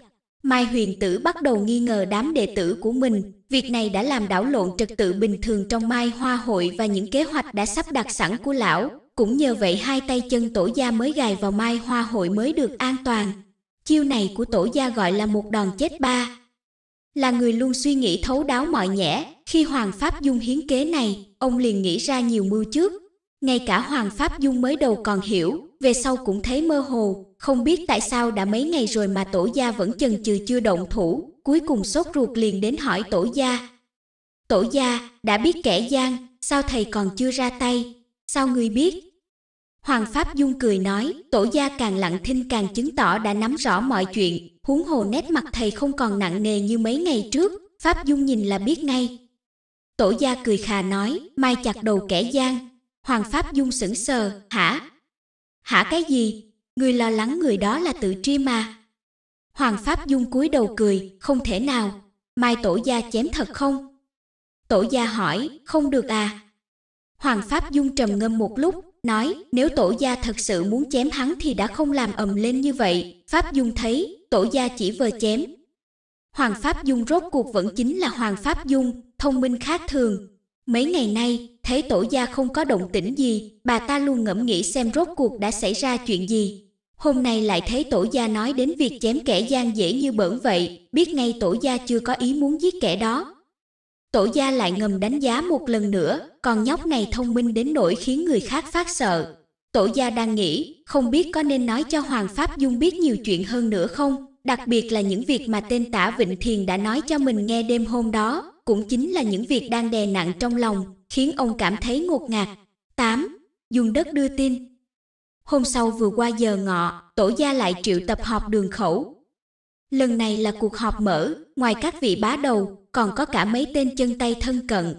Speaker 1: Mai huyền tử bắt đầu nghi ngờ đám đệ tử của mình, việc này đã làm đảo lộn trật tự bình thường trong mai hoa hội và những kế hoạch đã sắp đặt sẵn của lão, cũng nhờ vậy hai tay chân tổ gia mới gài vào mai hoa hội mới được an toàn. Chiêu này của tổ gia gọi là một đòn chết ba. Là người luôn suy nghĩ thấu đáo mọi nhẽ, khi Hoàng Pháp dung hiến kế này, ông liền nghĩ ra nhiều mưu trước. Ngay cả Hoàng Pháp Dung mới đầu còn hiểu, về sau cũng thấy mơ hồ, không biết tại sao đã mấy ngày rồi mà tổ gia vẫn chần chừ chưa động thủ, cuối cùng sốt ruột liền đến hỏi tổ gia. Tổ gia, đã biết kẻ gian, sao thầy còn chưa ra tay, sao ngươi biết? Hoàng Pháp Dung cười nói, tổ gia càng lặng thinh càng chứng tỏ đã nắm rõ mọi chuyện, huống hồ nét mặt thầy không còn nặng nề như mấy ngày trước, Pháp Dung nhìn là biết ngay, Tổ gia cười khà nói, mai chặt đầu kẻ gian. Hoàng Pháp Dung sững sờ, hả? Hả cái gì? Người lo lắng người đó là tự tri mà. Hoàng Pháp Dung cúi đầu cười, không thể nào. Mai tổ gia chém thật không? Tổ gia hỏi, không được à? Hoàng Pháp Dung trầm ngâm một lúc, nói nếu tổ gia thật sự muốn chém hắn thì đã không làm ầm lên như vậy. Pháp Dung thấy tổ gia chỉ vờ chém. Hoàng Pháp Dung rốt cuộc vẫn chính là Hoàng Pháp Dung, thông minh khác thường. Mấy ngày nay, thấy tổ gia không có động tĩnh gì, bà ta luôn ngẫm nghĩ xem rốt cuộc đã xảy ra chuyện gì. Hôm nay lại thấy tổ gia nói đến việc chém kẻ gian dễ như bỡn vậy, biết ngay tổ gia chưa có ý muốn giết kẻ đó. Tổ gia lại ngầm đánh giá một lần nữa, còn nhóc này thông minh đến nỗi khiến người khác phát sợ. Tổ gia đang nghĩ, không biết có nên nói cho Hoàng Pháp Dung biết nhiều chuyện hơn nữa không, đặc biệt là những việc mà tên tả Vịnh Thiền đã nói cho mình nghe đêm hôm đó. Cũng chính là những việc đang đè nặng trong lòng, khiến ông cảm thấy ngột ngạt. 8. Dùng đất đưa tin Hôm sau vừa qua giờ ngọ, tổ gia lại triệu tập họp đường khẩu. Lần này là cuộc họp mở, ngoài các vị bá đầu, còn có cả mấy tên chân tay thân cận.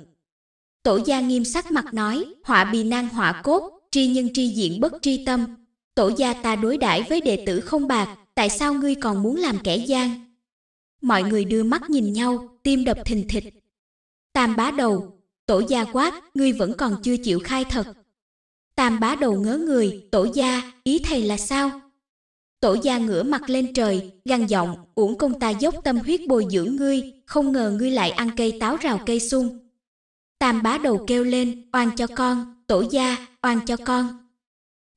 Speaker 1: Tổ gia nghiêm sắc mặt nói, họa bì nan họa cốt, tri nhân tri diện bất tri tâm. Tổ gia ta đối đãi với đệ tử không bạc, tại sao ngươi còn muốn làm kẻ gian? Mọi người đưa mắt nhìn nhau, tim đập thình thịch. Tam bá đầu, tổ gia quát, ngươi vẫn còn chưa chịu khai thật. Tam bá đầu ngớ người, tổ gia, ý thầy là sao? Tổ gia ngửa mặt lên trời, gằn giọng, uổng công ta dốc tâm huyết bồi dưỡng ngươi, không ngờ ngươi lại ăn cây táo rào cây sung. Tam bá đầu kêu lên, oan cho con, tổ gia, oan cho con.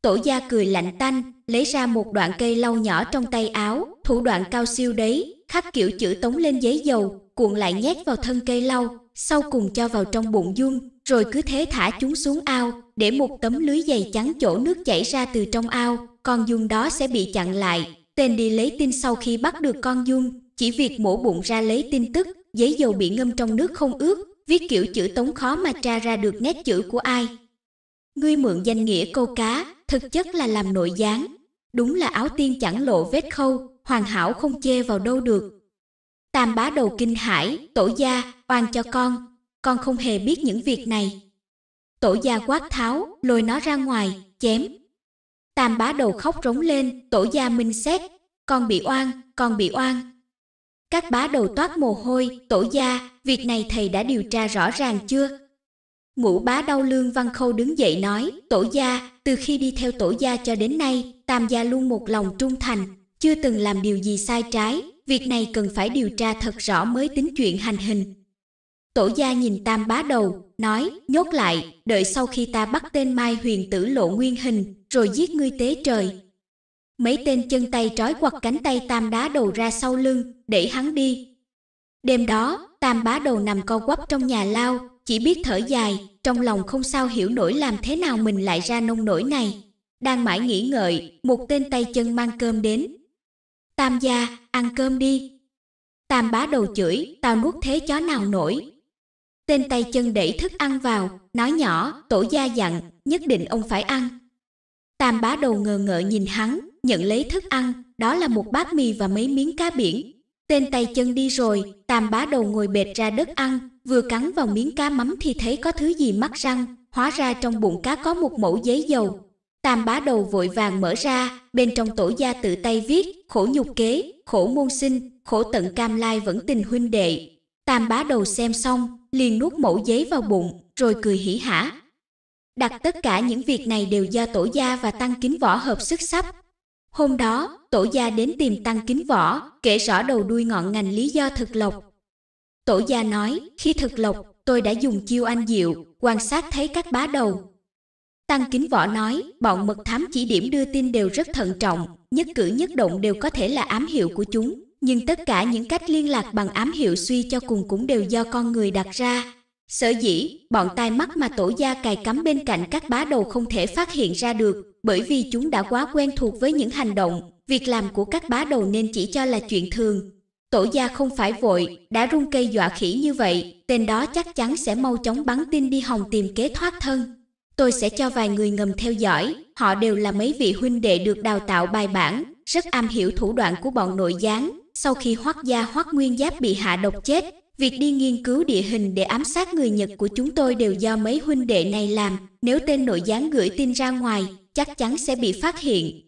Speaker 1: Tổ gia cười lạnh tanh, lấy ra một đoạn cây lau nhỏ trong tay áo, thủ đoạn cao siêu đấy, khắc kiểu chữ tống lên giấy dầu, cuộn lại nhét vào thân cây lau, sau cùng cho vào trong bụng dung, rồi cứ thế thả chúng xuống ao, để một tấm lưới dày chắn chỗ nước chảy ra từ trong ao, con dung đó sẽ bị chặn lại. Tên đi lấy tin sau khi bắt được con dung, chỉ việc mổ bụng ra lấy tin tức, giấy dầu bị ngâm trong nước không ướt, viết kiểu chữ tống khó mà tra ra được nét chữ của ai. Ngươi mượn danh nghĩa câu cá, thực chất là làm nội gián. Đúng là áo tiên chẳng lộ vết khâu, hoàn hảo không chê vào đâu được, Tam bá đầu kinh hải, tổ gia, oan cho con, con không hề biết những việc này. Tổ gia quát tháo, lôi nó ra ngoài, chém. Tam bá đầu khóc rống lên, tổ gia minh xét, con bị oan, con bị oan. Các bá đầu toát mồ hôi, tổ gia, việc này thầy đã điều tra rõ ràng chưa? Ngũ bá đau lương văn khâu đứng dậy nói, tổ gia, từ khi đi theo tổ gia cho đến nay, tam gia luôn một lòng trung thành, chưa từng làm điều gì sai trái, việc này cần phải điều tra thật rõ mới tính chuyện hành hình. Tổ gia nhìn tam bá đầu, nói, nhốt lại, đợi sau khi ta bắt tên Mai huyền tử lộ nguyên hình, rồi giết ngươi tế trời. Mấy tên chân tay trói quặt cánh tay tam đá đầu ra sau lưng, để hắn đi. Đêm đó, tam bá đầu nằm co quắp trong nhà lao, chỉ biết thở dài, trong lòng không sao hiểu nổi làm thế nào mình lại ra nông nổi này. Đang mãi nghĩ ngợi, một tên tay chân mang cơm đến. Tam gia, ăn cơm đi. Tam bá đầu chửi, tao nuốt thế chó nào nổi. Tên tay chân đẩy thức ăn vào, nói nhỏ, tổ gia dặn, nhất định ông phải ăn. Tam bá đầu ngờ ngợ nhìn hắn, nhận lấy thức ăn, đó là một bát mì và mấy miếng cá biển. Tên tay chân đi rồi, tam bá đầu ngồi bệt ra đất ăn, vừa cắn vào miếng cá mắm thì thấy có thứ gì mắc răng, hóa ra trong bụng cá có một mẫu giấy dầu, Tam bá đầu vội vàng mở ra, bên trong tổ gia tự tay viết, khổ nhục kế, khổ môn sinh, khổ tận cam lai vẫn tình huynh đệ. Tam bá đầu xem xong, liền nuốt mẫu giấy vào bụng, rồi cười hỉ hả. Đặt tất cả những việc này đều do tổ gia và tăng kính võ hợp sức sắp. Hôm đó, tổ gia đến tìm tăng kính võ, kể rõ đầu đuôi ngọn ngành lý do thực lộc. Tổ gia nói, khi thực lộc, tôi đã dùng chiêu anh diệu, quan sát thấy các bá đầu, Tăng Kính Võ nói, bọn mật thám chỉ điểm đưa tin đều rất thận trọng, nhất cử nhất động đều có thể là ám hiệu của chúng, nhưng tất cả những cách liên lạc bằng ám hiệu suy cho cùng cũng đều do con người đặt ra. Sở dĩ, bọn tai mắt mà tổ gia cài cắm bên cạnh các bá đầu không thể phát hiện ra được, bởi vì chúng đã quá quen thuộc với những hành động, việc làm của các bá đầu nên chỉ cho là chuyện thường. Tổ gia không phải vội, đã rung cây dọa khỉ như vậy, tên đó chắc chắn sẽ mau chóng bắn tin đi hòng tìm kế thoát thân. Tôi sẽ cho vài người ngầm theo dõi, họ đều là mấy vị huynh đệ được đào tạo bài bản, rất am hiểu thủ đoạn của bọn nội gián. Sau khi Hoắc gia Hoắc Nguyên Giáp bị hạ độc chết, việc đi nghiên cứu địa hình để ám sát người Nhật của chúng tôi đều do mấy huynh đệ này làm. Nếu tên nội gián gửi tin ra ngoài, chắc chắn sẽ bị phát hiện.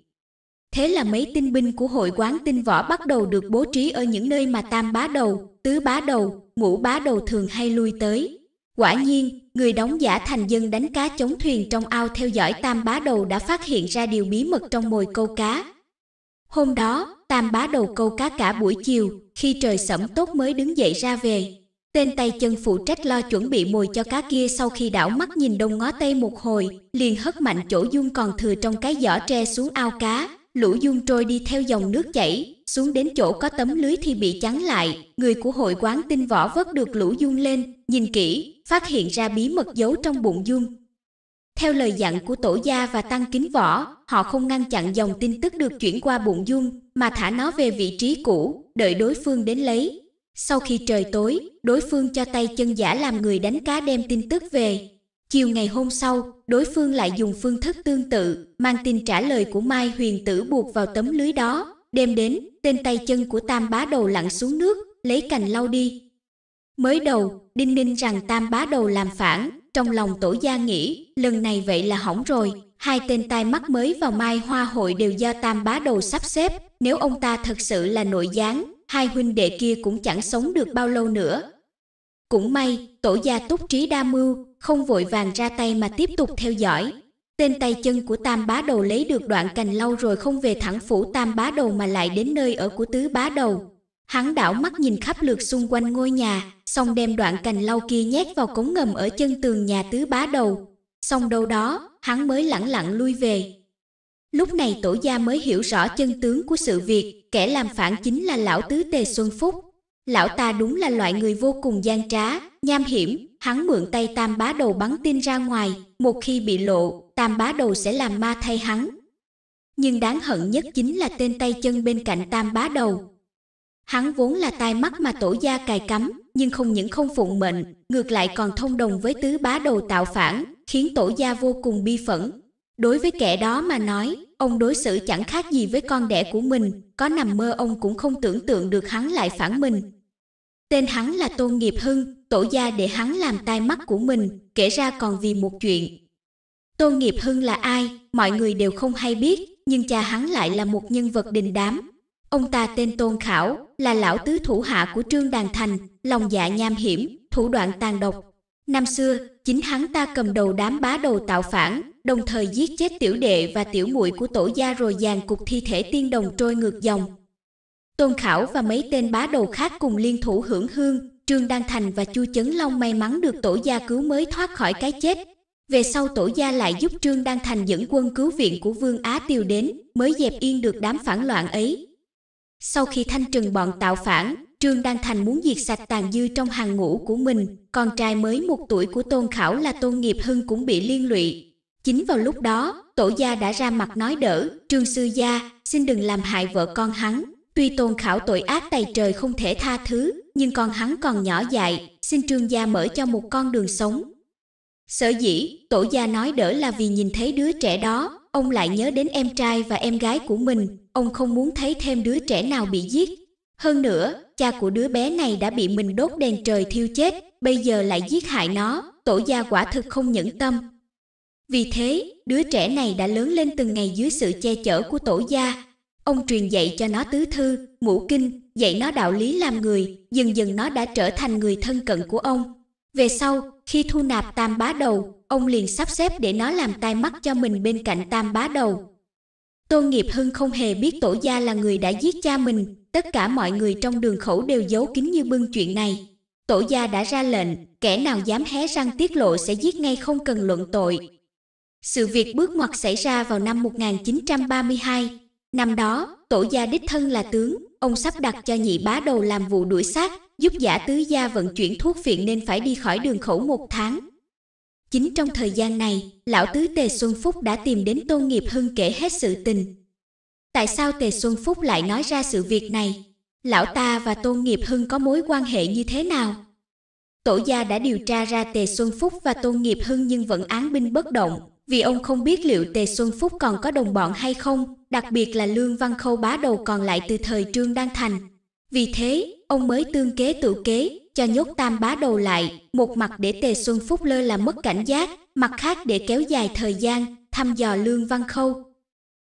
Speaker 1: Thế là mấy tinh binh của hội quán tinh võ bắt đầu được bố trí ở những nơi mà tam bá đầu, tứ bá đầu, ngũ bá đầu thường hay lui tới. Quả nhiên, người đóng giả thành dân đánh cá chống thuyền trong ao theo dõi Tam Bá Đầu đã phát hiện ra điều bí mật trong mồi câu cá. Hôm đó, Tam Bá Đầu câu cá cả buổi chiều, khi trời sẫm tốt mới đứng dậy ra về. Tên tay chân phụ trách lo chuẩn bị mồi cho cá kia sau khi đảo mắt nhìn đông ngó tây một hồi, liền hất mạnh chỗ dung còn thừa trong cái giỏ tre xuống ao cá lũ dung trôi đi theo dòng nước chảy, xuống đến chỗ có tấm lưới thì bị chắn lại. Người của hội quán tinh võ vớt được lũ dung lên, nhìn kỹ, phát hiện ra bí mật giấu trong bụng dung. Theo lời dặn của tổ gia và tăng kính võ, họ không ngăn chặn dòng tin tức được chuyển qua bụng dung, mà thả nó về vị trí cũ, đợi đối phương đến lấy. Sau khi trời tối, đối phương cho tay chân giả làm người đánh cá đem tin tức về, Chiều ngày hôm sau, đối phương lại dùng phương thức tương tự, mang tin trả lời của Mai Huyền Tử buộc vào tấm lưới đó, đem đến, tên tay chân của Tam Bá Đầu lặn xuống nước, lấy cành lau đi. Mới đầu, Đinh Ninh rằng Tam Bá Đầu làm phản, trong lòng tổ gia nghĩ, lần này vậy là hỏng rồi, hai tên tai mắt mới vào Mai Hoa hội đều do Tam Bá Đầu sắp xếp, nếu ông ta thật sự là nội gián, hai huynh đệ kia cũng chẳng sống được bao lâu nữa, cũng may, tổ gia túc trí đa mưu, không vội vàng ra tay mà tiếp tục theo dõi. Tên tay chân của Tam Bá Đầu lấy được đoạn cành lâu rồi không về thẳng phủ Tam Bá Đầu mà lại đến nơi ở của Tứ Bá Đầu. Hắn đảo mắt nhìn khắp lượt xung quanh ngôi nhà, xong đem đoạn cành lau kia nhét vào cống ngầm ở chân tường nhà Tứ Bá Đầu. Xong đâu đó, hắn mới lẳng lặng lui về. Lúc này tổ gia mới hiểu rõ chân tướng của sự việc, kẻ làm phản chính là lão tứ Tề Xuân Phúc. Lão ta đúng là loại người vô cùng gian trá, nham hiểm, hắn mượn tay tam bá đầu bắn tin ra ngoài, một khi bị lộ, tam bá đầu sẽ làm ma thay hắn. Nhưng đáng hận nhất chính là tên tay chân bên cạnh tam bá đầu. Hắn vốn là tai mắt mà tổ gia cài cắm, nhưng không những không phụng mệnh, ngược lại còn thông đồng với tứ bá đầu tạo phản, khiến tổ gia vô cùng bi phẫn. Đối với kẻ đó mà nói, ông đối xử chẳng khác gì với con đẻ của mình, có nằm mơ ông cũng không tưởng tượng được hắn lại phản mình. Tên hắn là Tôn Nghiệp Hưng, tổ gia để hắn làm tai mắt của mình, kể ra còn vì một chuyện. Tôn Nghiệp Hưng là ai, mọi người đều không hay biết, nhưng cha hắn lại là một nhân vật đình đám. Ông ta tên Tôn Khảo, là lão tứ thủ hạ của Trương Đàn Thành, lòng dạ nham hiểm, thủ đoạn tàn độc. Năm xưa, chính hắn ta cầm đầu đám bá đầu tạo phản, đồng thời giết chết tiểu đệ và tiểu muội của tổ gia rồi dàn cục thi thể tiên đồng trôi ngược dòng, Tôn Khảo và mấy tên bá đầu khác cùng liên thủ hưởng hương, Trương Đan Thành và Chu Chấn Long may mắn được tổ gia cứu mới thoát khỏi cái chết. Về sau tổ gia lại giúp Trương Đan Thành dẫn quân cứu viện của Vương Á Tiêu đến, mới dẹp yên được đám phản loạn ấy. Sau khi thanh trừng bọn tạo phản, Trương Đan Thành muốn diệt sạch tàn dư trong hàng ngũ của mình, con trai mới một tuổi của Tôn Khảo là Tôn Nghiệp Hưng cũng bị liên lụy. Chính vào lúc đó, tổ gia đã ra mặt nói đỡ, Trương Sư Gia, xin đừng làm hại vợ con hắn, Tuy tôn khảo tội ác tay trời không thể tha thứ, nhưng còn hắn còn nhỏ dại, xin trương gia mở cho một con đường sống. Sở dĩ, tổ gia nói đỡ là vì nhìn thấy đứa trẻ đó, ông lại nhớ đến em trai và em gái của mình, ông không muốn thấy thêm đứa trẻ nào bị giết. Hơn nữa, cha của đứa bé này đã bị mình đốt đèn trời thiêu chết, bây giờ lại giết hại nó, tổ gia quả thực không nhẫn tâm. Vì thế, đứa trẻ này đã lớn lên từng ngày dưới sự che chở của tổ gia, Ông truyền dạy cho nó tứ thư, ngũ kinh, dạy nó đạo lý làm người, dần dần nó đã trở thành người thân cận của ông. Về sau, khi thu nạp tam bá đầu, ông liền sắp xếp để nó làm tai mắt cho mình bên cạnh tam bá đầu. Tôn Nghiệp Hưng không hề biết tổ gia là người đã giết cha mình, tất cả mọi người trong đường khẩu đều giấu kín như bưng chuyện này. Tổ gia đã ra lệnh, kẻ nào dám hé răng tiết lộ sẽ giết ngay không cần luận tội. Sự việc bước ngoặt xảy ra vào năm 1932, Năm đó, tổ gia đích thân là tướng, ông sắp đặt cho nhị bá đầu làm vụ đuổi sát, giúp giả tứ gia vận chuyển thuốc phiện nên phải đi khỏi đường khẩu một tháng. Chính trong thời gian này, lão tứ Tề Xuân Phúc đã tìm đến Tôn Nghiệp Hưng kể hết sự tình. Tại sao Tề Xuân Phúc lại nói ra sự việc này? Lão ta và Tôn Nghiệp Hưng có mối quan hệ như thế nào? Tổ gia đã điều tra ra Tề Xuân Phúc và Tôn Nghiệp Hưng nhưng vẫn án binh bất động, vì ông không biết liệu Tề Xuân Phúc còn có đồng bọn hay không, đặc biệt là Lương Văn Khâu bá đầu còn lại từ thời Trương Đăng Thành. Vì thế, ông mới tương kế tự kế, cho nhốt tam bá đầu lại, một mặt để Tề Xuân Phúc lơ là mất cảnh giác, mặt khác để kéo dài thời gian, thăm dò Lương Văn Khâu.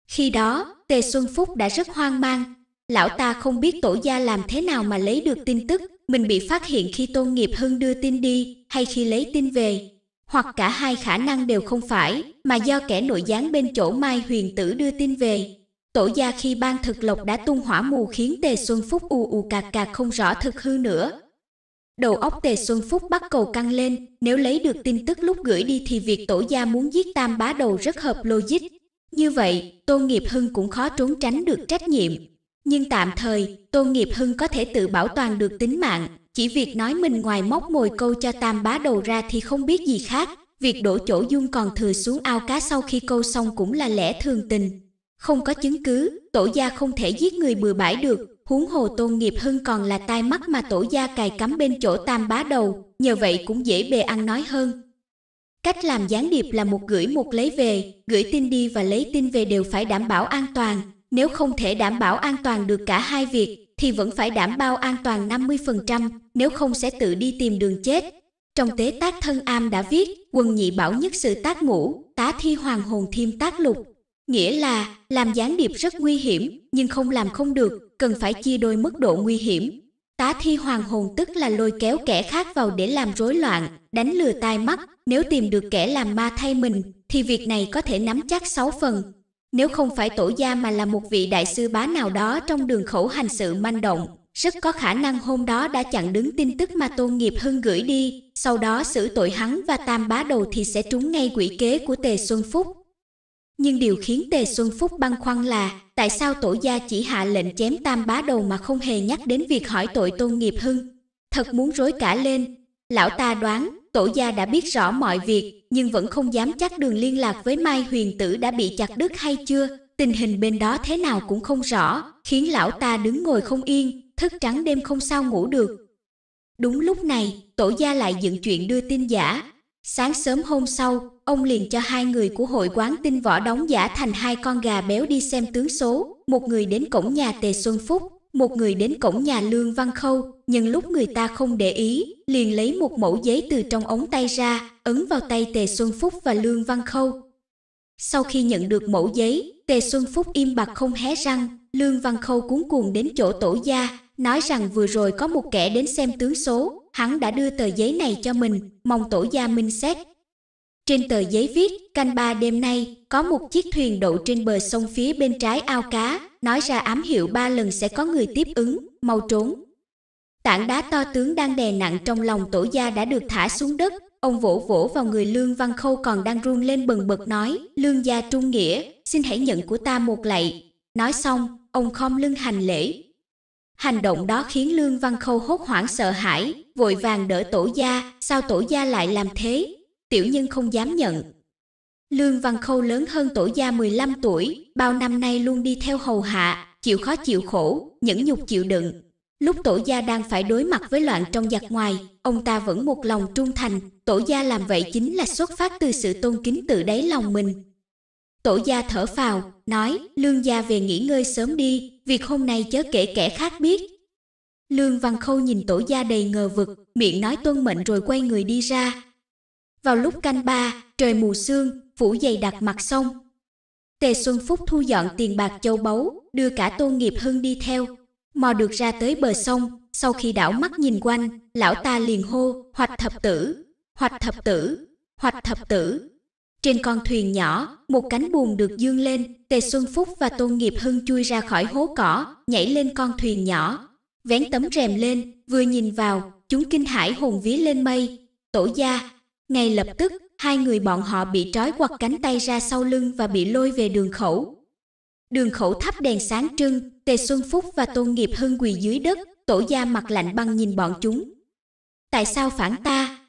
Speaker 1: Khi đó, Tề Xuân Phúc đã rất hoang mang, lão ta không biết tổ gia làm thế nào mà lấy được tin tức, mình bị phát hiện khi Tôn Nghiệp Hưng đưa tin đi, hay khi lấy tin về, hoặc cả hai khả năng đều không phải, mà do kẻ nội gián bên chỗ Mai Huyền Tử đưa tin về. Tổ gia khi ban thực lộc đã tung hỏa mù khiến Tề Xuân Phúc u u cà cà không rõ thực hư nữa. Đầu óc Tề Xuân Phúc bắt cầu căng lên, nếu lấy được tin tức lúc gửi đi thì việc tổ gia muốn giết tam bá đầu rất hợp logic. Như vậy, tôn Nghiệp Hưng cũng khó trốn tránh được trách nhiệm. Nhưng tạm thời, tôn Nghiệp Hưng có thể tự bảo toàn được tính mạng, chỉ việc nói mình ngoài móc mồi câu cho tam bá đầu ra thì không biết gì khác, việc đổ chỗ dung còn thừa xuống ao cá sau khi câu xong cũng là lẽ thường tình. Không có chứng cứ, tổ gia không thể giết người bừa bãi được, huống hồ tôn nghiệp hơn còn là tai mắt mà tổ gia cài cắm bên chỗ tam bá đầu, nhờ vậy cũng dễ bề ăn nói hơn. Cách làm gián điệp là một gửi một lấy về, gửi tin đi và lấy tin về đều phải đảm bảo an toàn, nếu không thể đảm bảo an toàn được cả hai việc, thì vẫn phải đảm bảo an toàn 50%, nếu không sẽ tự đi tìm đường chết. Trong tế tác thân am đã viết, quân nhị bảo nhất sự tác ngũ, tá thi hoàng hồn thiêm tác lục. Nghĩa là, làm gián điệp rất nguy hiểm, nhưng không làm không được, cần phải chia đôi mức độ nguy hiểm. Tá thi hoàng hồn tức là lôi kéo kẻ khác vào để làm rối loạn, đánh lừa tai mắt. Nếu tìm được kẻ làm ma thay mình, thì việc này có thể nắm chắc 6 phần, nếu không phải tổ gia mà là một vị đại sư bá nào đó trong đường khẩu hành sự manh động, rất có khả năng hôm đó đã chặn đứng tin tức mà Tôn Nghiệp Hưng gửi đi, sau đó xử tội hắn và Tam Bá Đầu thì sẽ trúng ngay quỷ kế của Tề Xuân Phúc. Nhưng điều khiến Tề Xuân Phúc băn khoăn là tại sao tổ gia chỉ hạ lệnh chém Tam Bá Đầu mà không hề nhắc đến việc hỏi tội Tôn Nghiệp Hưng. Thật muốn rối cả lên, lão ta đoán tổ gia đã biết rõ mọi việc, nhưng vẫn không dám chắc đường liên lạc với Mai Huyền Tử đã bị chặt đứt hay chưa, tình hình bên đó thế nào cũng không rõ, khiến lão ta đứng ngồi không yên, thức trắng đêm không sao ngủ được. Đúng lúc này, tổ gia lại dựng chuyện đưa tin giả. Sáng sớm hôm sau, ông liền cho hai người của hội quán tin võ đóng giả thành hai con gà béo đi xem tướng số, một người đến cổng nhà Tề Xuân Phúc, một người đến cổng nhà Lương Văn Khâu, nhưng lúc người ta không để ý, liền lấy một mẫu giấy từ trong ống tay ra, ấn vào tay Tề Xuân Phúc và Lương Văn Khâu. Sau khi nhận được mẫu giấy, Tề Xuân Phúc im bặt không hé răng, Lương Văn Khâu cuống cuồng đến chỗ tổ gia, nói rằng vừa rồi có một kẻ đến xem tướng số, hắn đã đưa tờ giấy này cho mình, mong tổ gia minh xét, trên tờ giấy viết, canh ba đêm nay, có một chiếc thuyền đậu trên bờ sông phía bên trái ao cá, nói ra ám hiệu ba lần sẽ có người tiếp ứng, mau trốn. Tảng đá to tướng đang đè nặng trong lòng tổ gia đã được thả xuống đất, ông vỗ vỗ vào người Lương Văn Khâu còn đang run lên bần bật nói, Lương gia trung nghĩa, xin hãy nhận của ta một lạy. Nói xong, ông khom lưng hành lễ. Hành động đó khiến Lương Văn Khâu hốt hoảng sợ hãi, vội vàng đỡ tổ gia, sao tổ gia lại làm thế, tiểu nhân không dám nhận. Lương Văn Khâu lớn hơn tổ gia 15 tuổi, bao năm nay luôn đi theo hầu hạ, chịu khó chịu khổ, nhẫn nhục chịu đựng. Lúc tổ gia đang phải đối mặt với loạn trong giặc ngoài, ông ta vẫn một lòng trung thành, tổ gia làm vậy chính là xuất phát từ sự tôn kính tự đáy lòng mình. Tổ gia thở phào, nói, lương gia về nghỉ ngơi sớm đi, việc hôm nay chớ kể kẻ khác biết. Lương Văn Khâu nhìn tổ gia đầy ngờ vực, miệng nói tuân mệnh rồi quay người đi ra, vào lúc canh ba, trời mù sương, phủ dày đặc mặt sông. Tề Xuân Phúc thu dọn tiền bạc châu báu, đưa cả tôn Nghiệp Hưng đi theo. Mò được ra tới bờ sông, sau khi đảo mắt nhìn quanh, lão ta liền hô, hoạch thập tử, hoạch thập tử, hoạch thập tử. Trên con thuyền nhỏ, một cánh buồm được dương lên, Tề Xuân Phúc và Tôn Nghiệp Hưng chui ra khỏi hố cỏ, nhảy lên con thuyền nhỏ, vén tấm rèm lên, vừa nhìn vào, chúng kinh hãi hồn vía lên mây. Tổ gia, ngay lập tức, hai người bọn họ bị trói quặt cánh tay ra sau lưng và bị lôi về đường khẩu. Đường khẩu thắp đèn sáng trưng, Tề Xuân Phúc và Tôn Nghiệp Hưng quỳ dưới đất, tổ gia mặt lạnh băng nhìn bọn chúng. Tại sao phản ta?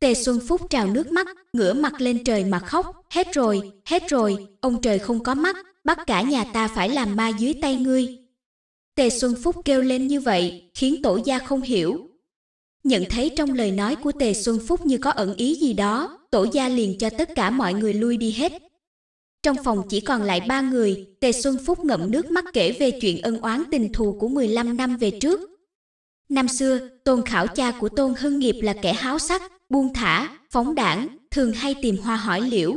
Speaker 1: Tề Xuân Phúc trào nước mắt, ngửa mặt lên trời mà khóc, hết rồi, hết rồi, ông trời không có mắt, bắt cả nhà ta phải làm ma dưới tay ngươi. Tề Xuân Phúc kêu lên như vậy, khiến tổ gia không hiểu, Nhận thấy trong lời nói của Tề Xuân Phúc như có ẩn ý gì đó, tổ gia liền cho tất cả mọi người lui đi hết. Trong phòng chỉ còn lại ba người, Tề Xuân Phúc ngậm nước mắt kể về chuyện ân oán tình thù của 15 năm về trước. Năm xưa, Tôn Khảo cha của Tôn Hưng Nghiệp là kẻ háo sắc, buông thả, phóng đảng, thường hay tìm hoa hỏi liễu.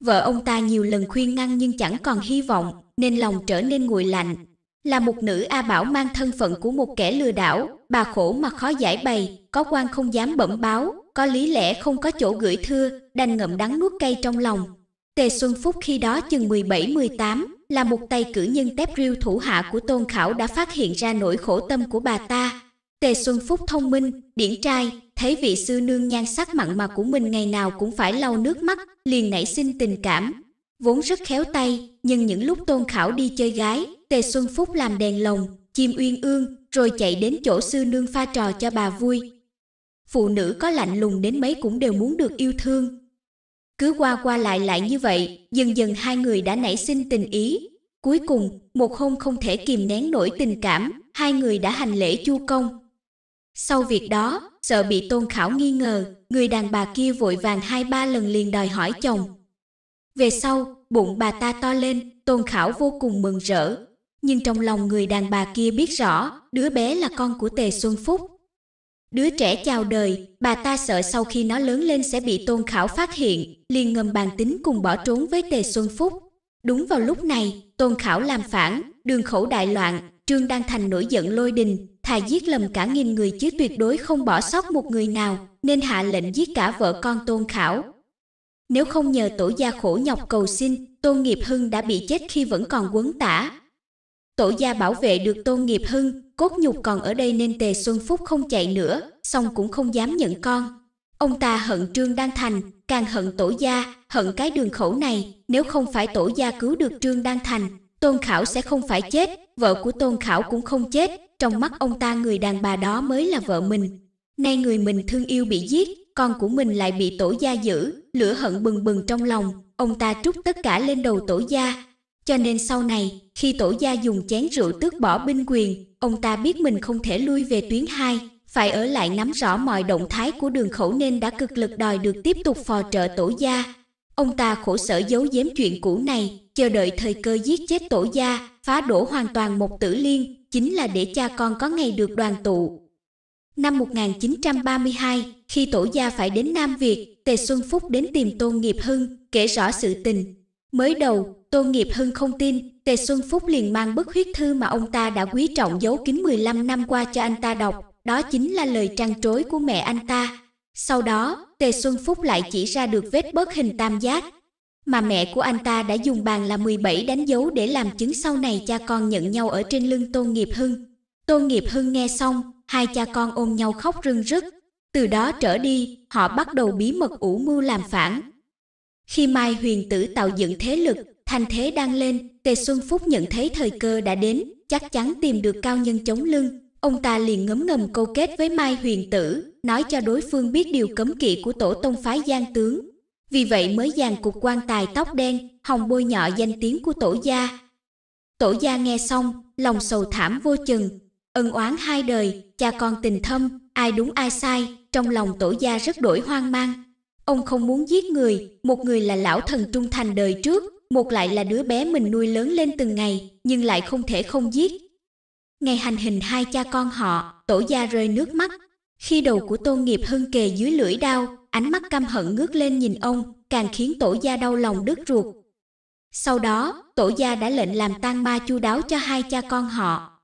Speaker 1: Vợ ông ta nhiều lần khuyên ngăn nhưng chẳng còn hy vọng, nên lòng trở nên nguội lạnh, là một nữ A Bảo mang thân phận của một kẻ lừa đảo, bà khổ mà khó giải bày, có quan không dám bẩm báo, có lý lẽ không có chỗ gửi thưa, đành ngậm đắng nuốt cay trong lòng. Tề Xuân Phúc khi đó chừng 17-18, là một tay cử nhân tép riêu thủ hạ của Tôn Khảo đã phát hiện ra nỗi khổ tâm của bà ta. Tề Xuân Phúc thông minh, điển trai, thấy vị sư nương nhan sắc mặn mà của mình ngày nào cũng phải lau nước mắt, liền nảy sinh tình cảm. Vốn rất khéo tay, nhưng những lúc Tôn Khảo đi chơi gái, Tề Xuân Phúc làm đèn lồng, chim uyên ương, rồi chạy đến chỗ sư nương pha trò cho bà vui. Phụ nữ có lạnh lùng đến mấy cũng đều muốn được yêu thương. Cứ qua qua lại lại như vậy, dần dần hai người đã nảy sinh tình ý. Cuối cùng, một hôm không thể kìm nén nổi tình cảm, hai người đã hành lễ chu công. Sau việc đó, sợ bị tôn khảo nghi ngờ, người đàn bà kia vội vàng hai ba lần liền đòi hỏi chồng. Về sau, bụng bà ta to lên, tôn khảo vô cùng mừng rỡ, nhưng trong lòng người đàn bà kia biết rõ, đứa bé là con của Tề Xuân Phúc. Đứa trẻ chào đời, bà ta sợ sau khi nó lớn lên sẽ bị Tôn Khảo phát hiện, liền ngầm bàn tính cùng bỏ trốn với Tề Xuân Phúc. Đúng vào lúc này, Tôn Khảo làm phản, đường khẩu đại loạn, Trương Đăng Thành nổi giận lôi đình, thà giết lầm cả nghìn người chứ tuyệt đối không bỏ sót một người nào, nên hạ lệnh giết cả vợ con Tôn Khảo. Nếu không nhờ tổ gia khổ nhọc cầu xin, Tôn Nghiệp Hưng đã bị chết khi vẫn còn quấn tả, tổ gia bảo vệ được tôn nghiệp hưng, cốt nhục còn ở đây nên Tề Xuân Phúc không chạy nữa, song cũng không dám nhận con. Ông ta hận Trương Đan Thành, càng hận tổ gia, hận cái đường khẩu này, nếu không phải tổ gia cứu được Trương Đan Thành, Tôn Khảo sẽ không phải chết, vợ của Tôn Khảo cũng không chết, trong mắt ông ta người đàn bà đó mới là vợ mình. Nay người mình thương yêu bị giết, con của mình lại bị tổ gia giữ, lửa hận bừng bừng trong lòng, ông ta trút tất cả lên đầu tổ gia, cho nên sau này, khi tổ gia dùng chén rượu tước bỏ binh quyền, ông ta biết mình không thể lui về tuyến hai, phải ở lại nắm rõ mọi động thái của đường khẩu nên đã cực lực đòi được tiếp tục phò trợ tổ gia. Ông ta khổ sở giấu giếm chuyện cũ này, chờ đợi thời cơ giết chết tổ gia, phá đổ hoàn toàn một tử liên, chính là để cha con có ngày được đoàn tụ. Năm 1932, khi tổ gia phải đến Nam Việt, Tề Xuân Phúc đến tìm Tôn Nghiệp Hưng, kể rõ sự tình, Mới đầu, Tôn Nghiệp Hưng không tin, Tề Xuân Phúc liền mang bức huyết thư mà ông ta đã quý trọng giấu kín 15 năm qua cho anh ta đọc, đó chính là lời trăn trối của mẹ anh ta. Sau đó, Tề Xuân Phúc lại chỉ ra được vết bớt hình tam giác, mà mẹ của anh ta đã dùng bàn là 17 đánh dấu để làm chứng sau này cha con nhận nhau ở trên lưng Tôn Nghiệp Hưng. Tôn Nghiệp Hưng nghe xong, hai cha con ôm nhau khóc rưng rức. Từ đó trở đi, họ bắt đầu bí mật ủ mưu làm phản, khi Mai huyền tử tạo dựng thế lực, thành thế đang lên, Tề Xuân Phúc nhận thấy thời cơ đã đến, chắc chắn tìm được cao nhân chống lưng. Ông ta liền ngấm ngầm câu kết với Mai huyền tử, nói cho đối phương biết điều cấm kỵ của tổ tông phái gian tướng. Vì vậy mới dàn cục quan tài tóc đen, hồng bôi nhọ danh tiếng của tổ gia. Tổ gia nghe xong, lòng sầu thảm vô chừng, ân oán hai đời, cha con tình thâm, ai đúng ai sai, trong lòng tổ gia rất đổi hoang mang, Ông không muốn giết người, một người là lão thần trung thành đời trước, một lại là đứa bé mình nuôi lớn lên từng ngày, nhưng lại không thể không giết. Ngày hành hình hai cha con họ, tổ gia rơi nước mắt. Khi đầu của Tôn Nghiệp Hưng kề dưới lưỡi đao, ánh mắt căm hận ngước lên nhìn ông, càng khiến tổ gia đau lòng đứt ruột. Sau đó, tổ gia đã lệnh làm tan ba chu đáo cho hai cha con họ.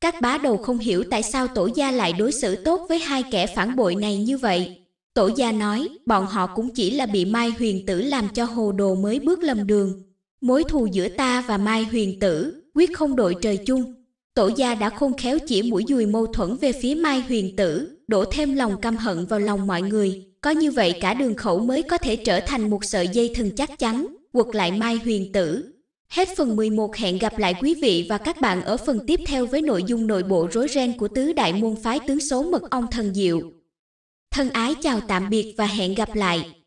Speaker 1: Các bá đầu không hiểu tại sao tổ gia lại đối xử tốt với hai kẻ phản bội này như vậy, Tổ gia nói, bọn họ cũng chỉ là bị Mai Huyền Tử làm cho hồ đồ mới bước lầm đường. Mối thù giữa ta và Mai Huyền Tử, quyết không đội trời chung. Tổ gia đã khôn khéo chỉ mũi dùi mâu thuẫn về phía Mai Huyền Tử, đổ thêm lòng căm hận vào lòng mọi người. Có như vậy cả đường khẩu mới có thể trở thành một sợi dây thừng chắc chắn, quật lại Mai Huyền Tử. Hết phần 11 hẹn gặp lại quý vị và các bạn ở phần tiếp theo với nội dung nội bộ rối ren của tứ đại môn phái tướng số mật ong thần diệu. Thân ái chào tạm biệt và hẹn gặp lại.